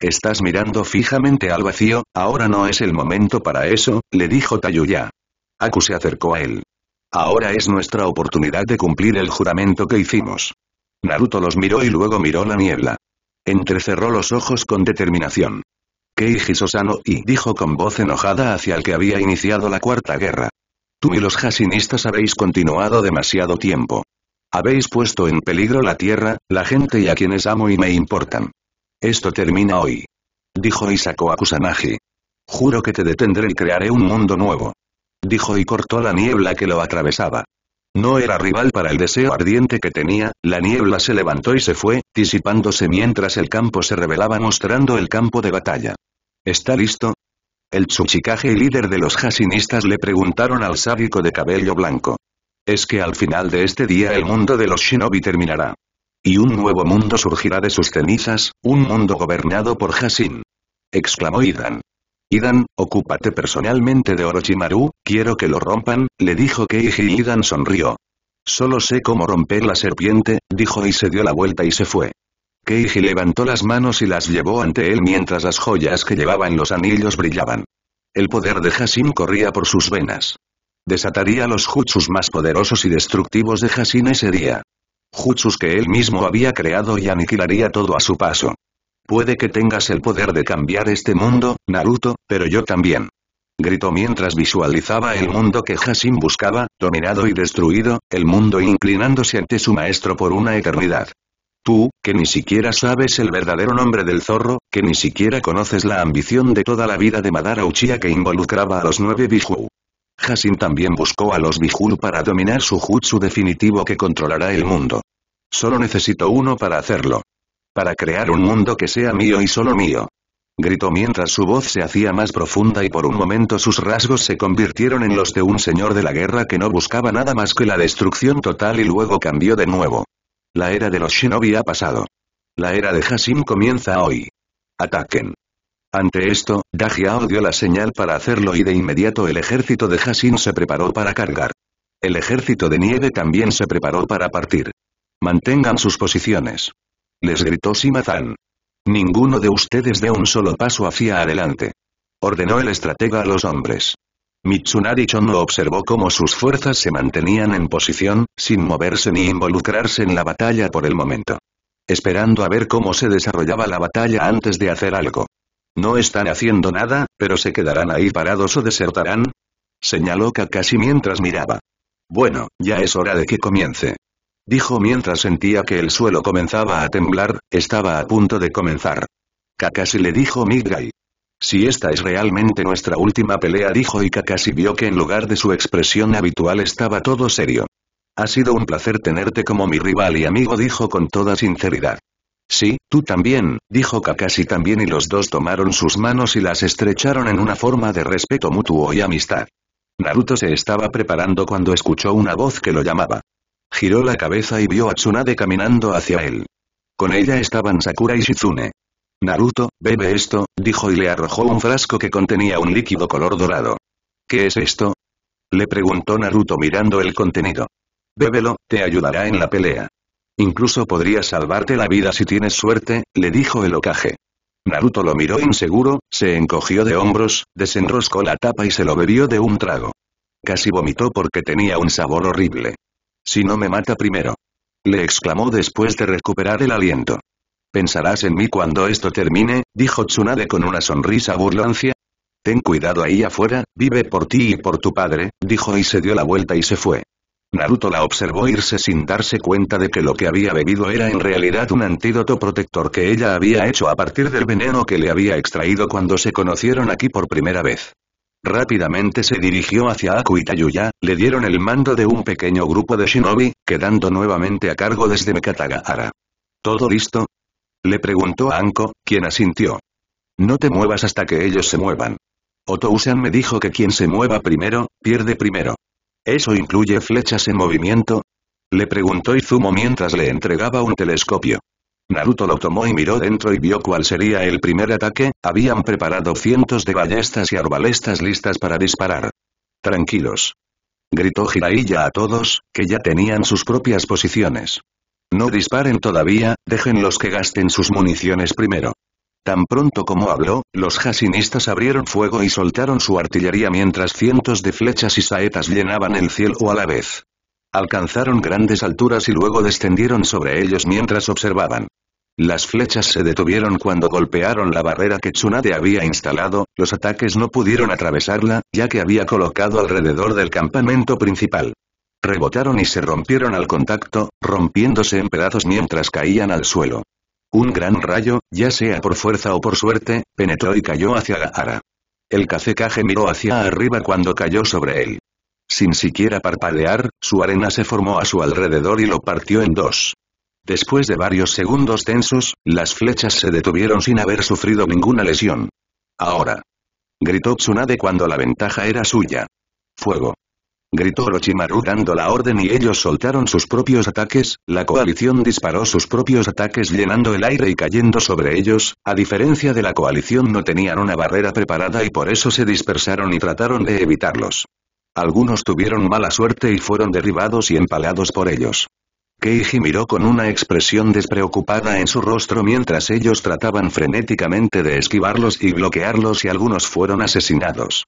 Estás mirando fijamente al vacío, ahora no es el momento para eso, le dijo Tayuya. Aku se acercó a él. Ahora es nuestra oportunidad de cumplir el juramento que hicimos. Naruto los miró y luego miró la niebla. Entrecerró los ojos con determinación. Keiji Sosano y dijo con voz enojada hacia el que había iniciado la Cuarta Guerra. Tú y los hasinistas habéis continuado demasiado tiempo. Habéis puesto en peligro la tierra, la gente y a quienes amo y me importan. Esto termina hoy. Dijo Isako a Kusanagi. Juro que te detendré y crearé un mundo nuevo. Dijo y cortó la niebla que lo atravesaba. No era rival para el deseo ardiente que tenía, la niebla se levantó y se fue, disipándose mientras el campo se revelaba mostrando el campo de batalla. ¿Está listo? El Tsuchikage y líder de los jacinistas le preguntaron al sádico de cabello blanco. Es que al final de este día el mundo de los shinobi terminará. Y un nuevo mundo surgirá de sus cenizas, un mundo gobernado por Hasin. Exclamó Idan. Idan, ocúpate personalmente de Orochimaru, quiero que lo rompan, le dijo Keiji y Idan sonrió. Solo sé cómo romper la serpiente, dijo y se dio la vuelta y se fue. Keiji levantó las manos y las llevó ante él mientras las joyas que llevaban los anillos brillaban. El poder de Hashim corría por sus venas. Desataría los jutsus más poderosos y destructivos de Hashim ese día. Jutsus que él mismo había creado y aniquilaría todo a su paso. Puede que tengas el poder de cambiar este mundo, Naruto, pero yo también. Gritó mientras visualizaba el mundo que Hashim buscaba, dominado y destruido, el mundo inclinándose ante su maestro por una eternidad. Tú, que ni siquiera sabes el verdadero nombre del zorro, que ni siquiera conoces la ambición de toda la vida de Madara Uchiha que involucraba a los nueve Biju. Hashim también buscó a los Bijuu para dominar su jutsu definitivo que controlará el mundo. Solo necesito uno para hacerlo. Para crear un mundo que sea mío y solo mío. Gritó mientras su voz se hacía más profunda y por un momento sus rasgos se convirtieron en los de un señor de la guerra que no buscaba nada más que la destrucción total y luego cambió de nuevo. La era de los shinobi ha pasado. La era de Hashim comienza hoy. Ataquen. Ante esto, Dajiao dio la señal para hacerlo y de inmediato el ejército de Hashim se preparó para cargar. El ejército de nieve también se preparó para partir. Mantengan sus posiciones les gritó Simazan. Ninguno de ustedes dé un solo paso hacia adelante. Ordenó el estratega a los hombres. Mitsunari Chono observó cómo sus fuerzas se mantenían en posición, sin moverse ni involucrarse en la batalla por el momento. Esperando a ver cómo se desarrollaba la batalla antes de hacer algo. No están haciendo nada, pero se quedarán ahí parados o desertarán. Señaló Kakashi mientras miraba. Bueno, ya es hora de que comience. Dijo mientras sentía que el suelo comenzaba a temblar, estaba a punto de comenzar. Kakashi le dijo Migai. Si esta es realmente nuestra última pelea dijo y Kakashi vio que en lugar de su expresión habitual estaba todo serio. Ha sido un placer tenerte como mi rival y amigo dijo con toda sinceridad. Sí, tú también, dijo Kakashi también y los dos tomaron sus manos y las estrecharon en una forma de respeto mutuo y amistad. Naruto se estaba preparando cuando escuchó una voz que lo llamaba giró la cabeza y vio a Tsunade caminando hacia él. Con ella estaban Sakura y Shizune. Naruto, bebe esto, dijo y le arrojó un frasco que contenía un líquido color dorado. ¿Qué es esto? Le preguntó Naruto mirando el contenido. Bébelo, te ayudará en la pelea. Incluso podría salvarte la vida si tienes suerte, le dijo el ocaje. Naruto lo miró inseguro, se encogió de hombros, desenroscó la tapa y se lo bebió de un trago. Casi vomitó porque tenía un sabor horrible. Si no me mata primero. Le exclamó después de recuperar el aliento. ¿Pensarás en mí cuando esto termine? dijo Tsunade con una sonrisa burlancia. Ten cuidado ahí afuera, vive por ti y por tu padre, dijo y se dio la vuelta y se fue. Naruto la observó irse sin darse cuenta de que lo que había bebido era en realidad un antídoto protector que ella había hecho a partir del veneno que le había extraído cuando se conocieron aquí por primera vez. Rápidamente se dirigió hacia Aku y Tayuya, le dieron el mando de un pequeño grupo de shinobi, quedando nuevamente a cargo desde Mekatagahara. ¿Todo listo? Le preguntó a Anko, quien asintió. No te muevas hasta que ellos se muevan. Otousan me dijo que quien se mueva primero, pierde primero. ¿Eso incluye flechas en movimiento? Le preguntó Izumo mientras le entregaba un telescopio. Naruto lo tomó y miró dentro y vio cuál sería el primer ataque, habían preparado cientos de ballestas y arbalestas listas para disparar. Tranquilos. Gritó Jiraiya a todos, que ya tenían sus propias posiciones. No disparen todavía, dejen los que gasten sus municiones primero. Tan pronto como habló, los jasinistas abrieron fuego y soltaron su artillería mientras cientos de flechas y saetas llenaban el cielo a la vez. Alcanzaron grandes alturas y luego descendieron sobre ellos mientras observaban. Las flechas se detuvieron cuando golpearon la barrera que Tsunade había instalado, los ataques no pudieron atravesarla, ya que había colocado alrededor del campamento principal. Rebotaron y se rompieron al contacto, rompiéndose en pedazos mientras caían al suelo. Un gran rayo, ya sea por fuerza o por suerte, penetró y cayó hacia ara. El cafecaje miró hacia arriba cuando cayó sobre él. Sin siquiera parpadear, su arena se formó a su alrededor y lo partió en dos. Después de varios segundos tensos, las flechas se detuvieron sin haber sufrido ninguna lesión. Ahora. Gritó Tsunade cuando la ventaja era suya. Fuego. Gritó Orochimaru dando la orden y ellos soltaron sus propios ataques, la coalición disparó sus propios ataques llenando el aire y cayendo sobre ellos, a diferencia de la coalición no tenían una barrera preparada y por eso se dispersaron y trataron de evitarlos. Algunos tuvieron mala suerte y fueron derribados y empalados por ellos. Keiji miró con una expresión despreocupada en su rostro mientras ellos trataban frenéticamente de esquivarlos y bloquearlos y algunos fueron asesinados.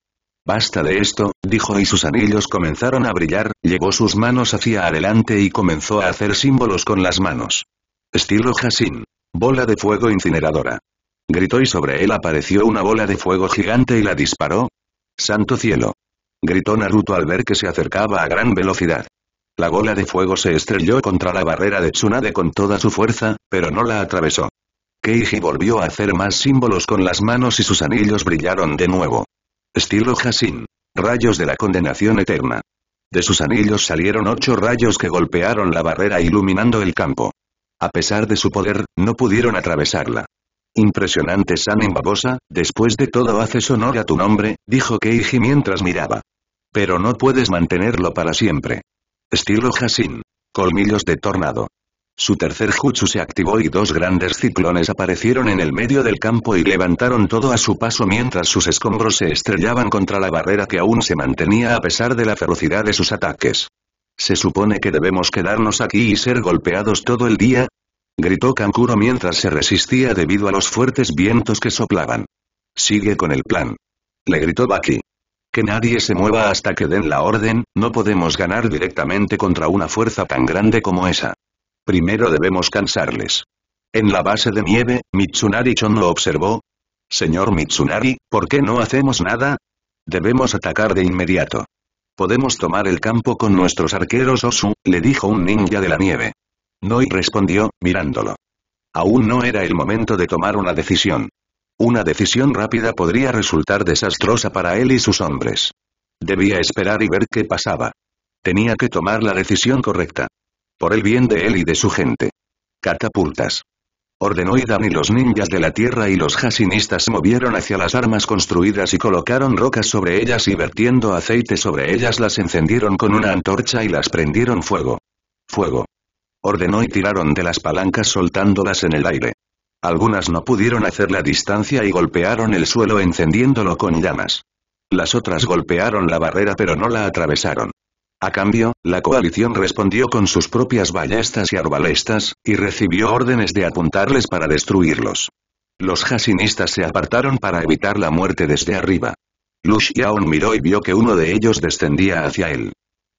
Basta de esto, dijo y sus anillos comenzaron a brillar, llevó sus manos hacia adelante y comenzó a hacer símbolos con las manos. Estilo Hasin. Bola de fuego incineradora. Gritó y sobre él apareció una bola de fuego gigante y la disparó. ¡Santo cielo! Gritó Naruto al ver que se acercaba a gran velocidad. La bola de fuego se estrelló contra la barrera de Tsunade con toda su fuerza, pero no la atravesó. Keiji volvió a hacer más símbolos con las manos y sus anillos brillaron de nuevo. Estilo Hassin. Rayos de la condenación eterna. De sus anillos salieron ocho rayos que golpearon la barrera iluminando el campo. A pesar de su poder, no pudieron atravesarla. Impresionante Sanen babosa, después de todo haces honor a tu nombre, dijo Keiji mientras miraba. Pero no puedes mantenerlo para siempre. Estilo Hasin. Colmillos de tornado. Su tercer jutsu se activó y dos grandes ciclones aparecieron en el medio del campo y levantaron todo a su paso mientras sus escombros se estrellaban contra la barrera que aún se mantenía a pesar de la ferocidad de sus ataques. ¿Se supone que debemos quedarnos aquí y ser golpeados todo el día? Gritó Kankuro mientras se resistía debido a los fuertes vientos que soplaban. Sigue con el plan. Le gritó Baki que nadie se mueva hasta que den la orden, no podemos ganar directamente contra una fuerza tan grande como esa. Primero debemos cansarles. En la base de nieve, Mitsunari-chon lo observó. Señor Mitsunari, ¿por qué no hacemos nada? Debemos atacar de inmediato. Podemos tomar el campo con nuestros arqueros su le dijo un ninja de la nieve. y respondió, mirándolo. Aún no era el momento de tomar una decisión. Una decisión rápida podría resultar desastrosa para él y sus hombres. Debía esperar y ver qué pasaba. Tenía que tomar la decisión correcta. Por el bien de él y de su gente. Catapultas. Ordenó Idan y los ninjas de la tierra y los jasinistas se movieron hacia las armas construidas y colocaron rocas sobre ellas y vertiendo aceite sobre ellas las encendieron con una antorcha y las prendieron fuego. Fuego. Ordenó y tiraron de las palancas soltándolas en el aire. Algunas no pudieron hacer la distancia y golpearon el suelo encendiéndolo con llamas. Las otras golpearon la barrera pero no la atravesaron. A cambio, la coalición respondió con sus propias ballestas y arbalestas, y recibió órdenes de apuntarles para destruirlos. Los jasinistas se apartaron para evitar la muerte desde arriba. Lush Xiaon miró y vio que uno de ellos descendía hacia él.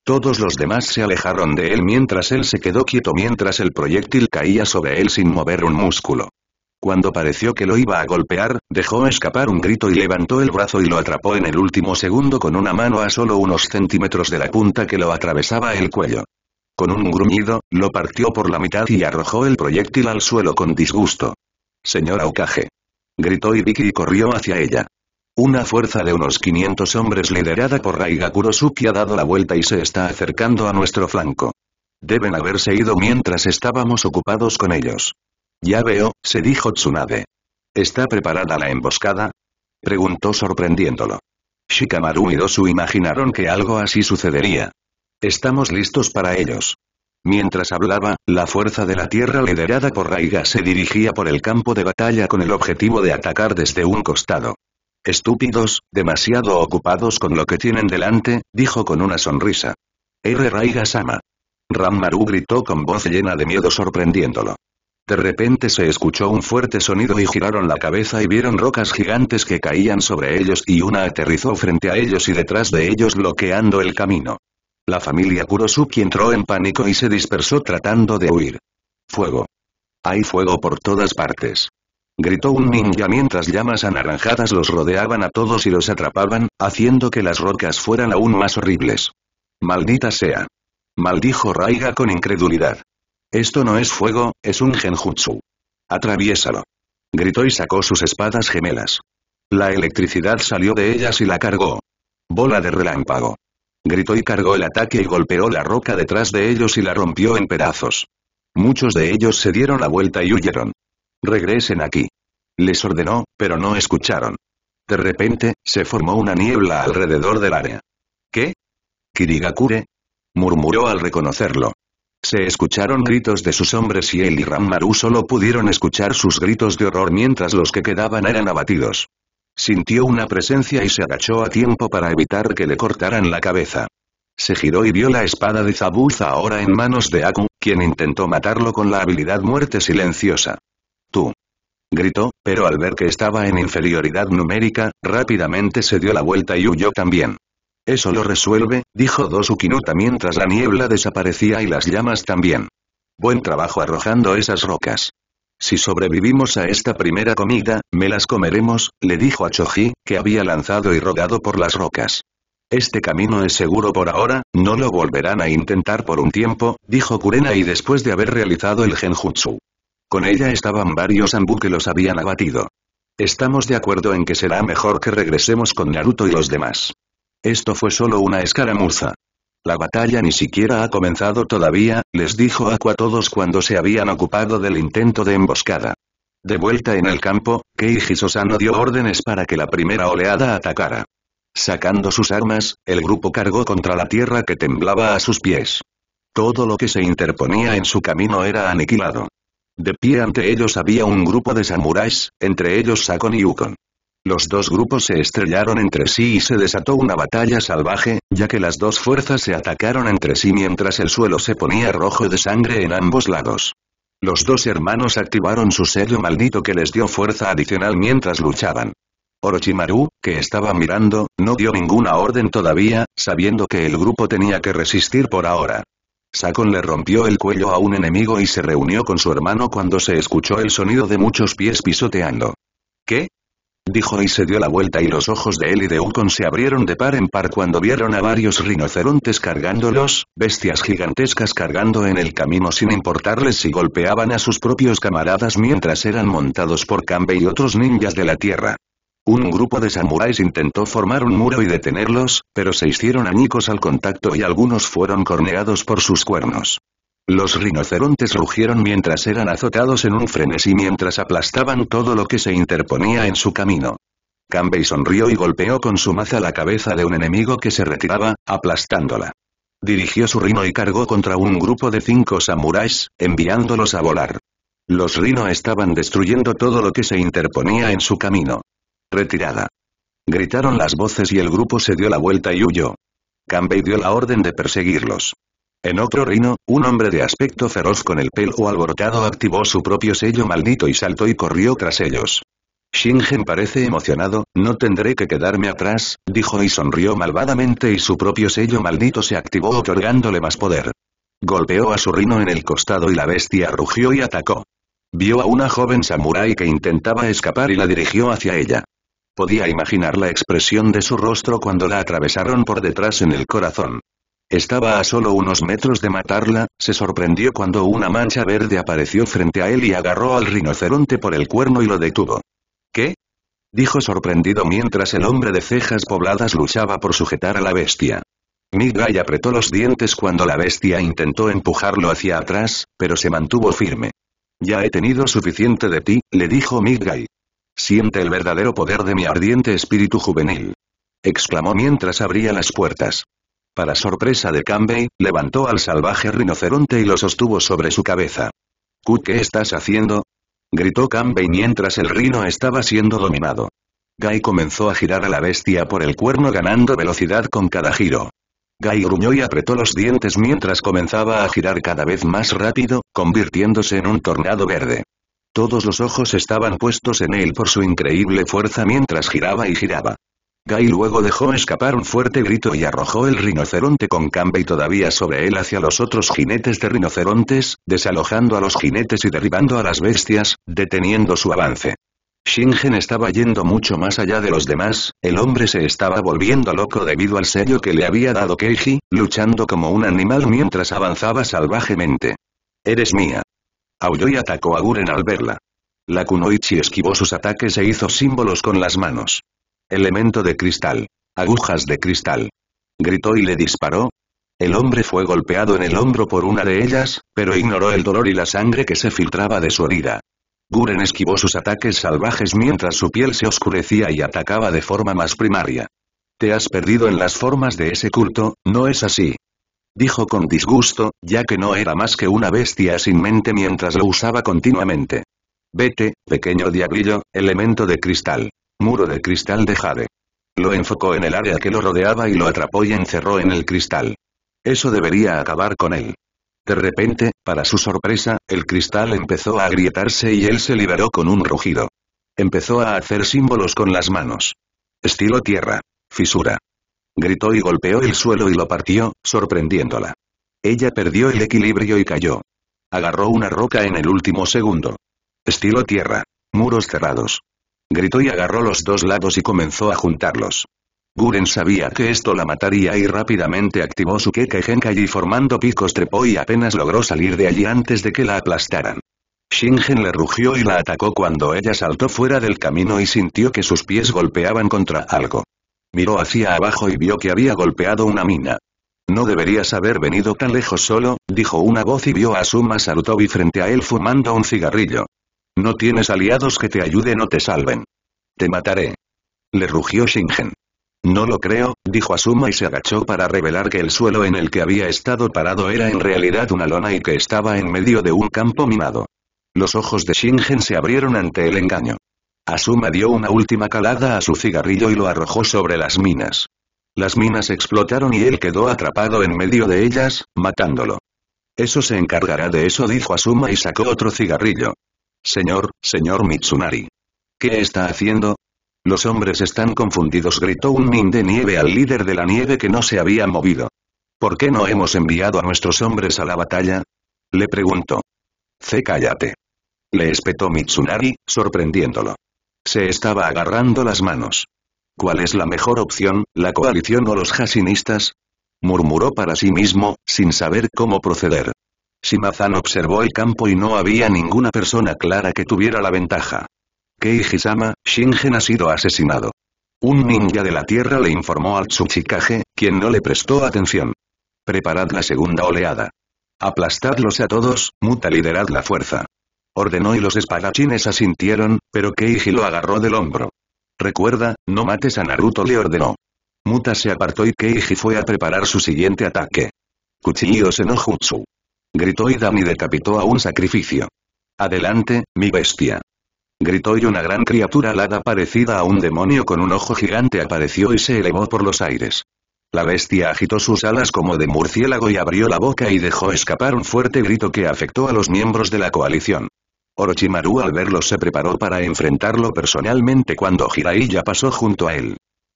Todos los demás se alejaron de él mientras él se quedó quieto mientras el proyectil caía sobre él sin mover un músculo. Cuando pareció que lo iba a golpear, dejó escapar un grito y levantó el brazo y lo atrapó en el último segundo con una mano a solo unos centímetros de la punta que lo atravesaba el cuello. Con un gruñido, lo partió por la mitad y arrojó el proyectil al suelo con disgusto. Señora Okage. Gritó Ibiki y corrió hacia ella. Una fuerza de unos 500 hombres liderada por Raigakurosuki ha dado la vuelta y se está acercando a nuestro flanco. Deben haberse ido mientras estábamos ocupados con ellos. Ya veo, se dijo Tsunade. ¿Está preparada la emboscada? Preguntó sorprendiéndolo. Shikamaru y Dosu imaginaron que algo así sucedería. Estamos listos para ellos. Mientras hablaba, la fuerza de la tierra liderada por Raiga se dirigía por el campo de batalla con el objetivo de atacar desde un costado. Estúpidos, demasiado ocupados con lo que tienen delante, dijo con una sonrisa. R. Raiga-sama. Ranmaru gritó con voz llena de miedo sorprendiéndolo. De repente se escuchó un fuerte sonido y giraron la cabeza y vieron rocas gigantes que caían sobre ellos y una aterrizó frente a ellos y detrás de ellos bloqueando el camino. La familia Kurosuki entró en pánico y se dispersó tratando de huir. Fuego. Hay fuego por todas partes. Gritó un ninja mientras llamas anaranjadas los rodeaban a todos y los atrapaban, haciendo que las rocas fueran aún más horribles. Maldita sea. Maldijo Raiga con incredulidad. Esto no es fuego, es un genjutsu. Atraviésalo. Gritó y sacó sus espadas gemelas. La electricidad salió de ellas y la cargó. Bola de relámpago. Gritó y cargó el ataque y golpeó la roca detrás de ellos y la rompió en pedazos. Muchos de ellos se dieron la vuelta y huyeron. Regresen aquí. Les ordenó, pero no escucharon. De repente, se formó una niebla alrededor del área. ¿Qué? Kirigakure. murmuró al reconocerlo. Se escucharon gritos de sus hombres y él y Rammaru solo pudieron escuchar sus gritos de horror mientras los que quedaban eran abatidos. Sintió una presencia y se agachó a tiempo para evitar que le cortaran la cabeza. Se giró y vio la espada de Zabuza ahora en manos de Aku, quien intentó matarlo con la habilidad muerte silenciosa. Tú. Gritó, pero al ver que estaba en inferioridad numérica, rápidamente se dio la vuelta y huyó también. Eso lo resuelve, dijo Dosukinuta mientras la niebla desaparecía y las llamas también. Buen trabajo arrojando esas rocas. Si sobrevivimos a esta primera comida, me las comeremos, le dijo a Choji, que había lanzado y rodado por las rocas. Este camino es seguro por ahora, no lo volverán a intentar por un tiempo, dijo Kurena y después de haber realizado el genjutsu. Con ella estaban varios Anbu que los habían abatido. Estamos de acuerdo en que será mejor que regresemos con Naruto y los demás. Esto fue solo una escaramuza. La batalla ni siquiera ha comenzado todavía, les dijo Aqua a todos cuando se habían ocupado del intento de emboscada. De vuelta en el campo, Keiji Sosano dio órdenes para que la primera oleada atacara. Sacando sus armas, el grupo cargó contra la tierra que temblaba a sus pies. Todo lo que se interponía en su camino era aniquilado. De pie ante ellos había un grupo de samuráis, entre ellos Sakon y Ukon. Los dos grupos se estrellaron entre sí y se desató una batalla salvaje, ya que las dos fuerzas se atacaron entre sí mientras el suelo se ponía rojo de sangre en ambos lados. Los dos hermanos activaron su sello maldito que les dio fuerza adicional mientras luchaban. Orochimaru, que estaba mirando, no dio ninguna orden todavía, sabiendo que el grupo tenía que resistir por ahora. Sakon le rompió el cuello a un enemigo y se reunió con su hermano cuando se escuchó el sonido de muchos pies pisoteando. ¿Qué? dijo y se dio la vuelta y los ojos de él y de Ukon se abrieron de par en par cuando vieron a varios rinocerontes cargándolos, bestias gigantescas cargando en el camino sin importarles si golpeaban a sus propios camaradas mientras eran montados por Kambe y otros ninjas de la tierra. Un grupo de samuráis intentó formar un muro y detenerlos, pero se hicieron añicos al contacto y algunos fueron corneados por sus cuernos. Los rinocerontes rugieron mientras eran azotados en un frenesí mientras aplastaban todo lo que se interponía en su camino. Kanbei sonrió y golpeó con su maza la cabeza de un enemigo que se retiraba, aplastándola. Dirigió su rino y cargó contra un grupo de cinco samuráis, enviándolos a volar. Los rino estaban destruyendo todo lo que se interponía en su camino. Retirada. Gritaron las voces y el grupo se dio la vuelta y huyó. Kanbei dio la orden de perseguirlos. En otro reino, un hombre de aspecto feroz con el pelo alborotado activó su propio sello maldito y saltó y corrió tras ellos. Shingen parece emocionado, no tendré que quedarme atrás, dijo y sonrió malvadamente y su propio sello maldito se activó otorgándole más poder. Golpeó a su rino en el costado y la bestia rugió y atacó. Vio a una joven samurái que intentaba escapar y la dirigió hacia ella. Podía imaginar la expresión de su rostro cuando la atravesaron por detrás en el corazón. Estaba a solo unos metros de matarla, se sorprendió cuando una mancha verde apareció frente a él y agarró al rinoceronte por el cuerno y lo detuvo. ¿Qué? Dijo sorprendido mientras el hombre de cejas pobladas luchaba por sujetar a la bestia. migai apretó los dientes cuando la bestia intentó empujarlo hacia atrás, pero se mantuvo firme. Ya he tenido suficiente de ti, le dijo migai Siente el verdadero poder de mi ardiente espíritu juvenil. Exclamó mientras abría las puertas. Para sorpresa de Kanbei, levantó al salvaje rinoceronte y lo sostuvo sobre su cabeza. ¿Qué estás haciendo? gritó Kanbei mientras el rino estaba siendo dominado. Guy comenzó a girar a la bestia por el cuerno ganando velocidad con cada giro. Guy gruñó y apretó los dientes mientras comenzaba a girar cada vez más rápido, convirtiéndose en un tornado verde. Todos los ojos estaban puestos en él por su increíble fuerza mientras giraba y giraba. Gai luego dejó escapar un fuerte grito y arrojó el rinoceronte con y todavía sobre él hacia los otros jinetes de rinocerontes, desalojando a los jinetes y derribando a las bestias, deteniendo su avance. Shingen estaba yendo mucho más allá de los demás, el hombre se estaba volviendo loco debido al sello que le había dado Keiji, luchando como un animal mientras avanzaba salvajemente. «Eres mía». Aulló y atacó a Guren al verla. La kunoichi esquivó sus ataques e hizo símbolos con las manos. Elemento de cristal. Agujas de cristal. Gritó y le disparó. El hombre fue golpeado en el hombro por una de ellas, pero ignoró el dolor y la sangre que se filtraba de su herida. Guren esquivó sus ataques salvajes mientras su piel se oscurecía y atacaba de forma más primaria. Te has perdido en las formas de ese culto, ¿no es así? Dijo con disgusto, ya que no era más que una bestia sin mente mientras lo usaba continuamente. Vete, pequeño diablillo, elemento de cristal muro de cristal de jade. Lo enfocó en el área que lo rodeaba y lo atrapó y encerró en el cristal. Eso debería acabar con él. De repente, para su sorpresa, el cristal empezó a agrietarse y él se liberó con un rugido. Empezó a hacer símbolos con las manos. Estilo tierra. Fisura. Gritó y golpeó el suelo y lo partió, sorprendiéndola. Ella perdió el equilibrio y cayó. Agarró una roca en el último segundo. Estilo tierra. Muros cerrados gritó y agarró los dos lados y comenzó a juntarlos. Guren sabía que esto la mataría y rápidamente activó su Keke y formando picos trepó y apenas logró salir de allí antes de que la aplastaran. Shingen le rugió y la atacó cuando ella saltó fuera del camino y sintió que sus pies golpeaban contra algo. Miró hacia abajo y vio que había golpeado una mina. No deberías haber venido tan lejos solo, dijo una voz y vio a Suma Sarutobi frente a él fumando un cigarrillo. No tienes aliados que te ayuden o te salven. Te mataré. Le rugió Shingen. No lo creo, dijo Asuma y se agachó para revelar que el suelo en el que había estado parado era en realidad una lona y que estaba en medio de un campo minado. Los ojos de Shingen se abrieron ante el engaño. Asuma dio una última calada a su cigarrillo y lo arrojó sobre las minas. Las minas explotaron y él quedó atrapado en medio de ellas, matándolo. Eso se encargará de eso dijo Asuma y sacó otro cigarrillo. Señor, señor Mitsunari. ¿Qué está haciendo? Los hombres están confundidos, gritó un nin de nieve al líder de la nieve que no se había movido. ¿Por qué no hemos enviado a nuestros hombres a la batalla? Le preguntó. «¡Cé cállate. Le espetó Mitsunari, sorprendiéndolo. Se estaba agarrando las manos. ¿Cuál es la mejor opción, la coalición o los jasinistas? murmuró para sí mismo, sin saber cómo proceder. Shimazan observó el campo y no había ninguna persona clara que tuviera la ventaja. Keiji-sama, Shingen ha sido asesinado. Un ninja de la Tierra le informó al Tsuchikage, quien no le prestó atención. Preparad la segunda oleada. Aplastadlos a todos, muta liderad la fuerza. Ordenó y los espadachines asintieron, pero Keiji lo agarró del hombro. Recuerda, no mates a Naruto le ordenó. Muta se apartó y Keiji fue a preparar su siguiente ataque. Cuchillo Senojutsu. Gritó y dani decapitó a un sacrificio. Adelante, mi bestia. Gritó y una gran criatura alada parecida a un demonio con un ojo gigante apareció y se elevó por los aires. La bestia agitó sus alas como de murciélago y abrió la boca y dejó escapar un fuerte grito que afectó a los miembros de la coalición. Orochimaru al verlo se preparó para enfrentarlo personalmente cuando Jiraiya pasó junto a él.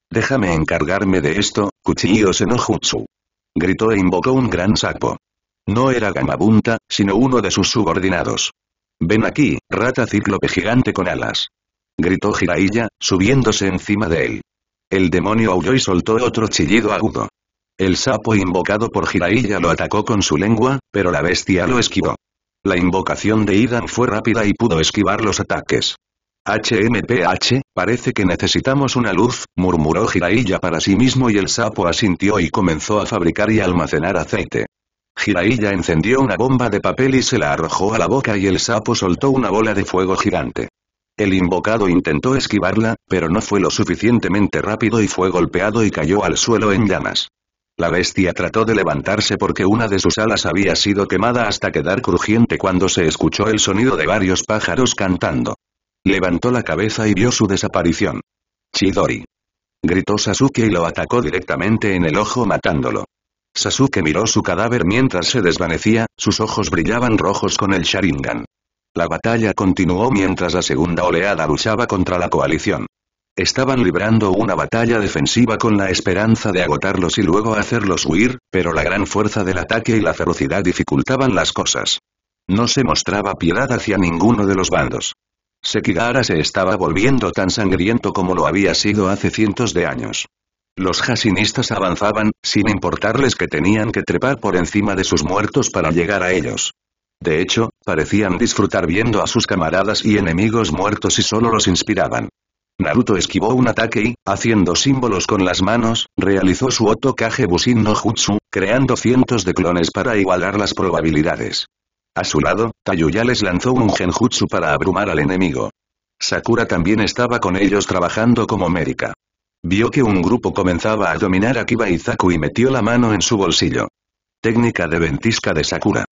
Déjame encargarme de esto, cuchillos Senojutsu. Gritó e invocó un gran sapo. No era Gamabunta, sino uno de sus subordinados. «Ven aquí, rata cíclope gigante con alas!» gritó Jiraiya, subiéndose encima de él. El demonio aulló y soltó otro chillido agudo. El sapo invocado por Jiraiya lo atacó con su lengua, pero la bestia lo esquivó. La invocación de Idan fue rápida y pudo esquivar los ataques. HMPH, parece que necesitamos una luz, murmuró Jiraiya para sí mismo y el sapo asintió y comenzó a fabricar y almacenar aceite. Jiraiya encendió una bomba de papel y se la arrojó a la boca y el sapo soltó una bola de fuego gigante. El invocado intentó esquivarla, pero no fue lo suficientemente rápido y fue golpeado y cayó al suelo en llamas. La bestia trató de levantarse porque una de sus alas había sido quemada hasta quedar crujiente cuando se escuchó el sonido de varios pájaros cantando. Levantó la cabeza y vio su desaparición. Chidori. Gritó Sasuke y lo atacó directamente en el ojo matándolo. Sasuke miró su cadáver mientras se desvanecía, sus ojos brillaban rojos con el Sharingan. La batalla continuó mientras la segunda oleada luchaba contra la coalición. Estaban librando una batalla defensiva con la esperanza de agotarlos y luego hacerlos huir, pero la gran fuerza del ataque y la ferocidad dificultaban las cosas. No se mostraba piedad hacia ninguno de los bandos. Sekigahara se estaba volviendo tan sangriento como lo había sido hace cientos de años. Los hashinistas avanzaban, sin importarles que tenían que trepar por encima de sus muertos para llegar a ellos. De hecho, parecían disfrutar viendo a sus camaradas y enemigos muertos y solo los inspiraban. Naruto esquivó un ataque y, haciendo símbolos con las manos, realizó su Otokage Bushin no Jutsu, creando cientos de clones para igualar las probabilidades. A su lado, Tayuya les lanzó un genjutsu para abrumar al enemigo. Sakura también estaba con ellos trabajando como médica. Vio que un grupo comenzaba a dominar a Kiba y metió la mano en su bolsillo. Técnica de ventisca de Sakura.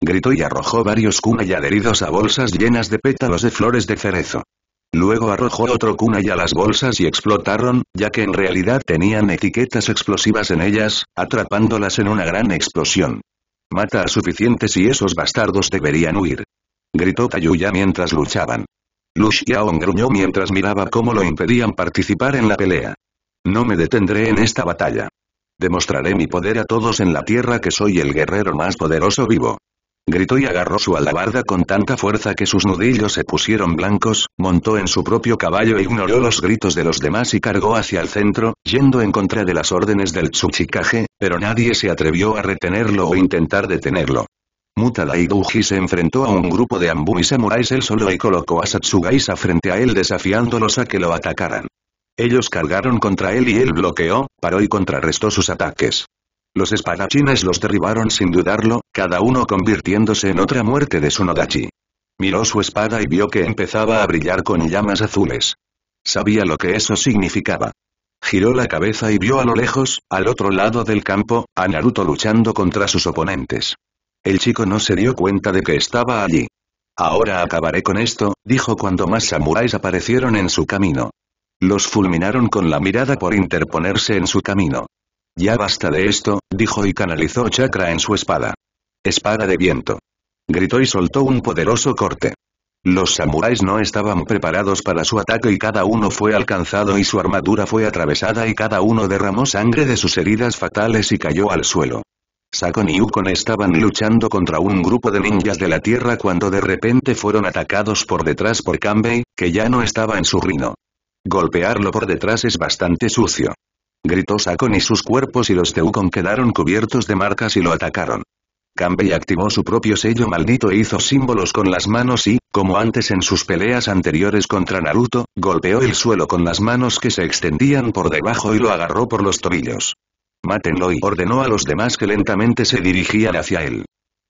Gritó y arrojó varios kunai adheridos a bolsas llenas de pétalos de flores de cerezo. Luego arrojó otro kunai a las bolsas y explotaron, ya que en realidad tenían etiquetas explosivas en ellas, atrapándolas en una gran explosión. Mata a suficientes y esos bastardos deberían huir. Gritó Tayuya mientras luchaban. Lu gruñó mientras miraba cómo lo impedían participar en la pelea. No me detendré en esta batalla. Demostraré mi poder a todos en la tierra que soy el guerrero más poderoso vivo. Gritó y agarró su alabarda con tanta fuerza que sus nudillos se pusieron blancos, montó en su propio caballo e ignoró los gritos de los demás y cargó hacia el centro, yendo en contra de las órdenes del Tsuchikage, pero nadie se atrevió a retenerlo o intentar detenerlo y Douji se enfrentó a un grupo de Ambu y samuráis él solo y colocó a Satsugaisa frente a él desafiándolos a que lo atacaran. Ellos cargaron contra él y él bloqueó, paró y contrarrestó sus ataques. Los espadachines los derribaron sin dudarlo, cada uno convirtiéndose en otra muerte de su Nodachi. Miró su espada y vio que empezaba a brillar con llamas azules. Sabía lo que eso significaba. Giró la cabeza y vio a lo lejos, al otro lado del campo, a Naruto luchando contra sus oponentes. El chico no se dio cuenta de que estaba allí. Ahora acabaré con esto, dijo cuando más samuráis aparecieron en su camino. Los fulminaron con la mirada por interponerse en su camino. Ya basta de esto, dijo y canalizó chakra en su espada. Espada de viento. Gritó y soltó un poderoso corte. Los samuráis no estaban preparados para su ataque y cada uno fue alcanzado y su armadura fue atravesada y cada uno derramó sangre de sus heridas fatales y cayó al suelo. Sakon y Ukon estaban luchando contra un grupo de ninjas de la Tierra cuando de repente fueron atacados por detrás por Kanbei, que ya no estaba en su rino. Golpearlo por detrás es bastante sucio. Gritó Sakon y sus cuerpos y los de Ukon quedaron cubiertos de marcas y lo atacaron. Kanbei activó su propio sello maldito e hizo símbolos con las manos y, como antes en sus peleas anteriores contra Naruto, golpeó el suelo con las manos que se extendían por debajo y lo agarró por los tobillos. Mátenlo y ordenó a los demás que lentamente se dirigían hacia él.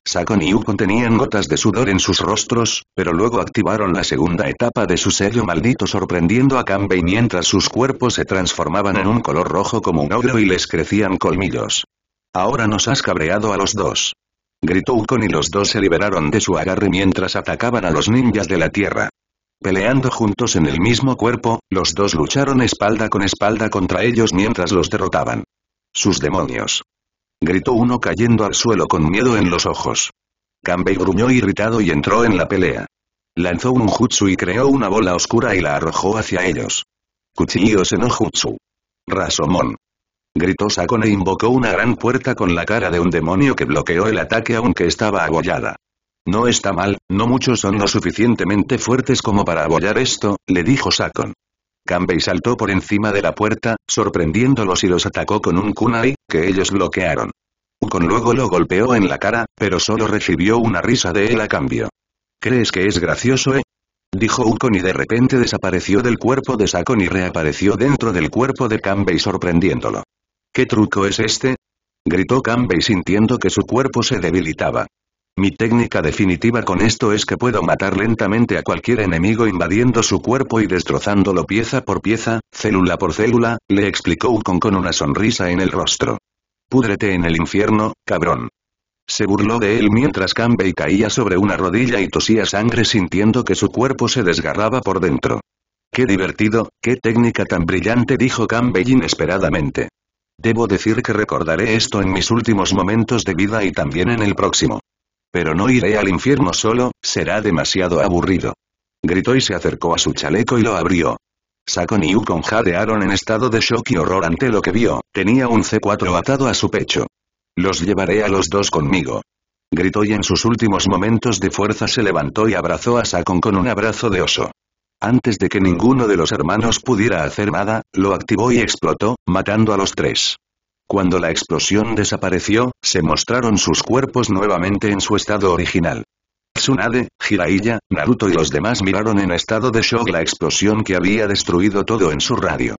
Sakon y Ukon tenían gotas de sudor en sus rostros, pero luego activaron la segunda etapa de su sello maldito sorprendiendo a Kanbei mientras sus cuerpos se transformaban en un color rojo como un ogro y les crecían colmillos. Ahora nos has cabreado a los dos. Gritó Ukon y los dos se liberaron de su agarre mientras atacaban a los ninjas de la tierra. Peleando juntos en el mismo cuerpo, los dos lucharon espalda con espalda contra ellos mientras los derrotaban. ¡Sus demonios! Gritó uno cayendo al suelo con miedo en los ojos. Kanbei gruñó irritado y entró en la pelea. Lanzó un jutsu y creó una bola oscura y la arrojó hacia ellos. Kuchiyo seno jutsu. Rasomon", Gritó Sakon e invocó una gran puerta con la cara de un demonio que bloqueó el ataque aunque estaba abollada. No está mal, no muchos son lo suficientemente fuertes como para abollar esto, le dijo Sakon. Kanbei saltó por encima de la puerta, sorprendiéndolos y los atacó con un kunai, que ellos bloquearon. Ukon luego lo golpeó en la cara, pero solo recibió una risa de él a cambio. ¿Crees que es gracioso eh? Dijo Ukon y de repente desapareció del cuerpo de Sakon y reapareció dentro del cuerpo de Kanbei sorprendiéndolo. ¿Qué truco es este? Gritó Kanbei sintiendo que su cuerpo se debilitaba. Mi técnica definitiva con esto es que puedo matar lentamente a cualquier enemigo invadiendo su cuerpo y destrozándolo pieza por pieza, célula por célula, le explicó Ukon con una sonrisa en el rostro. Púdrete en el infierno, cabrón. Se burló de él mientras Kanbei caía sobre una rodilla y tosía sangre sintiendo que su cuerpo se desgarraba por dentro. ¡Qué divertido, qué técnica tan brillante! dijo Kanbei inesperadamente. Debo decir que recordaré esto en mis últimos momentos de vida y también en el próximo. Pero no iré al infierno solo, será demasiado aburrido. Gritó y se acercó a su chaleco y lo abrió. Sakon y Ukon jadearon en estado de shock y horror ante lo que vio, tenía un C4 atado a su pecho. Los llevaré a los dos conmigo. Gritó y en sus últimos momentos de fuerza se levantó y abrazó a Sakon con un abrazo de oso. Antes de que ninguno de los hermanos pudiera hacer nada, lo activó y explotó, matando a los tres. Cuando la explosión desapareció, se mostraron sus cuerpos nuevamente en su estado original. Tsunade, Jiraiya, Naruto y los demás miraron en estado de shock la explosión que había destruido todo en su radio.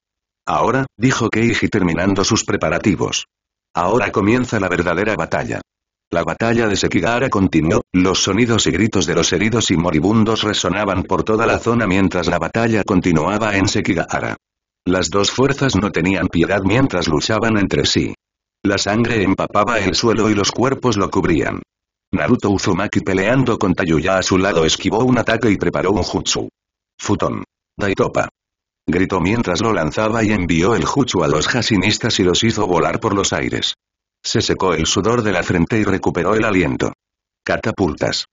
Ahora, dijo Keiji terminando sus preparativos. Ahora comienza la verdadera batalla. La batalla de Sekigahara continuó, los sonidos y gritos de los heridos y moribundos resonaban por toda la zona mientras la batalla continuaba en Sekigahara. Las dos fuerzas no tenían piedad mientras luchaban entre sí. La sangre empapaba el suelo y los cuerpos lo cubrían. Naruto Uzumaki peleando con Tayuya a su lado esquivó un ataque y preparó un jutsu. Futon. Daitopa. Gritó mientras lo lanzaba y envió el jutsu a los jasinistas y los hizo volar por los aires. Se secó el sudor de la frente y recuperó el aliento. Catapultas.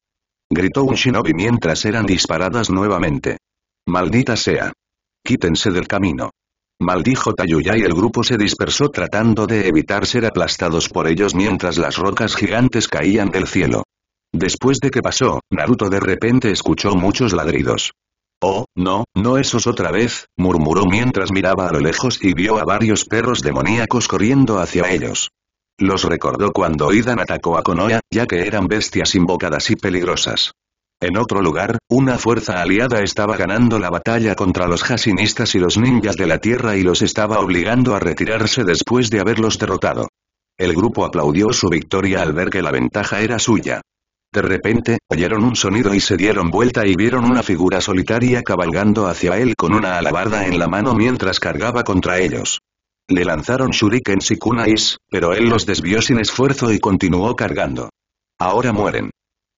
Gritó un shinobi mientras eran disparadas nuevamente. Maldita sea. Quítense del camino. Maldijo Tayuya y el grupo se dispersó tratando de evitar ser aplastados por ellos mientras las rocas gigantes caían del cielo. Después de que pasó, Naruto de repente escuchó muchos ladridos. Oh, no, no esos otra vez, murmuró mientras miraba a lo lejos y vio a varios perros demoníacos corriendo hacia ellos. Los recordó cuando Idan atacó a Konoha, ya que eran bestias invocadas y peligrosas. En otro lugar, una fuerza aliada estaba ganando la batalla contra los Jasinistas y los ninjas de la Tierra y los estaba obligando a retirarse después de haberlos derrotado. El grupo aplaudió su victoria al ver que la ventaja era suya. De repente, oyeron un sonido y se dieron vuelta y vieron una figura solitaria cabalgando hacia él con una alabarda en la mano mientras cargaba contra ellos. Le lanzaron shurikens y kunais, pero él los desvió sin esfuerzo y continuó cargando. Ahora mueren.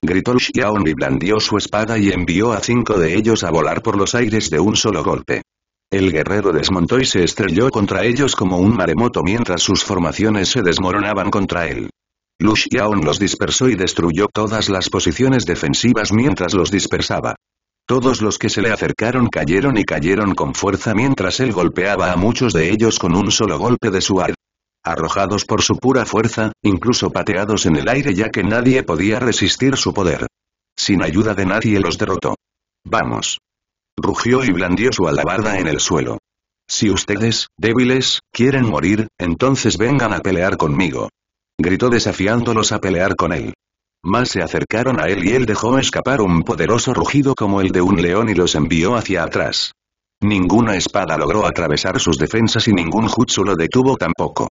Gritó Xiaon y blandió su espada y envió a cinco de ellos a volar por los aires de un solo golpe. El guerrero desmontó y se estrelló contra ellos como un maremoto mientras sus formaciones se desmoronaban contra él. Lu los dispersó y destruyó todas las posiciones defensivas mientras los dispersaba. Todos los que se le acercaron cayeron y cayeron con fuerza mientras él golpeaba a muchos de ellos con un solo golpe de su arma arrojados por su pura fuerza, incluso pateados en el aire ya que nadie podía resistir su poder. Sin ayuda de nadie los derrotó. Vamos. Rugió y blandió su alabarda en el suelo. Si ustedes, débiles, quieren morir, entonces vengan a pelear conmigo. Gritó desafiándolos a pelear con él. Más se acercaron a él y él dejó escapar un poderoso rugido como el de un león y los envió hacia atrás. Ninguna espada logró atravesar sus defensas y ningún jutsu lo detuvo tampoco.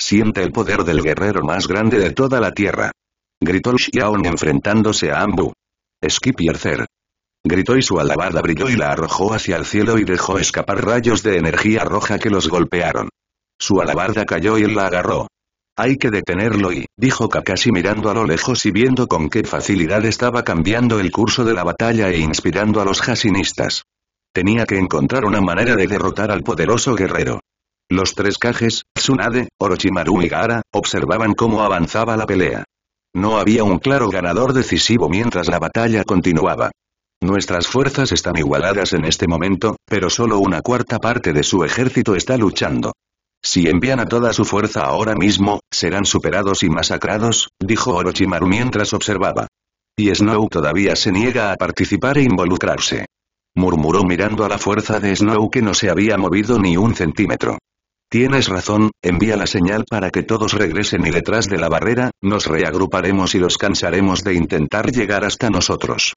Siente el poder del guerrero más grande de toda la tierra. Gritó Xiaon enfrentándose a Ambu. Skip Gritó y su alabarda brilló y la arrojó hacia el cielo y dejó escapar rayos de energía roja que los golpearon. Su alabarda cayó y la agarró. Hay que detenerlo y, dijo Kakashi mirando a lo lejos y viendo con qué facilidad estaba cambiando el curso de la batalla e inspirando a los jasinistas. Tenía que encontrar una manera de derrotar al poderoso guerrero. Los tres cajes Tsunade, Orochimaru y Gara observaban cómo avanzaba la pelea. No había un claro ganador decisivo mientras la batalla continuaba. Nuestras fuerzas están igualadas en este momento, pero solo una cuarta parte de su ejército está luchando. Si envían a toda su fuerza ahora mismo, serán superados y masacrados, dijo Orochimaru mientras observaba. Y Snow todavía se niega a participar e involucrarse. Murmuró mirando a la fuerza de Snow que no se había movido ni un centímetro. Tienes razón, envía la señal para que todos regresen y detrás de la barrera, nos reagruparemos y los cansaremos de intentar llegar hasta nosotros.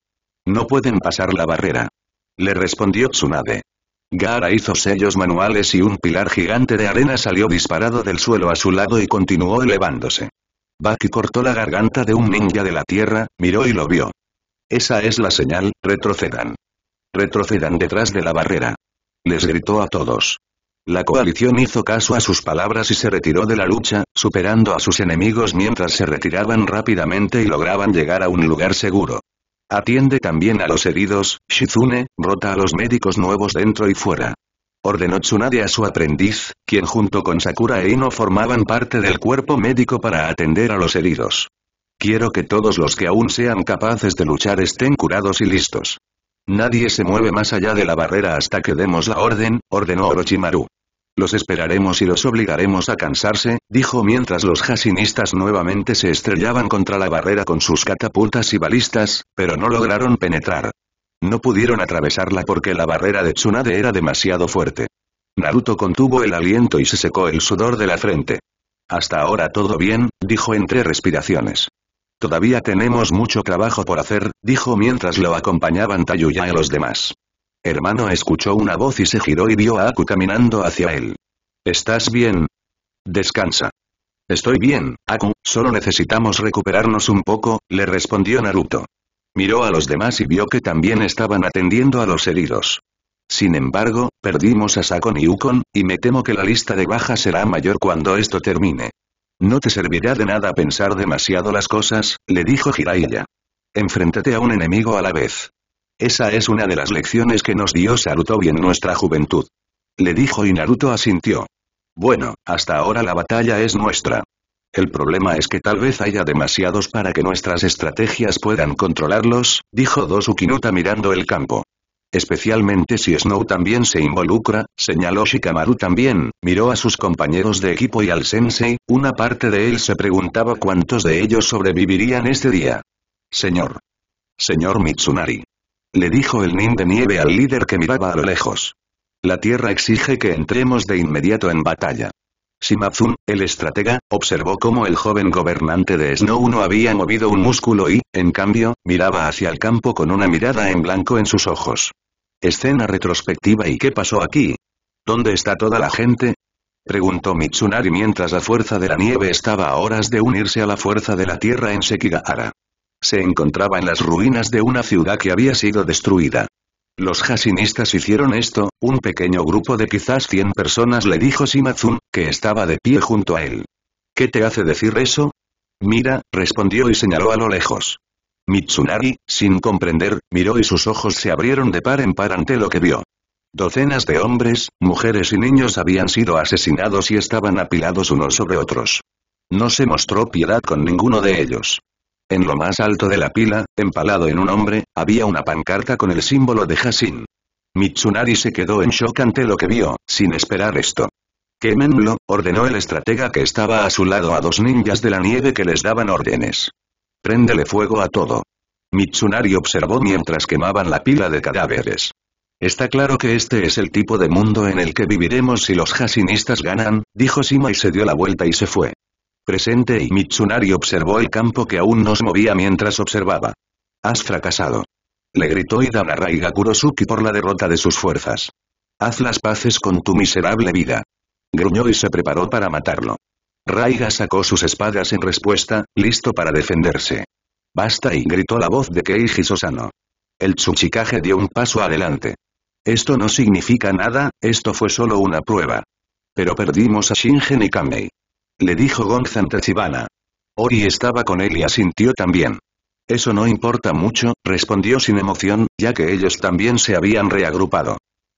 No pueden pasar la barrera. Le respondió Tsunade. Gara hizo sellos manuales y un pilar gigante de arena salió disparado del suelo a su lado y continuó elevándose. Baki cortó la garganta de un ninja de la tierra, miró y lo vio. Esa es la señal, retrocedan. Retrocedan detrás de la barrera. Les gritó a todos. La coalición hizo caso a sus palabras y se retiró de la lucha, superando a sus enemigos mientras se retiraban rápidamente y lograban llegar a un lugar seguro. Atiende también a los heridos, Shizune, rota a los médicos nuevos dentro y fuera. Ordenó Tsunade a su aprendiz, quien junto con Sakura e Ino formaban parte del cuerpo médico para atender a los heridos. Quiero que todos los que aún sean capaces de luchar estén curados y listos. Nadie se mueve más allá de la barrera hasta que demos la orden, ordenó Orochimaru. Los esperaremos y los obligaremos a cansarse, dijo mientras los jasinistas nuevamente se estrellaban contra la barrera con sus catapultas y balistas, pero no lograron penetrar. No pudieron atravesarla porque la barrera de Tsunade era demasiado fuerte. Naruto contuvo el aliento y se secó el sudor de la frente. Hasta ahora todo bien, dijo entre respiraciones. Todavía tenemos mucho trabajo por hacer, dijo mientras lo acompañaban Tayuya y los demás. Hermano escuchó una voz y se giró y vio a Aku caminando hacia él. ¿Estás bien? Descansa. Estoy bien, Aku, solo necesitamos recuperarnos un poco, le respondió Naruto. Miró a los demás y vio que también estaban atendiendo a los heridos. Sin embargo, perdimos a Sakon y Ukon, y me temo que la lista de bajas será mayor cuando esto termine. No te servirá de nada pensar demasiado las cosas, le dijo Jiraiya. Enfréntate a un enemigo a la vez. Esa es una de las lecciones que nos dio Sarutobi en nuestra juventud. Le dijo y Naruto asintió. Bueno, hasta ahora la batalla es nuestra. El problema es que tal vez haya demasiados para que nuestras estrategias puedan controlarlos, dijo Dosukinota mirando el campo. Especialmente si Snow también se involucra, señaló Shikamaru también, miró a sus compañeros de equipo y al sensei, una parte de él se preguntaba cuántos de ellos sobrevivirían este día. Señor. Señor Mitsunari le dijo el nin de nieve al líder que miraba a lo lejos. La tierra exige que entremos de inmediato en batalla. Shimazun, el estratega, observó cómo el joven gobernante de Snow no había movido un músculo y, en cambio, miraba hacia el campo con una mirada en blanco en sus ojos. Escena retrospectiva ¿Y qué pasó aquí? ¿Dónde está toda la gente? Preguntó Mitsunari mientras la fuerza de la nieve estaba a horas de unirse a la fuerza de la tierra en Sekigahara. Se encontraba en las ruinas de una ciudad que había sido destruida. Los jasinistas hicieron esto, un pequeño grupo de quizás 100 personas le dijo Shimazun, que estaba de pie junto a él. ¿Qué te hace decir eso? Mira, respondió y señaló a lo lejos. Mitsunari, sin comprender, miró y sus ojos se abrieron de par en par ante lo que vio. Docenas de hombres, mujeres y niños habían sido asesinados y estaban apilados unos sobre otros. No se mostró piedad con ninguno de ellos. En lo más alto de la pila, empalado en un hombre, había una pancarta con el símbolo de Hasin. Mitsunari se quedó en shock ante lo que vio, sin esperar esto. Quémenlo, ordenó el estratega que estaba a su lado a dos ninjas de la nieve que les daban órdenes. Préndele fuego a todo. Mitsunari observó mientras quemaban la pila de cadáveres. Está claro que este es el tipo de mundo en el que viviremos si los hasinistas ganan, dijo Sima y se dio la vuelta y se fue presente y Mitsunari observó el campo que aún nos movía mientras observaba. Has fracasado. Le gritó a Raiga Kurosuki por la derrota de sus fuerzas. Haz las paces con tu miserable vida. Gruñó y se preparó para matarlo. Raiga sacó sus espadas en respuesta, listo para defenderse. Basta y gritó la voz de Keiji Sosano. El Tsuchikage dio un paso adelante. Esto no significa nada, esto fue solo una prueba. Pero perdimos a Shingen y Kamei le dijo Gonzan Tachibana. Ori estaba con él y asintió también. Eso no importa mucho, respondió sin emoción, ya que ellos también se habían reagrupado.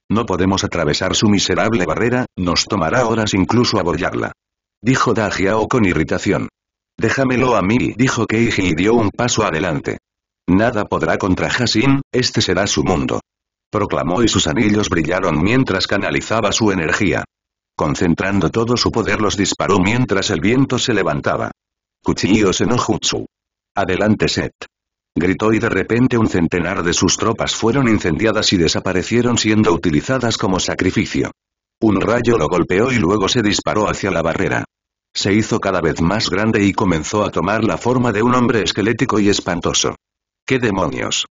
No podemos atravesar su miserable barrera, nos tomará horas incluso abollarla. Dijo Dajiao con irritación. Déjamelo a mí, dijo Keiji y dio un paso adelante. Nada podrá contra Hasin, este será su mundo. Proclamó y sus anillos brillaron mientras canalizaba su energía. Concentrando todo su poder los disparó mientras el viento se levantaba. Cuchillos se nojutsu. Adelante Set. Gritó y de repente un centenar de sus tropas fueron incendiadas y desaparecieron siendo utilizadas como sacrificio. Un rayo lo golpeó y luego se disparó hacia la barrera. Se hizo cada vez más grande y comenzó a tomar la forma de un hombre esquelético y espantoso. ¿Qué demonios?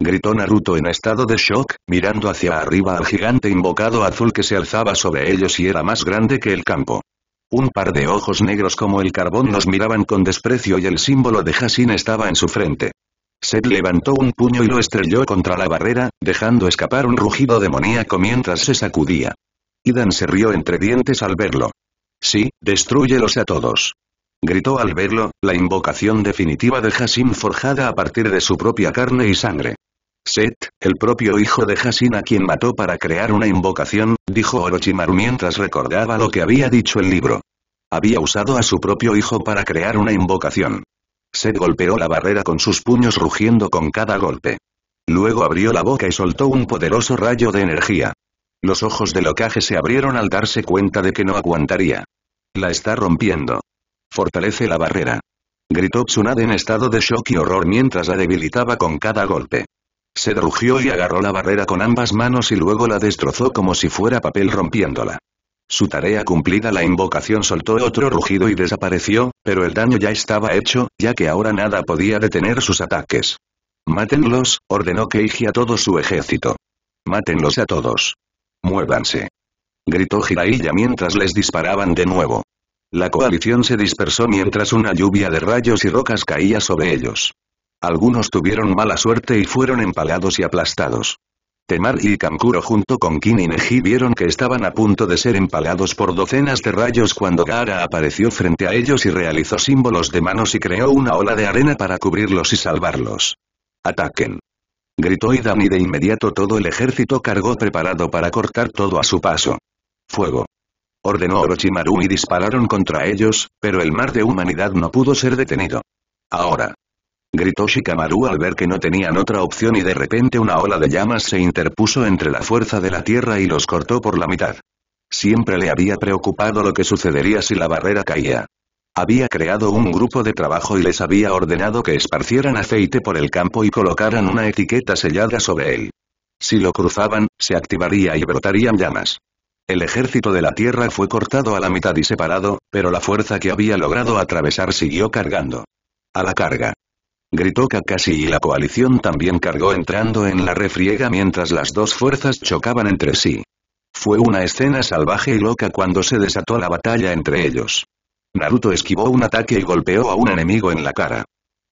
gritó Naruto en estado de shock, mirando hacia arriba al gigante invocado azul que se alzaba sobre ellos y era más grande que el campo. Un par de ojos negros como el carbón los miraban con desprecio y el símbolo de Hashim estaba en su frente. Seth levantó un puño y lo estrelló contra la barrera, dejando escapar un rugido demoníaco mientras se sacudía. Idan se rió entre dientes al verlo. Sí, destruyelos a todos. Gritó al verlo, la invocación definitiva de Hashim forjada a partir de su propia carne y sangre. Set, el propio hijo de Hasina quien mató para crear una invocación, dijo Orochimaru mientras recordaba lo que había dicho el libro. Había usado a su propio hijo para crear una invocación. Set golpeó la barrera con sus puños rugiendo con cada golpe. Luego abrió la boca y soltó un poderoso rayo de energía. Los ojos de locaje se abrieron al darse cuenta de que no aguantaría. La está rompiendo. Fortalece la barrera. Gritó Tsunade en estado de shock y horror mientras la debilitaba con cada golpe. Se rugió y agarró la barrera con ambas manos y luego la destrozó como si fuera papel rompiéndola. Su tarea cumplida la invocación soltó otro rugido y desapareció, pero el daño ya estaba hecho, ya que ahora nada podía detener sus ataques. Mátenlos, ordenó Keiji a todo su ejército. Mátenlos a todos. Muévanse. Gritó Jiraiya mientras les disparaban de nuevo. La coalición se dispersó mientras una lluvia de rayos y rocas caía sobre ellos. Algunos tuvieron mala suerte y fueron empalados y aplastados. Temar y Kankuro junto con Kin y Neji vieron que estaban a punto de ser empalados por docenas de rayos cuando Gaara apareció frente a ellos y realizó símbolos de manos y creó una ola de arena para cubrirlos y salvarlos. ¡Ataquen! Gritó Idan y de inmediato todo el ejército cargó preparado para cortar todo a su paso. ¡Fuego! Ordenó Orochimaru y dispararon contra ellos, pero el mar de humanidad no pudo ser detenido. Ahora, Gritó Shikamaru al ver que no tenían otra opción y de repente una ola de llamas se interpuso entre la fuerza de la tierra y los cortó por la mitad. Siempre le había preocupado lo que sucedería si la barrera caía. Había creado un grupo de trabajo y les había ordenado que esparcieran aceite por el campo y colocaran una etiqueta sellada sobre él. Si lo cruzaban, se activaría y brotarían llamas. El ejército de la Tierra fue cortado a la mitad y separado, pero la fuerza que había logrado atravesar siguió cargando. A la carga gritó Kakashi y la coalición también cargó entrando en la refriega mientras las dos fuerzas chocaban entre sí. Fue una escena salvaje y loca cuando se desató la batalla entre ellos. Naruto esquivó un ataque y golpeó a un enemigo en la cara.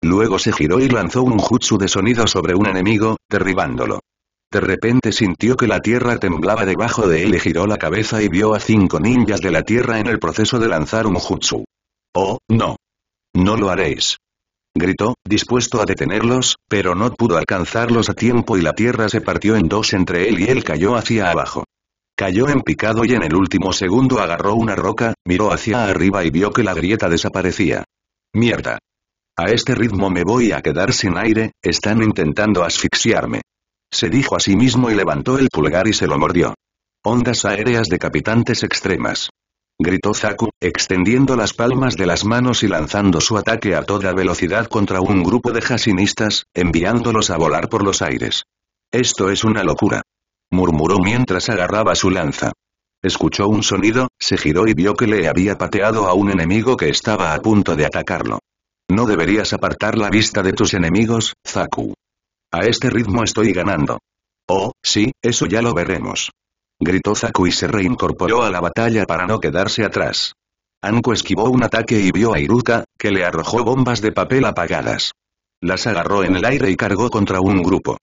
Luego se giró y lanzó un jutsu de sonido sobre un enemigo, derribándolo. De repente sintió que la tierra temblaba debajo de él y giró la cabeza y vio a cinco ninjas de la tierra en el proceso de lanzar un jutsu. Oh, no. No lo haréis gritó, dispuesto a detenerlos, pero no pudo alcanzarlos a tiempo y la tierra se partió en dos entre él y él cayó hacia abajo. Cayó en picado y en el último segundo agarró una roca, miró hacia arriba y vio que la grieta desaparecía. Mierda. A este ritmo me voy a quedar sin aire, están intentando asfixiarme. Se dijo a sí mismo y levantó el pulgar y se lo mordió. Ondas aéreas de capitantes extremas gritó Zaku, extendiendo las palmas de las manos y lanzando su ataque a toda velocidad contra un grupo de jacinistas, enviándolos a volar por los aires. Esto es una locura. Murmuró mientras agarraba su lanza. Escuchó un sonido, se giró y vio que le había pateado a un enemigo que estaba a punto de atacarlo. No deberías apartar la vista de tus enemigos, Zaku. A este ritmo estoy ganando. Oh, sí, eso ya lo veremos gritó Zaku y se reincorporó a la batalla para no quedarse atrás. Anko esquivó un ataque y vio a Iruka, que le arrojó bombas de papel apagadas. Las agarró en el aire y cargó contra un grupo.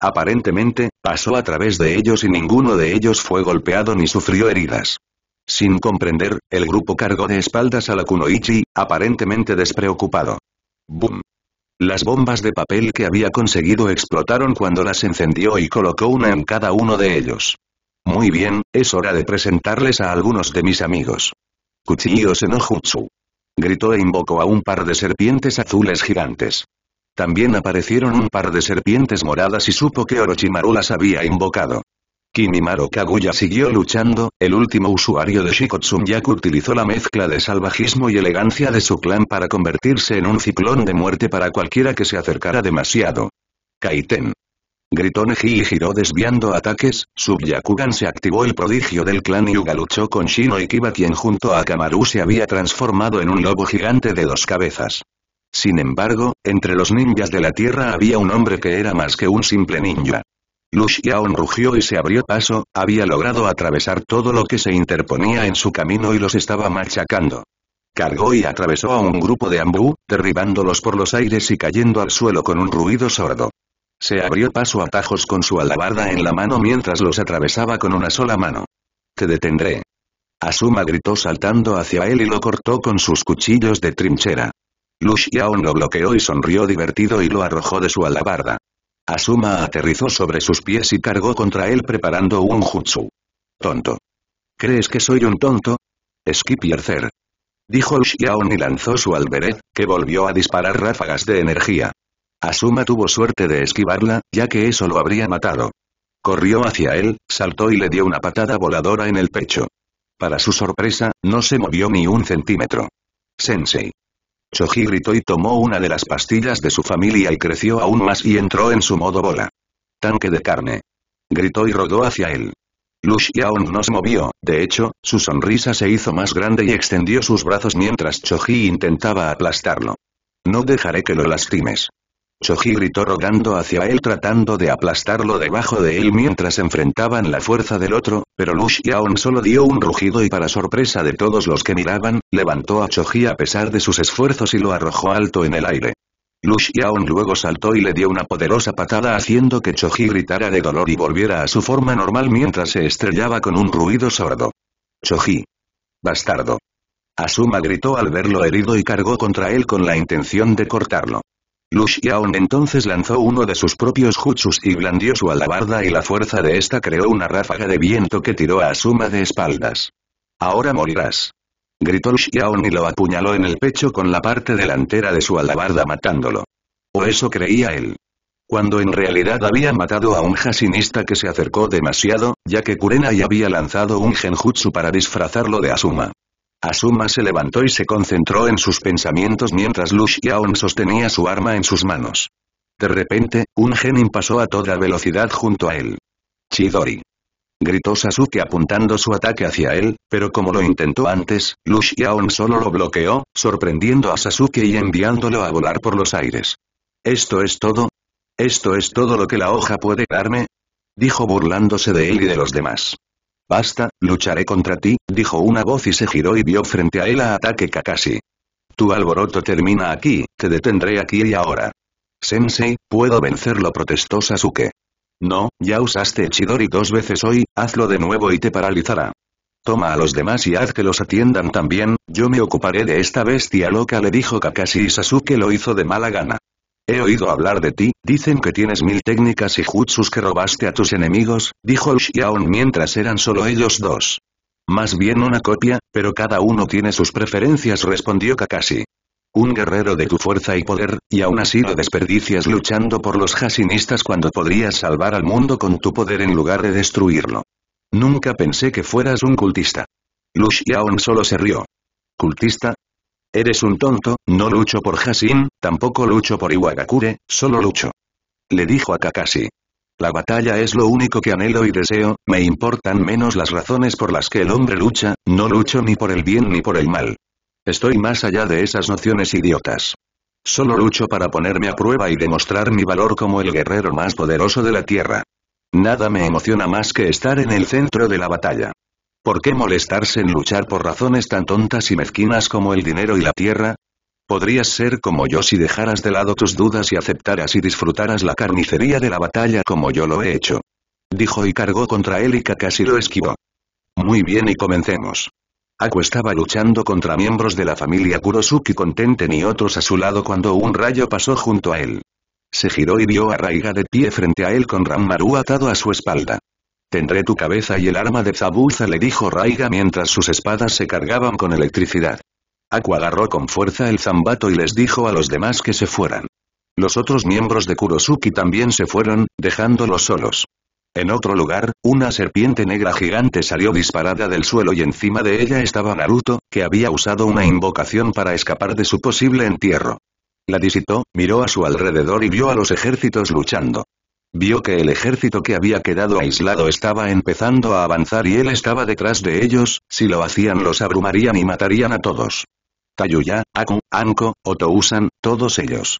Aparentemente, pasó a través de ellos y ninguno de ellos fue golpeado ni sufrió heridas. Sin comprender, el grupo cargó de espaldas a la Kunoichi, aparentemente despreocupado. ¡Bum! Las bombas de papel que había conseguido explotaron cuando las encendió y colocó una en cada uno de ellos. Muy bien, es hora de presentarles a algunos de mis amigos. «¡Kuchiyo Senojutsu. Gritó e invocó a un par de serpientes azules gigantes. También aparecieron un par de serpientes moradas y supo que Orochimaru las había invocado. Kimimaro Kaguya siguió luchando, el último usuario de Shikotsunyaku utilizó la mezcla de salvajismo y elegancia de su clan para convertirse en un ciclón de muerte para cualquiera que se acercara demasiado. Kaiten. Gritó Neji y giró desviando ataques, Subyakugan se activó el prodigio del clan Yuga luchó con Shino Ikiba quien junto a Kamaru se había transformado en un lobo gigante de dos cabezas. Sin embargo, entre los ninjas de la tierra había un hombre que era más que un simple ninja. Lushiaon rugió y se abrió paso, había logrado atravesar todo lo que se interponía en su camino y los estaba machacando. Cargó y atravesó a un grupo de ambú, derribándolos por los aires y cayendo al suelo con un ruido sordo. Se abrió paso a tajos con su alabarda en la mano mientras los atravesaba con una sola mano. Te detendré. Asuma gritó saltando hacia él y lo cortó con sus cuchillos de trinchera. Lu Xiaon lo bloqueó y sonrió divertido y lo arrojó de su alabarda. Asuma aterrizó sobre sus pies y cargó contra él preparando un jutsu. Tonto. ¿Crees que soy un tonto? Skip y Arcer. Dijo Xiaon y lanzó su alberet, que volvió a disparar ráfagas de energía. Asuma tuvo suerte de esquivarla, ya que eso lo habría matado. Corrió hacia él, saltó y le dio una patada voladora en el pecho. Para su sorpresa, no se movió ni un centímetro. Sensei. Choji gritó y tomó una de las pastillas de su familia y creció aún más y entró en su modo bola. Tanque de carne. Gritó y rodó hacia él. Lu no se movió, de hecho, su sonrisa se hizo más grande y extendió sus brazos mientras Choji intentaba aplastarlo. No dejaré que lo lastimes. Choji gritó rogando hacia él tratando de aplastarlo debajo de él mientras enfrentaban la fuerza del otro, pero Lu Xiaon solo dio un rugido y para sorpresa de todos los que miraban, levantó a Choji a pesar de sus esfuerzos y lo arrojó alto en el aire. Lu Xiaon luego saltó y le dio una poderosa patada haciendo que Choji gritara de dolor y volviera a su forma normal mientras se estrellaba con un ruido sordo. Choji. Bastardo. Asuma gritó al verlo herido y cargó contra él con la intención de cortarlo. Lush entonces lanzó uno de sus propios jutsus y blandió su alabarda y la fuerza de esta creó una ráfaga de viento que tiró a Asuma de espaldas. «Ahora morirás». Gritó Xiaon y lo apuñaló en el pecho con la parte delantera de su alabarda matándolo. O eso creía él. Cuando en realidad había matado a un jasinista que se acercó demasiado, ya que Kurena había lanzado un genjutsu para disfrazarlo de Asuma. Asuma se levantó y se concentró en sus pensamientos mientras Lu Xiaon sostenía su arma en sus manos. De repente, un genin pasó a toda velocidad junto a él. Chidori. Gritó Sasuke apuntando su ataque hacia él, pero como lo intentó antes, Lu Xiaon solo lo bloqueó, sorprendiendo a Sasuke y enviándolo a volar por los aires. ¿Esto es todo? ¿Esto es todo lo que la hoja puede darme? Dijo burlándose de él y de los demás. Basta, lucharé contra ti, dijo una voz y se giró y vio frente a él a Ataque Kakashi. Tu alboroto termina aquí, te detendré aquí y ahora. Sensei, puedo vencerlo protestó Sasuke. No, ya usaste Chidori dos veces hoy, hazlo de nuevo y te paralizará. Toma a los demás y haz que los atiendan también, yo me ocuparé de esta bestia loca le dijo Kakashi y Sasuke lo hizo de mala gana. He oído hablar de ti, dicen que tienes mil técnicas y jutsus que robaste a tus enemigos, dijo Xiaon mientras eran solo ellos dos. Más bien una copia, pero cada uno tiene sus preferencias respondió Kakashi. Un guerrero de tu fuerza y poder, y aún así lo desperdicias luchando por los Hashinistas cuando podrías salvar al mundo con tu poder en lugar de destruirlo. Nunca pensé que fueras un cultista. Lu solo se rió. Cultista, Eres un tonto, no lucho por Hasin, tampoco lucho por Iwagakure, solo lucho. Le dijo a Kakashi. La batalla es lo único que anhelo y deseo, me importan menos las razones por las que el hombre lucha, no lucho ni por el bien ni por el mal. Estoy más allá de esas nociones idiotas. Solo lucho para ponerme a prueba y demostrar mi valor como el guerrero más poderoso de la Tierra. Nada me emociona más que estar en el centro de la batalla. ¿Por qué molestarse en luchar por razones tan tontas y mezquinas como el dinero y la tierra? Podrías ser como yo si dejaras de lado tus dudas y aceptaras y disfrutaras la carnicería de la batalla como yo lo he hecho. Dijo y cargó contra él y Kakashi lo esquivó. Muy bien y comencemos. Aku estaba luchando contra miembros de la familia Kurosuki Contenten y otros a su lado cuando un rayo pasó junto a él. Se giró y vio a Raiga de pie frente a él con Ranmaru atado a su espalda. Tendré tu cabeza y el arma de Zabuza le dijo Raiga mientras sus espadas se cargaban con electricidad. Aqua agarró con fuerza el zambato y les dijo a los demás que se fueran. Los otros miembros de Kurosuki también se fueron, dejándolos solos. En otro lugar, una serpiente negra gigante salió disparada del suelo y encima de ella estaba Naruto, que había usado una invocación para escapar de su posible entierro. La visitó, miró a su alrededor y vio a los ejércitos luchando. Vio que el ejército que había quedado aislado estaba empezando a avanzar y él estaba detrás de ellos, si lo hacían los abrumarían y matarían a todos. Tayuya, Aku, Anko, Otousan, todos ellos.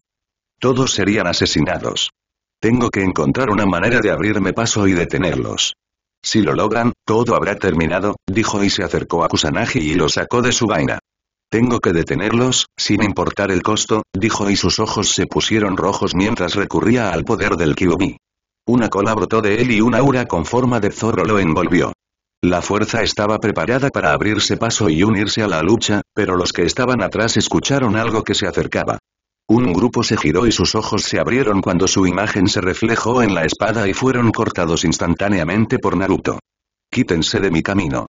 Todos serían asesinados. Tengo que encontrar una manera de abrirme paso y detenerlos. Si lo logran, todo habrá terminado, dijo y se acercó a Kusanagi y lo sacó de su vaina. Tengo que detenerlos, sin importar el costo, dijo y sus ojos se pusieron rojos mientras recurría al poder del Kyuubi. Una cola brotó de él y un aura con forma de zorro lo envolvió. La fuerza estaba preparada para abrirse paso y unirse a la lucha, pero los que estaban atrás escucharon algo que se acercaba. Un grupo se giró y sus ojos se abrieron cuando su imagen se reflejó en la espada y fueron cortados instantáneamente por Naruto. Quítense de mi camino.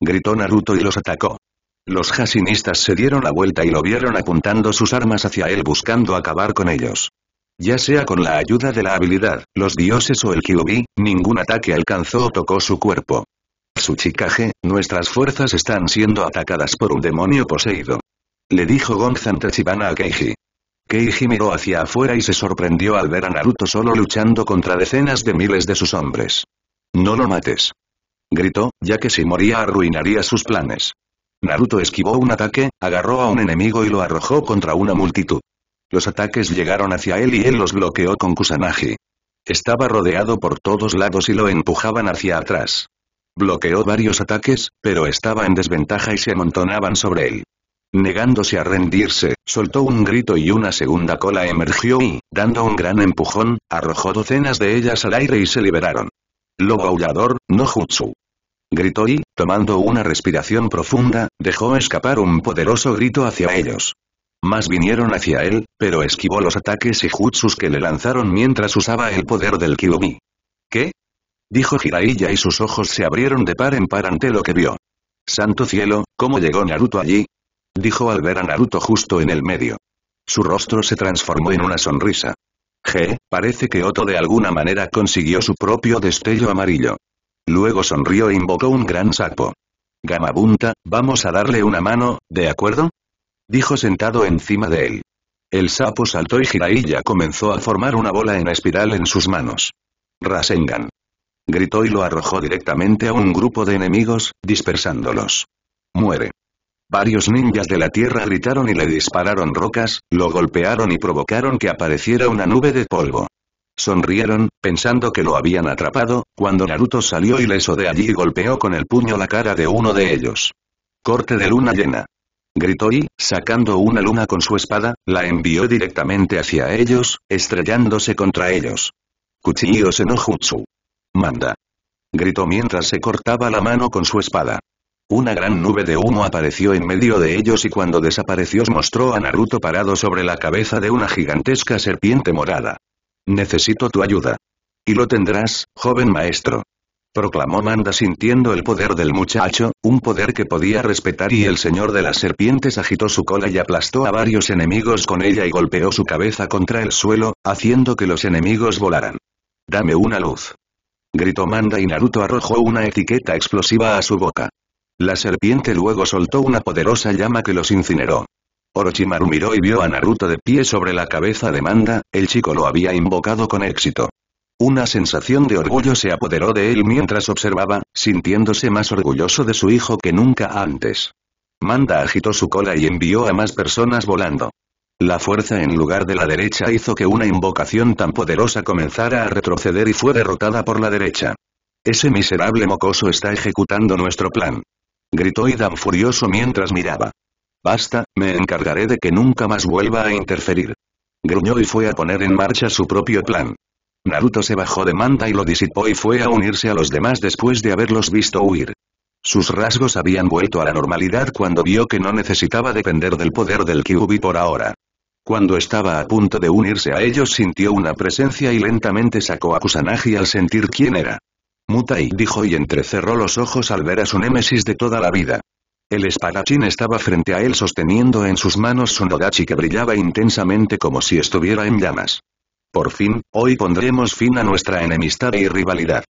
Gritó Naruto y los atacó. Los jasinistas se dieron la vuelta y lo vieron apuntando sus armas hacia él buscando acabar con ellos. Ya sea con la ayuda de la habilidad, los dioses o el Kyubi, ningún ataque alcanzó o tocó su cuerpo. Tsuchikage, nuestras fuerzas están siendo atacadas por un demonio poseído. Le dijo Gonzan Tachibana a Keiji. Keiji miró hacia afuera y se sorprendió al ver a Naruto solo luchando contra decenas de miles de sus hombres. No lo mates. Gritó, ya que si moría arruinaría sus planes. Naruto esquivó un ataque, agarró a un enemigo y lo arrojó contra una multitud. Los ataques llegaron hacia él y él los bloqueó con Kusanagi. Estaba rodeado por todos lados y lo empujaban hacia atrás. Bloqueó varios ataques, pero estaba en desventaja y se amontonaban sobre él. Negándose a rendirse, soltó un grito y una segunda cola emergió y, dando un gran empujón, arrojó docenas de ellas al aire y se liberaron. Lobo aullador, no jutsu gritó y, tomando una respiración profunda, dejó escapar un poderoso grito hacia ellos. Más vinieron hacia él, pero esquivó los ataques y jutsus que le lanzaron mientras usaba el poder del Kyubi. ¿Qué? Dijo Jiraiya y sus ojos se abrieron de par en par ante lo que vio. Santo cielo, ¿cómo llegó Naruto allí? Dijo al ver a Naruto justo en el medio. Su rostro se transformó en una sonrisa. Je, parece que Otto de alguna manera consiguió su propio destello amarillo. Luego sonrió e invocó un gran sapo. Gamabunta, vamos a darle una mano, ¿de acuerdo? Dijo sentado encima de él. El sapo saltó y Jiraiya comenzó a formar una bola en espiral en sus manos. Rasengan. Gritó y lo arrojó directamente a un grupo de enemigos, dispersándolos. Muere. Varios ninjas de la tierra gritaron y le dispararon rocas, lo golpearon y provocaron que apareciera una nube de polvo. Sonrieron, pensando que lo habían atrapado, cuando Naruto salió ileso de allí golpeó con el puño la cara de uno de ellos. Corte de luna llena. Gritó y, sacando una luna con su espada, la envió directamente hacia ellos, estrellándose contra ellos. Cuchillo Senojutsu. Manda. Gritó mientras se cortaba la mano con su espada. Una gran nube de humo apareció en medio de ellos y cuando desapareció mostró a Naruto parado sobre la cabeza de una gigantesca serpiente morada. Necesito tu ayuda. Y lo tendrás, joven maestro. Proclamó Manda sintiendo el poder del muchacho, un poder que podía respetar y el señor de las serpientes agitó su cola y aplastó a varios enemigos con ella y golpeó su cabeza contra el suelo, haciendo que los enemigos volaran. Dame una luz. Gritó Manda y Naruto arrojó una etiqueta explosiva a su boca. La serpiente luego soltó una poderosa llama que los incineró. Orochimaru miró y vio a Naruto de pie sobre la cabeza de Manda, el chico lo había invocado con éxito. Una sensación de orgullo se apoderó de él mientras observaba, sintiéndose más orgulloso de su hijo que nunca antes. Manda agitó su cola y envió a más personas volando. La fuerza en lugar de la derecha hizo que una invocación tan poderosa comenzara a retroceder y fue derrotada por la derecha. Ese miserable mocoso está ejecutando nuestro plan. Gritó Idan furioso mientras miraba. Basta, me encargaré de que nunca más vuelva a interferir. Gruñó y fue a poner en marcha su propio plan. Naruto se bajó de manta y lo disipó y fue a unirse a los demás después de haberlos visto huir. Sus rasgos habían vuelto a la normalidad cuando vio que no necesitaba depender del poder del Kyubi por ahora. Cuando estaba a punto de unirse a ellos sintió una presencia y lentamente sacó a Kusanagi al sentir quién era. Mutai dijo y entrecerró los ojos al ver a su némesis de toda la vida. El espadachín estaba frente a él sosteniendo en sus manos su nodachi que brillaba intensamente como si estuviera en llamas. Por fin, hoy pondremos fin a nuestra enemistad y rivalidad.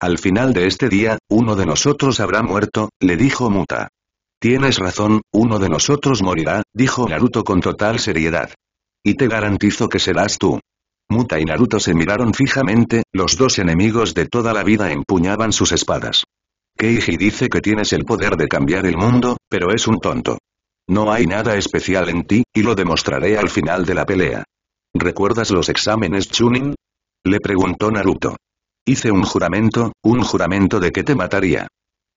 Al final de este día, uno de nosotros habrá muerto, le dijo Muta. Tienes razón, uno de nosotros morirá, dijo Naruto con total seriedad. Y te garantizo que serás tú. Muta y Naruto se miraron fijamente, los dos enemigos de toda la vida empuñaban sus espadas. Keiji dice que tienes el poder de cambiar el mundo, pero es un tonto. No hay nada especial en ti, y lo demostraré al final de la pelea. ¿Recuerdas los exámenes Chunin? Le preguntó Naruto. Hice un juramento, un juramento de que te mataría.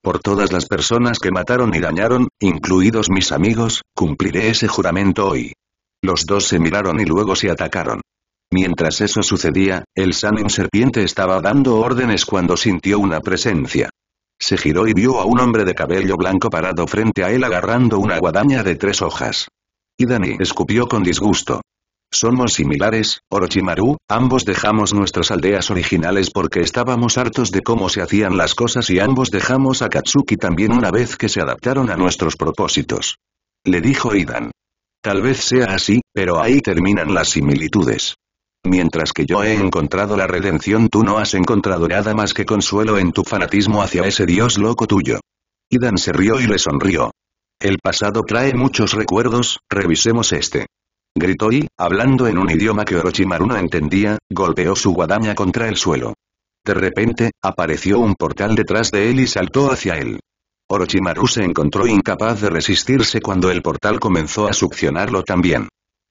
Por todas las personas que mataron y dañaron, incluidos mis amigos, cumpliré ese juramento hoy. Los dos se miraron y luego se atacaron. Mientras eso sucedía, el Sanin serpiente estaba dando órdenes cuando sintió una presencia. Se giró y vio a un hombre de cabello blanco parado frente a él agarrando una guadaña de tres hojas. Y escupió con disgusto. Somos similares, Orochimaru, ambos dejamos nuestras aldeas originales porque estábamos hartos de cómo se hacían las cosas y ambos dejamos a Katsuki también una vez que se adaptaron a nuestros propósitos. Le dijo Idan. Tal vez sea así, pero ahí terminan las similitudes. Mientras que yo he encontrado la redención tú no has encontrado nada más que consuelo en tu fanatismo hacia ese dios loco tuyo. Idan se rió y le sonrió. El pasado trae muchos recuerdos, revisemos este. Gritó y, hablando en un idioma que Orochimaru no entendía, golpeó su guadaña contra el suelo. De repente, apareció un portal detrás de él y saltó hacia él. Orochimaru se encontró incapaz de resistirse cuando el portal comenzó a succionarlo también.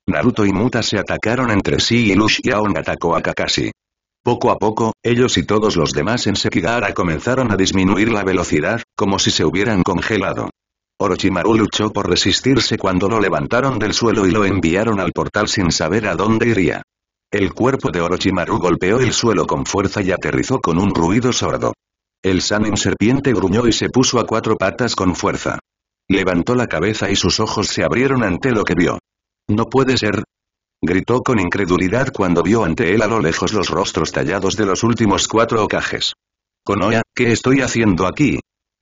Naruto y Muta se atacaron entre sí y Lushiaon atacó a Kakashi. Poco a poco, ellos y todos los demás en Sekigahara comenzaron a disminuir la velocidad, como si se hubieran congelado. Orochimaru luchó por resistirse cuando lo levantaron del suelo y lo enviaron al portal sin saber a dónde iría. El cuerpo de Orochimaru golpeó el suelo con fuerza y aterrizó con un ruido sordo. El en serpiente gruñó y se puso a cuatro patas con fuerza. Levantó la cabeza y sus ojos se abrieron ante lo que vio. ¡No puede ser! Gritó con incredulidad cuando vio ante él a lo lejos los rostros tallados de los últimos cuatro ocajes. Konoha, ¿qué estoy haciendo aquí?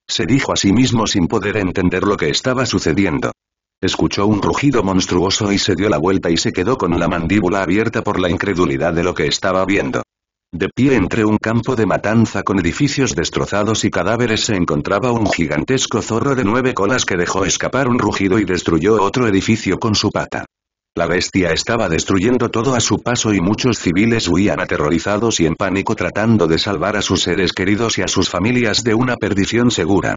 Se dijo a sí mismo sin poder entender lo que estaba sucediendo. Escuchó un rugido monstruoso y se dio la vuelta y se quedó con la mandíbula abierta por la incredulidad de lo que estaba viendo. De pie entre un campo de matanza con edificios destrozados y cadáveres se encontraba un gigantesco zorro de nueve colas que dejó escapar un rugido y destruyó otro edificio con su pata. La bestia estaba destruyendo todo a su paso y muchos civiles huían aterrorizados y en pánico tratando de salvar a sus seres queridos y a sus familias de una perdición segura.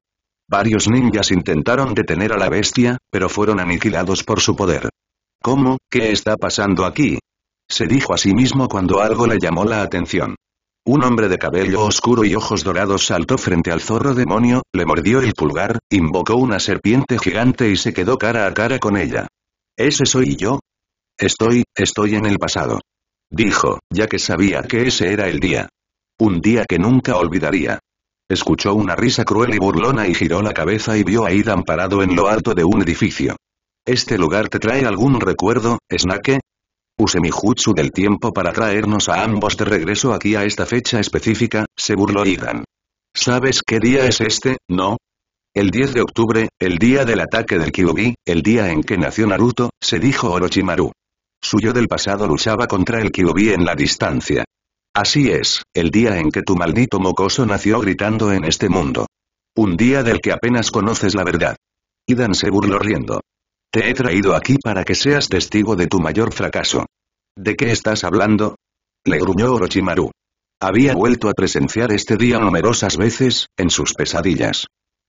Varios ninjas intentaron detener a la bestia, pero fueron aniquilados por su poder. ¿Cómo? ¿Qué está pasando aquí? Se dijo a sí mismo cuando algo le llamó la atención. Un hombre de cabello oscuro y ojos dorados saltó frente al zorro demonio, le mordió el pulgar, invocó una serpiente gigante y se quedó cara a cara con ella. ¿Ese soy yo? Estoy, estoy en el pasado. Dijo, ya que sabía que ese era el día. Un día que nunca olvidaría. Escuchó una risa cruel y burlona y giró la cabeza y vio a Ida parado en lo alto de un edificio. ¿Este lugar te trae algún recuerdo, Snake? Use mi jutsu del tiempo para traernos a ambos de regreso aquí a esta fecha específica, se burló Idan. ¿Sabes qué día es este, no? El 10 de octubre, el día del ataque del Kyuubi, el día en que nació Naruto, se dijo Orochimaru. Suyo del pasado luchaba contra el Kyuubi en la distancia. Así es, el día en que tu maldito mocoso nació gritando en este mundo. Un día del que apenas conoces la verdad. Idan se burló riendo. Te he traído aquí para que seas testigo de tu mayor fracaso. ¿De qué estás hablando? Le gruñó Orochimaru. Había vuelto a presenciar este día numerosas veces, en sus pesadillas.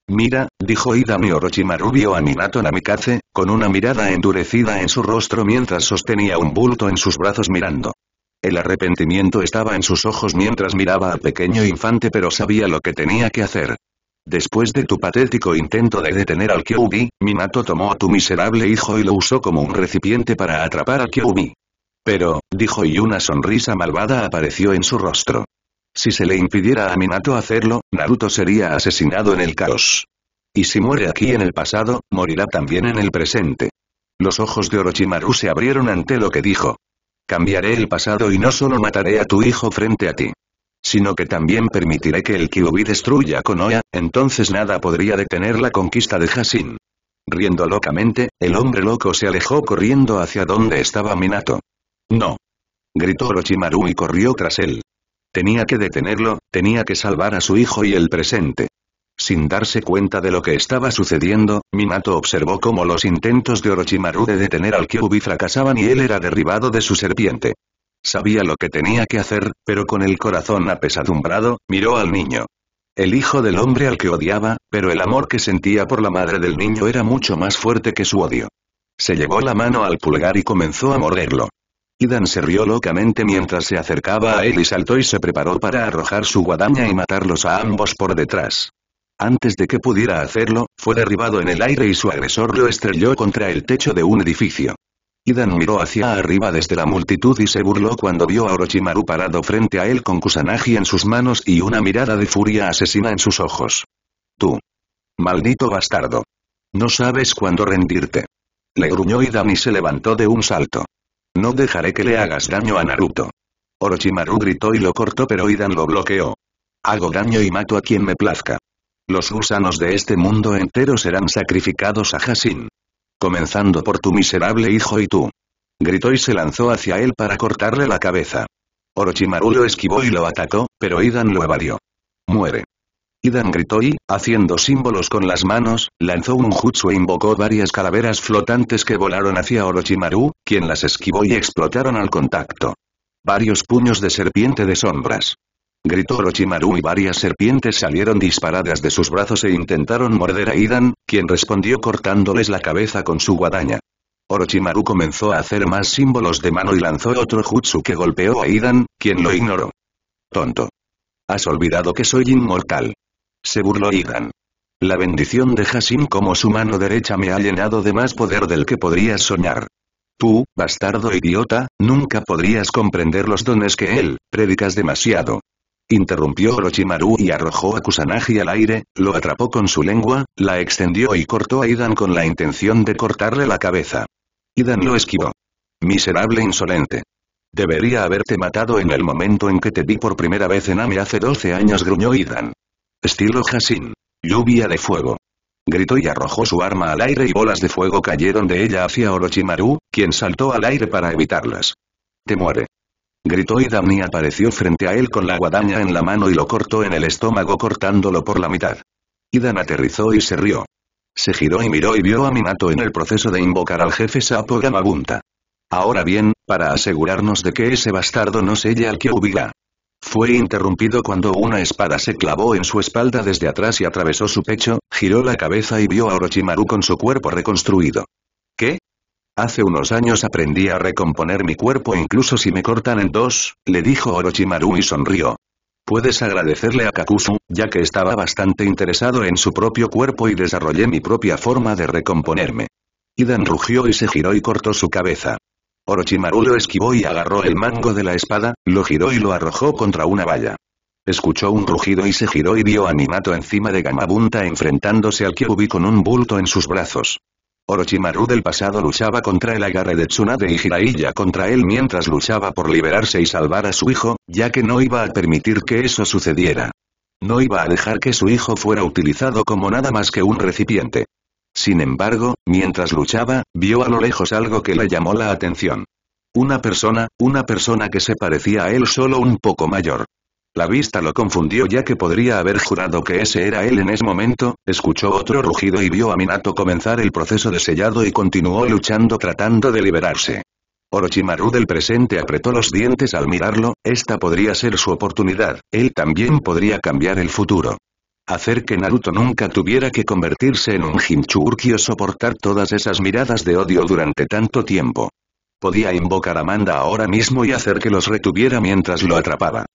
Mira, dijo Idami Orochimaru vio a Minato Namikaze, con una mirada endurecida en su rostro mientras sostenía un bulto en sus brazos mirando. El arrepentimiento estaba en sus ojos mientras miraba al pequeño infante pero sabía lo que tenía que hacer. Después de tu patético intento de detener al Kyuubi, Minato tomó a tu miserable hijo y lo usó como un recipiente para atrapar al Kyubi. Pero, dijo y una sonrisa malvada apareció en su rostro. Si se le impidiera a Minato hacerlo, Naruto sería asesinado en el caos. Y si muere aquí en el pasado, morirá también en el presente. Los ojos de Orochimaru se abrieron ante lo que dijo. Cambiaré el pasado y no solo mataré a tu hijo frente a ti sino que también permitiré que el Kyubi destruya Konoha, entonces nada podría detener la conquista de Hashin. Riendo locamente, el hombre loco se alejó corriendo hacia donde estaba Minato. ¡No! gritó Orochimaru y corrió tras él. Tenía que detenerlo, tenía que salvar a su hijo y el presente. Sin darse cuenta de lo que estaba sucediendo, Minato observó cómo los intentos de Orochimaru de detener al Kiubi fracasaban y él era derribado de su serpiente. Sabía lo que tenía que hacer, pero con el corazón apesadumbrado, miró al niño. El hijo del hombre al que odiaba, pero el amor que sentía por la madre del niño era mucho más fuerte que su odio. Se llevó la mano al pulgar y comenzó a morderlo. Idan se rió locamente mientras se acercaba a él y saltó y se preparó para arrojar su guadaña y matarlos a ambos por detrás. Antes de que pudiera hacerlo, fue derribado en el aire y su agresor lo estrelló contra el techo de un edificio. Idan miró hacia arriba desde la multitud y se burló cuando vio a Orochimaru parado frente a él con Kusanagi en sus manos y una mirada de furia asesina en sus ojos. Tú. Maldito bastardo. No sabes cuándo rendirte. Le gruñó Idan y se levantó de un salto. No dejaré que le hagas daño a Naruto. Orochimaru gritó y lo cortó pero Idan lo bloqueó. Hago daño y mato a quien me plazca. Los gusanos de este mundo entero serán sacrificados a Hasin. Comenzando por tu miserable hijo y tú. Gritó y se lanzó hacia él para cortarle la cabeza. Orochimaru lo esquivó y lo atacó, pero Idan lo evadió. Muere. Idan gritó y, haciendo símbolos con las manos, lanzó un jutsu e invocó varias calaveras flotantes que volaron hacia Orochimaru, quien las esquivó y explotaron al contacto. Varios puños de serpiente de sombras gritó Orochimaru y varias serpientes salieron disparadas de sus brazos e intentaron morder a Idan, quien respondió cortándoles la cabeza con su guadaña. Orochimaru comenzó a hacer más símbolos de mano y lanzó otro jutsu que golpeó a Idan, quien lo ignoró. Tonto. Has olvidado que soy inmortal. Se burló Idan. La bendición de Hashim como su mano derecha me ha llenado de más poder del que podrías soñar. Tú, bastardo idiota, nunca podrías comprender los dones que él, predicas demasiado. Interrumpió Orochimaru y arrojó a Kusanagi al aire, lo atrapó con su lengua, la extendió y cortó a Idan con la intención de cortarle la cabeza. Idan lo esquivó. Miserable insolente. Debería haberte matado en el momento en que te vi por primera vez en Ame hace 12 años gruñó Idan. Estilo Hashin. Lluvia de fuego. Gritó y arrojó su arma al aire y bolas de fuego cayeron de ella hacia Orochimaru, quien saltó al aire para evitarlas. Te muere gritó y apareció frente a él con la guadaña en la mano y lo cortó en el estómago cortándolo por la mitad. Idan aterrizó y se rió. Se giró y miró y vio a Minato en el proceso de invocar al jefe Sapo Gamabunta. Ahora bien, para asegurarnos de que ese bastardo no el al hubiera. Fue interrumpido cuando una espada se clavó en su espalda desde atrás y atravesó su pecho, giró la cabeza y vio a Orochimaru con su cuerpo reconstruido. ¿Qué? Hace unos años aprendí a recomponer mi cuerpo e incluso si me cortan en dos, le dijo Orochimaru y sonrió. Puedes agradecerle a Kakuzu, ya que estaba bastante interesado en su propio cuerpo y desarrollé mi propia forma de recomponerme. Idan rugió y se giró y cortó su cabeza. Orochimaru lo esquivó y agarró el mango de la espada, lo giró y lo arrojó contra una valla. Escuchó un rugido y se giró y vio a Minato encima de Gamabunta enfrentándose al Kyubi con un bulto en sus brazos. Orochimaru del pasado luchaba contra el agarre de Tsunade y Jiraiya contra él mientras luchaba por liberarse y salvar a su hijo, ya que no iba a permitir que eso sucediera. No iba a dejar que su hijo fuera utilizado como nada más que un recipiente. Sin embargo, mientras luchaba, vio a lo lejos algo que le llamó la atención. Una persona, una persona que se parecía a él solo un poco mayor. La vista lo confundió ya que podría haber jurado que ese era él en ese momento, escuchó otro rugido y vio a Minato comenzar el proceso de sellado y continuó luchando tratando de liberarse. Orochimaru del presente apretó los dientes al mirarlo, esta podría ser su oportunidad, él también podría cambiar el futuro. Hacer que Naruto nunca tuviera que convertirse en un hinchurki o soportar todas esas miradas de odio durante tanto tiempo. Podía invocar a Amanda ahora mismo y hacer que los retuviera mientras lo atrapaba.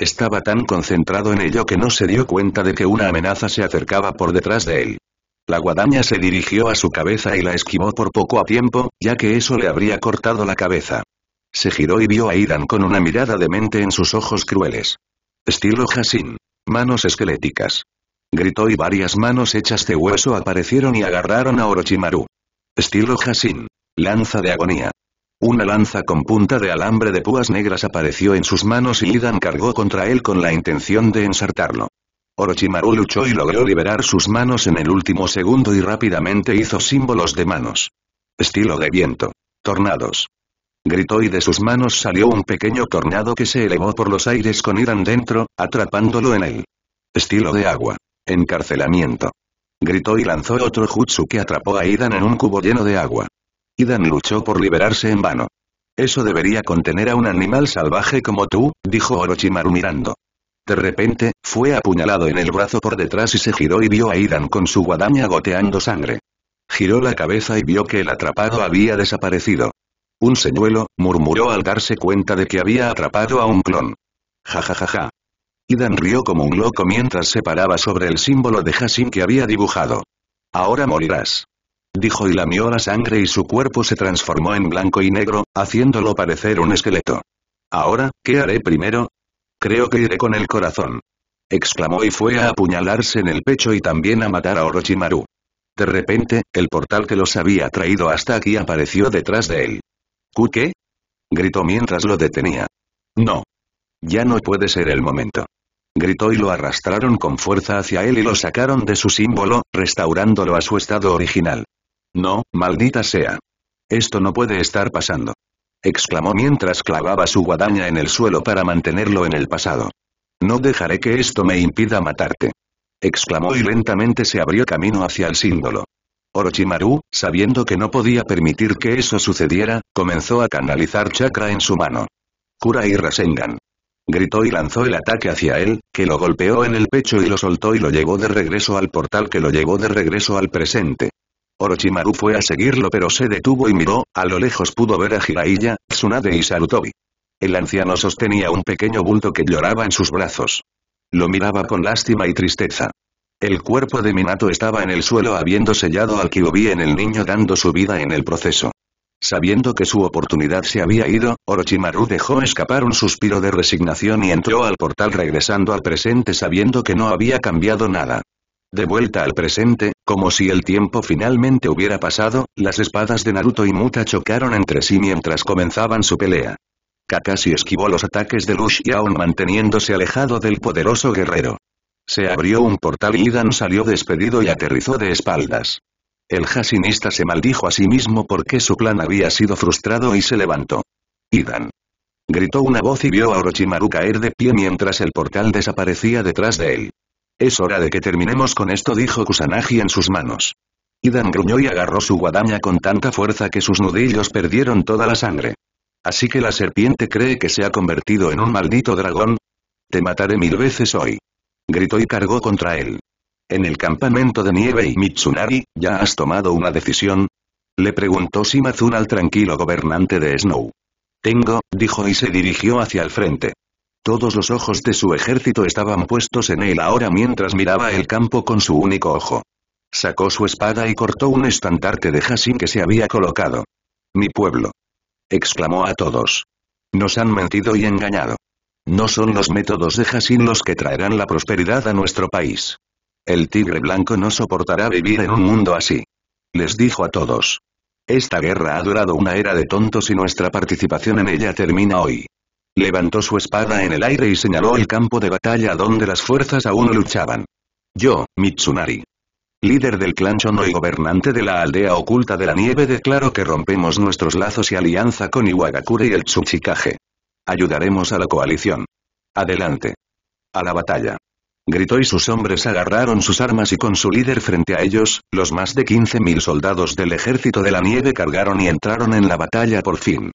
Estaba tan concentrado en ello que no se dio cuenta de que una amenaza se acercaba por detrás de él. La guadaña se dirigió a su cabeza y la esquivó por poco a tiempo, ya que eso le habría cortado la cabeza. Se giró y vio a Irán con una mirada demente en sus ojos crueles. Estilo Hasin. Manos esqueléticas. Gritó y varias manos hechas de hueso aparecieron y agarraron a Orochimaru. Estilo Hasin. Lanza de agonía. Una lanza con punta de alambre de púas negras apareció en sus manos y Idan cargó contra él con la intención de ensartarlo. Orochimaru luchó y logró liberar sus manos en el último segundo y rápidamente hizo símbolos de manos. Estilo de viento. Tornados. Gritó y de sus manos salió un pequeño tornado que se elevó por los aires con Idan dentro, atrapándolo en él. Estilo de agua. Encarcelamiento. Gritó y lanzó otro jutsu que atrapó a Idan en un cubo lleno de agua. Idan luchó por liberarse en vano. Eso debería contener a un animal salvaje como tú, dijo Orochimaru mirando. De repente, fue apuñalado en el brazo por detrás y se giró y vio a Idan con su guadaña goteando sangre. Giró la cabeza y vio que el atrapado había desaparecido. Un señuelo, murmuró al darse cuenta de que había atrapado a un clon. Ja ja ja Idan rió como un loco mientras se paraba sobre el símbolo de Hashim que había dibujado. Ahora morirás dijo y lamió la sangre y su cuerpo se transformó en blanco y negro, haciéndolo parecer un esqueleto. Ahora, ¿qué haré primero? Creo que iré con el corazón. Exclamó y fue a apuñalarse en el pecho y también a matar a Orochimaru. De repente, el portal que los había traído hasta aquí apareció detrás de él. ¿Kuke? qué? Gritó mientras lo detenía. No. Ya no puede ser el momento. Gritó y lo arrastraron con fuerza hacia él y lo sacaron de su símbolo, restaurándolo a su estado original. No, maldita sea. Esto no puede estar pasando. Exclamó mientras clavaba su guadaña en el suelo para mantenerlo en el pasado. No dejaré que esto me impida matarte. Exclamó y lentamente se abrió camino hacia el símbolo. Orochimaru, sabiendo que no podía permitir que eso sucediera, comenzó a canalizar chakra en su mano. Kura y Rasengan. Gritó y lanzó el ataque hacia él, que lo golpeó en el pecho y lo soltó y lo llevó de regreso al portal que lo llevó de regreso al presente. Orochimaru fue a seguirlo pero se detuvo y miró, a lo lejos pudo ver a Jiraiya, Tsunade y Sarutobi. El anciano sostenía un pequeño bulto que lloraba en sus brazos. Lo miraba con lástima y tristeza. El cuerpo de Minato estaba en el suelo habiendo sellado al Kyubi en el niño dando su vida en el proceso. Sabiendo que su oportunidad se había ido, Orochimaru dejó escapar un suspiro de resignación y entró al portal regresando al presente sabiendo que no había cambiado nada. De vuelta al presente, como si el tiempo finalmente hubiera pasado, las espadas de Naruto y Muta chocaron entre sí mientras comenzaban su pelea. Kakashi esquivó los ataques de Lush y aún manteniéndose alejado del poderoso guerrero. Se abrió un portal y Idan salió despedido y aterrizó de espaldas. El jasinista se maldijo a sí mismo porque su plan había sido frustrado y se levantó. Idan. Gritó una voz y vio a Orochimaru caer de pie mientras el portal desaparecía detrás de él. Es hora de que terminemos con esto dijo Kusanagi en sus manos. Idan gruñó y agarró su guadaña con tanta fuerza que sus nudillos perdieron toda la sangre. Así que la serpiente cree que se ha convertido en un maldito dragón. Te mataré mil veces hoy. Gritó y cargó contra él. En el campamento de Nieve y Mitsunari, ¿ya has tomado una decisión? Le preguntó Shimazun al tranquilo gobernante de Snow. Tengo, dijo y se dirigió hacia el frente. Todos los ojos de su ejército estaban puestos en él ahora mientras miraba el campo con su único ojo. Sacó su espada y cortó un estandarte de Jasín que se había colocado. Mi pueblo. exclamó a todos. Nos han mentido y engañado. No son los métodos de Jasín los que traerán la prosperidad a nuestro país. El tigre blanco no soportará vivir en un mundo así. Les dijo a todos. Esta guerra ha durado una era de tontos y nuestra participación en ella termina hoy. Levantó su espada en el aire y señaló el campo de batalla donde las fuerzas aún luchaban. Yo, Mitsunari. Líder del clan Shono y gobernante de la aldea oculta de la nieve declaro que rompemos nuestros lazos y alianza con Iwagakure y el Tsuchikage. Ayudaremos a la coalición. Adelante. A la batalla. Gritó y sus hombres agarraron sus armas y con su líder frente a ellos, los más de 15.000 soldados del ejército de la nieve cargaron y entraron en la batalla por fin.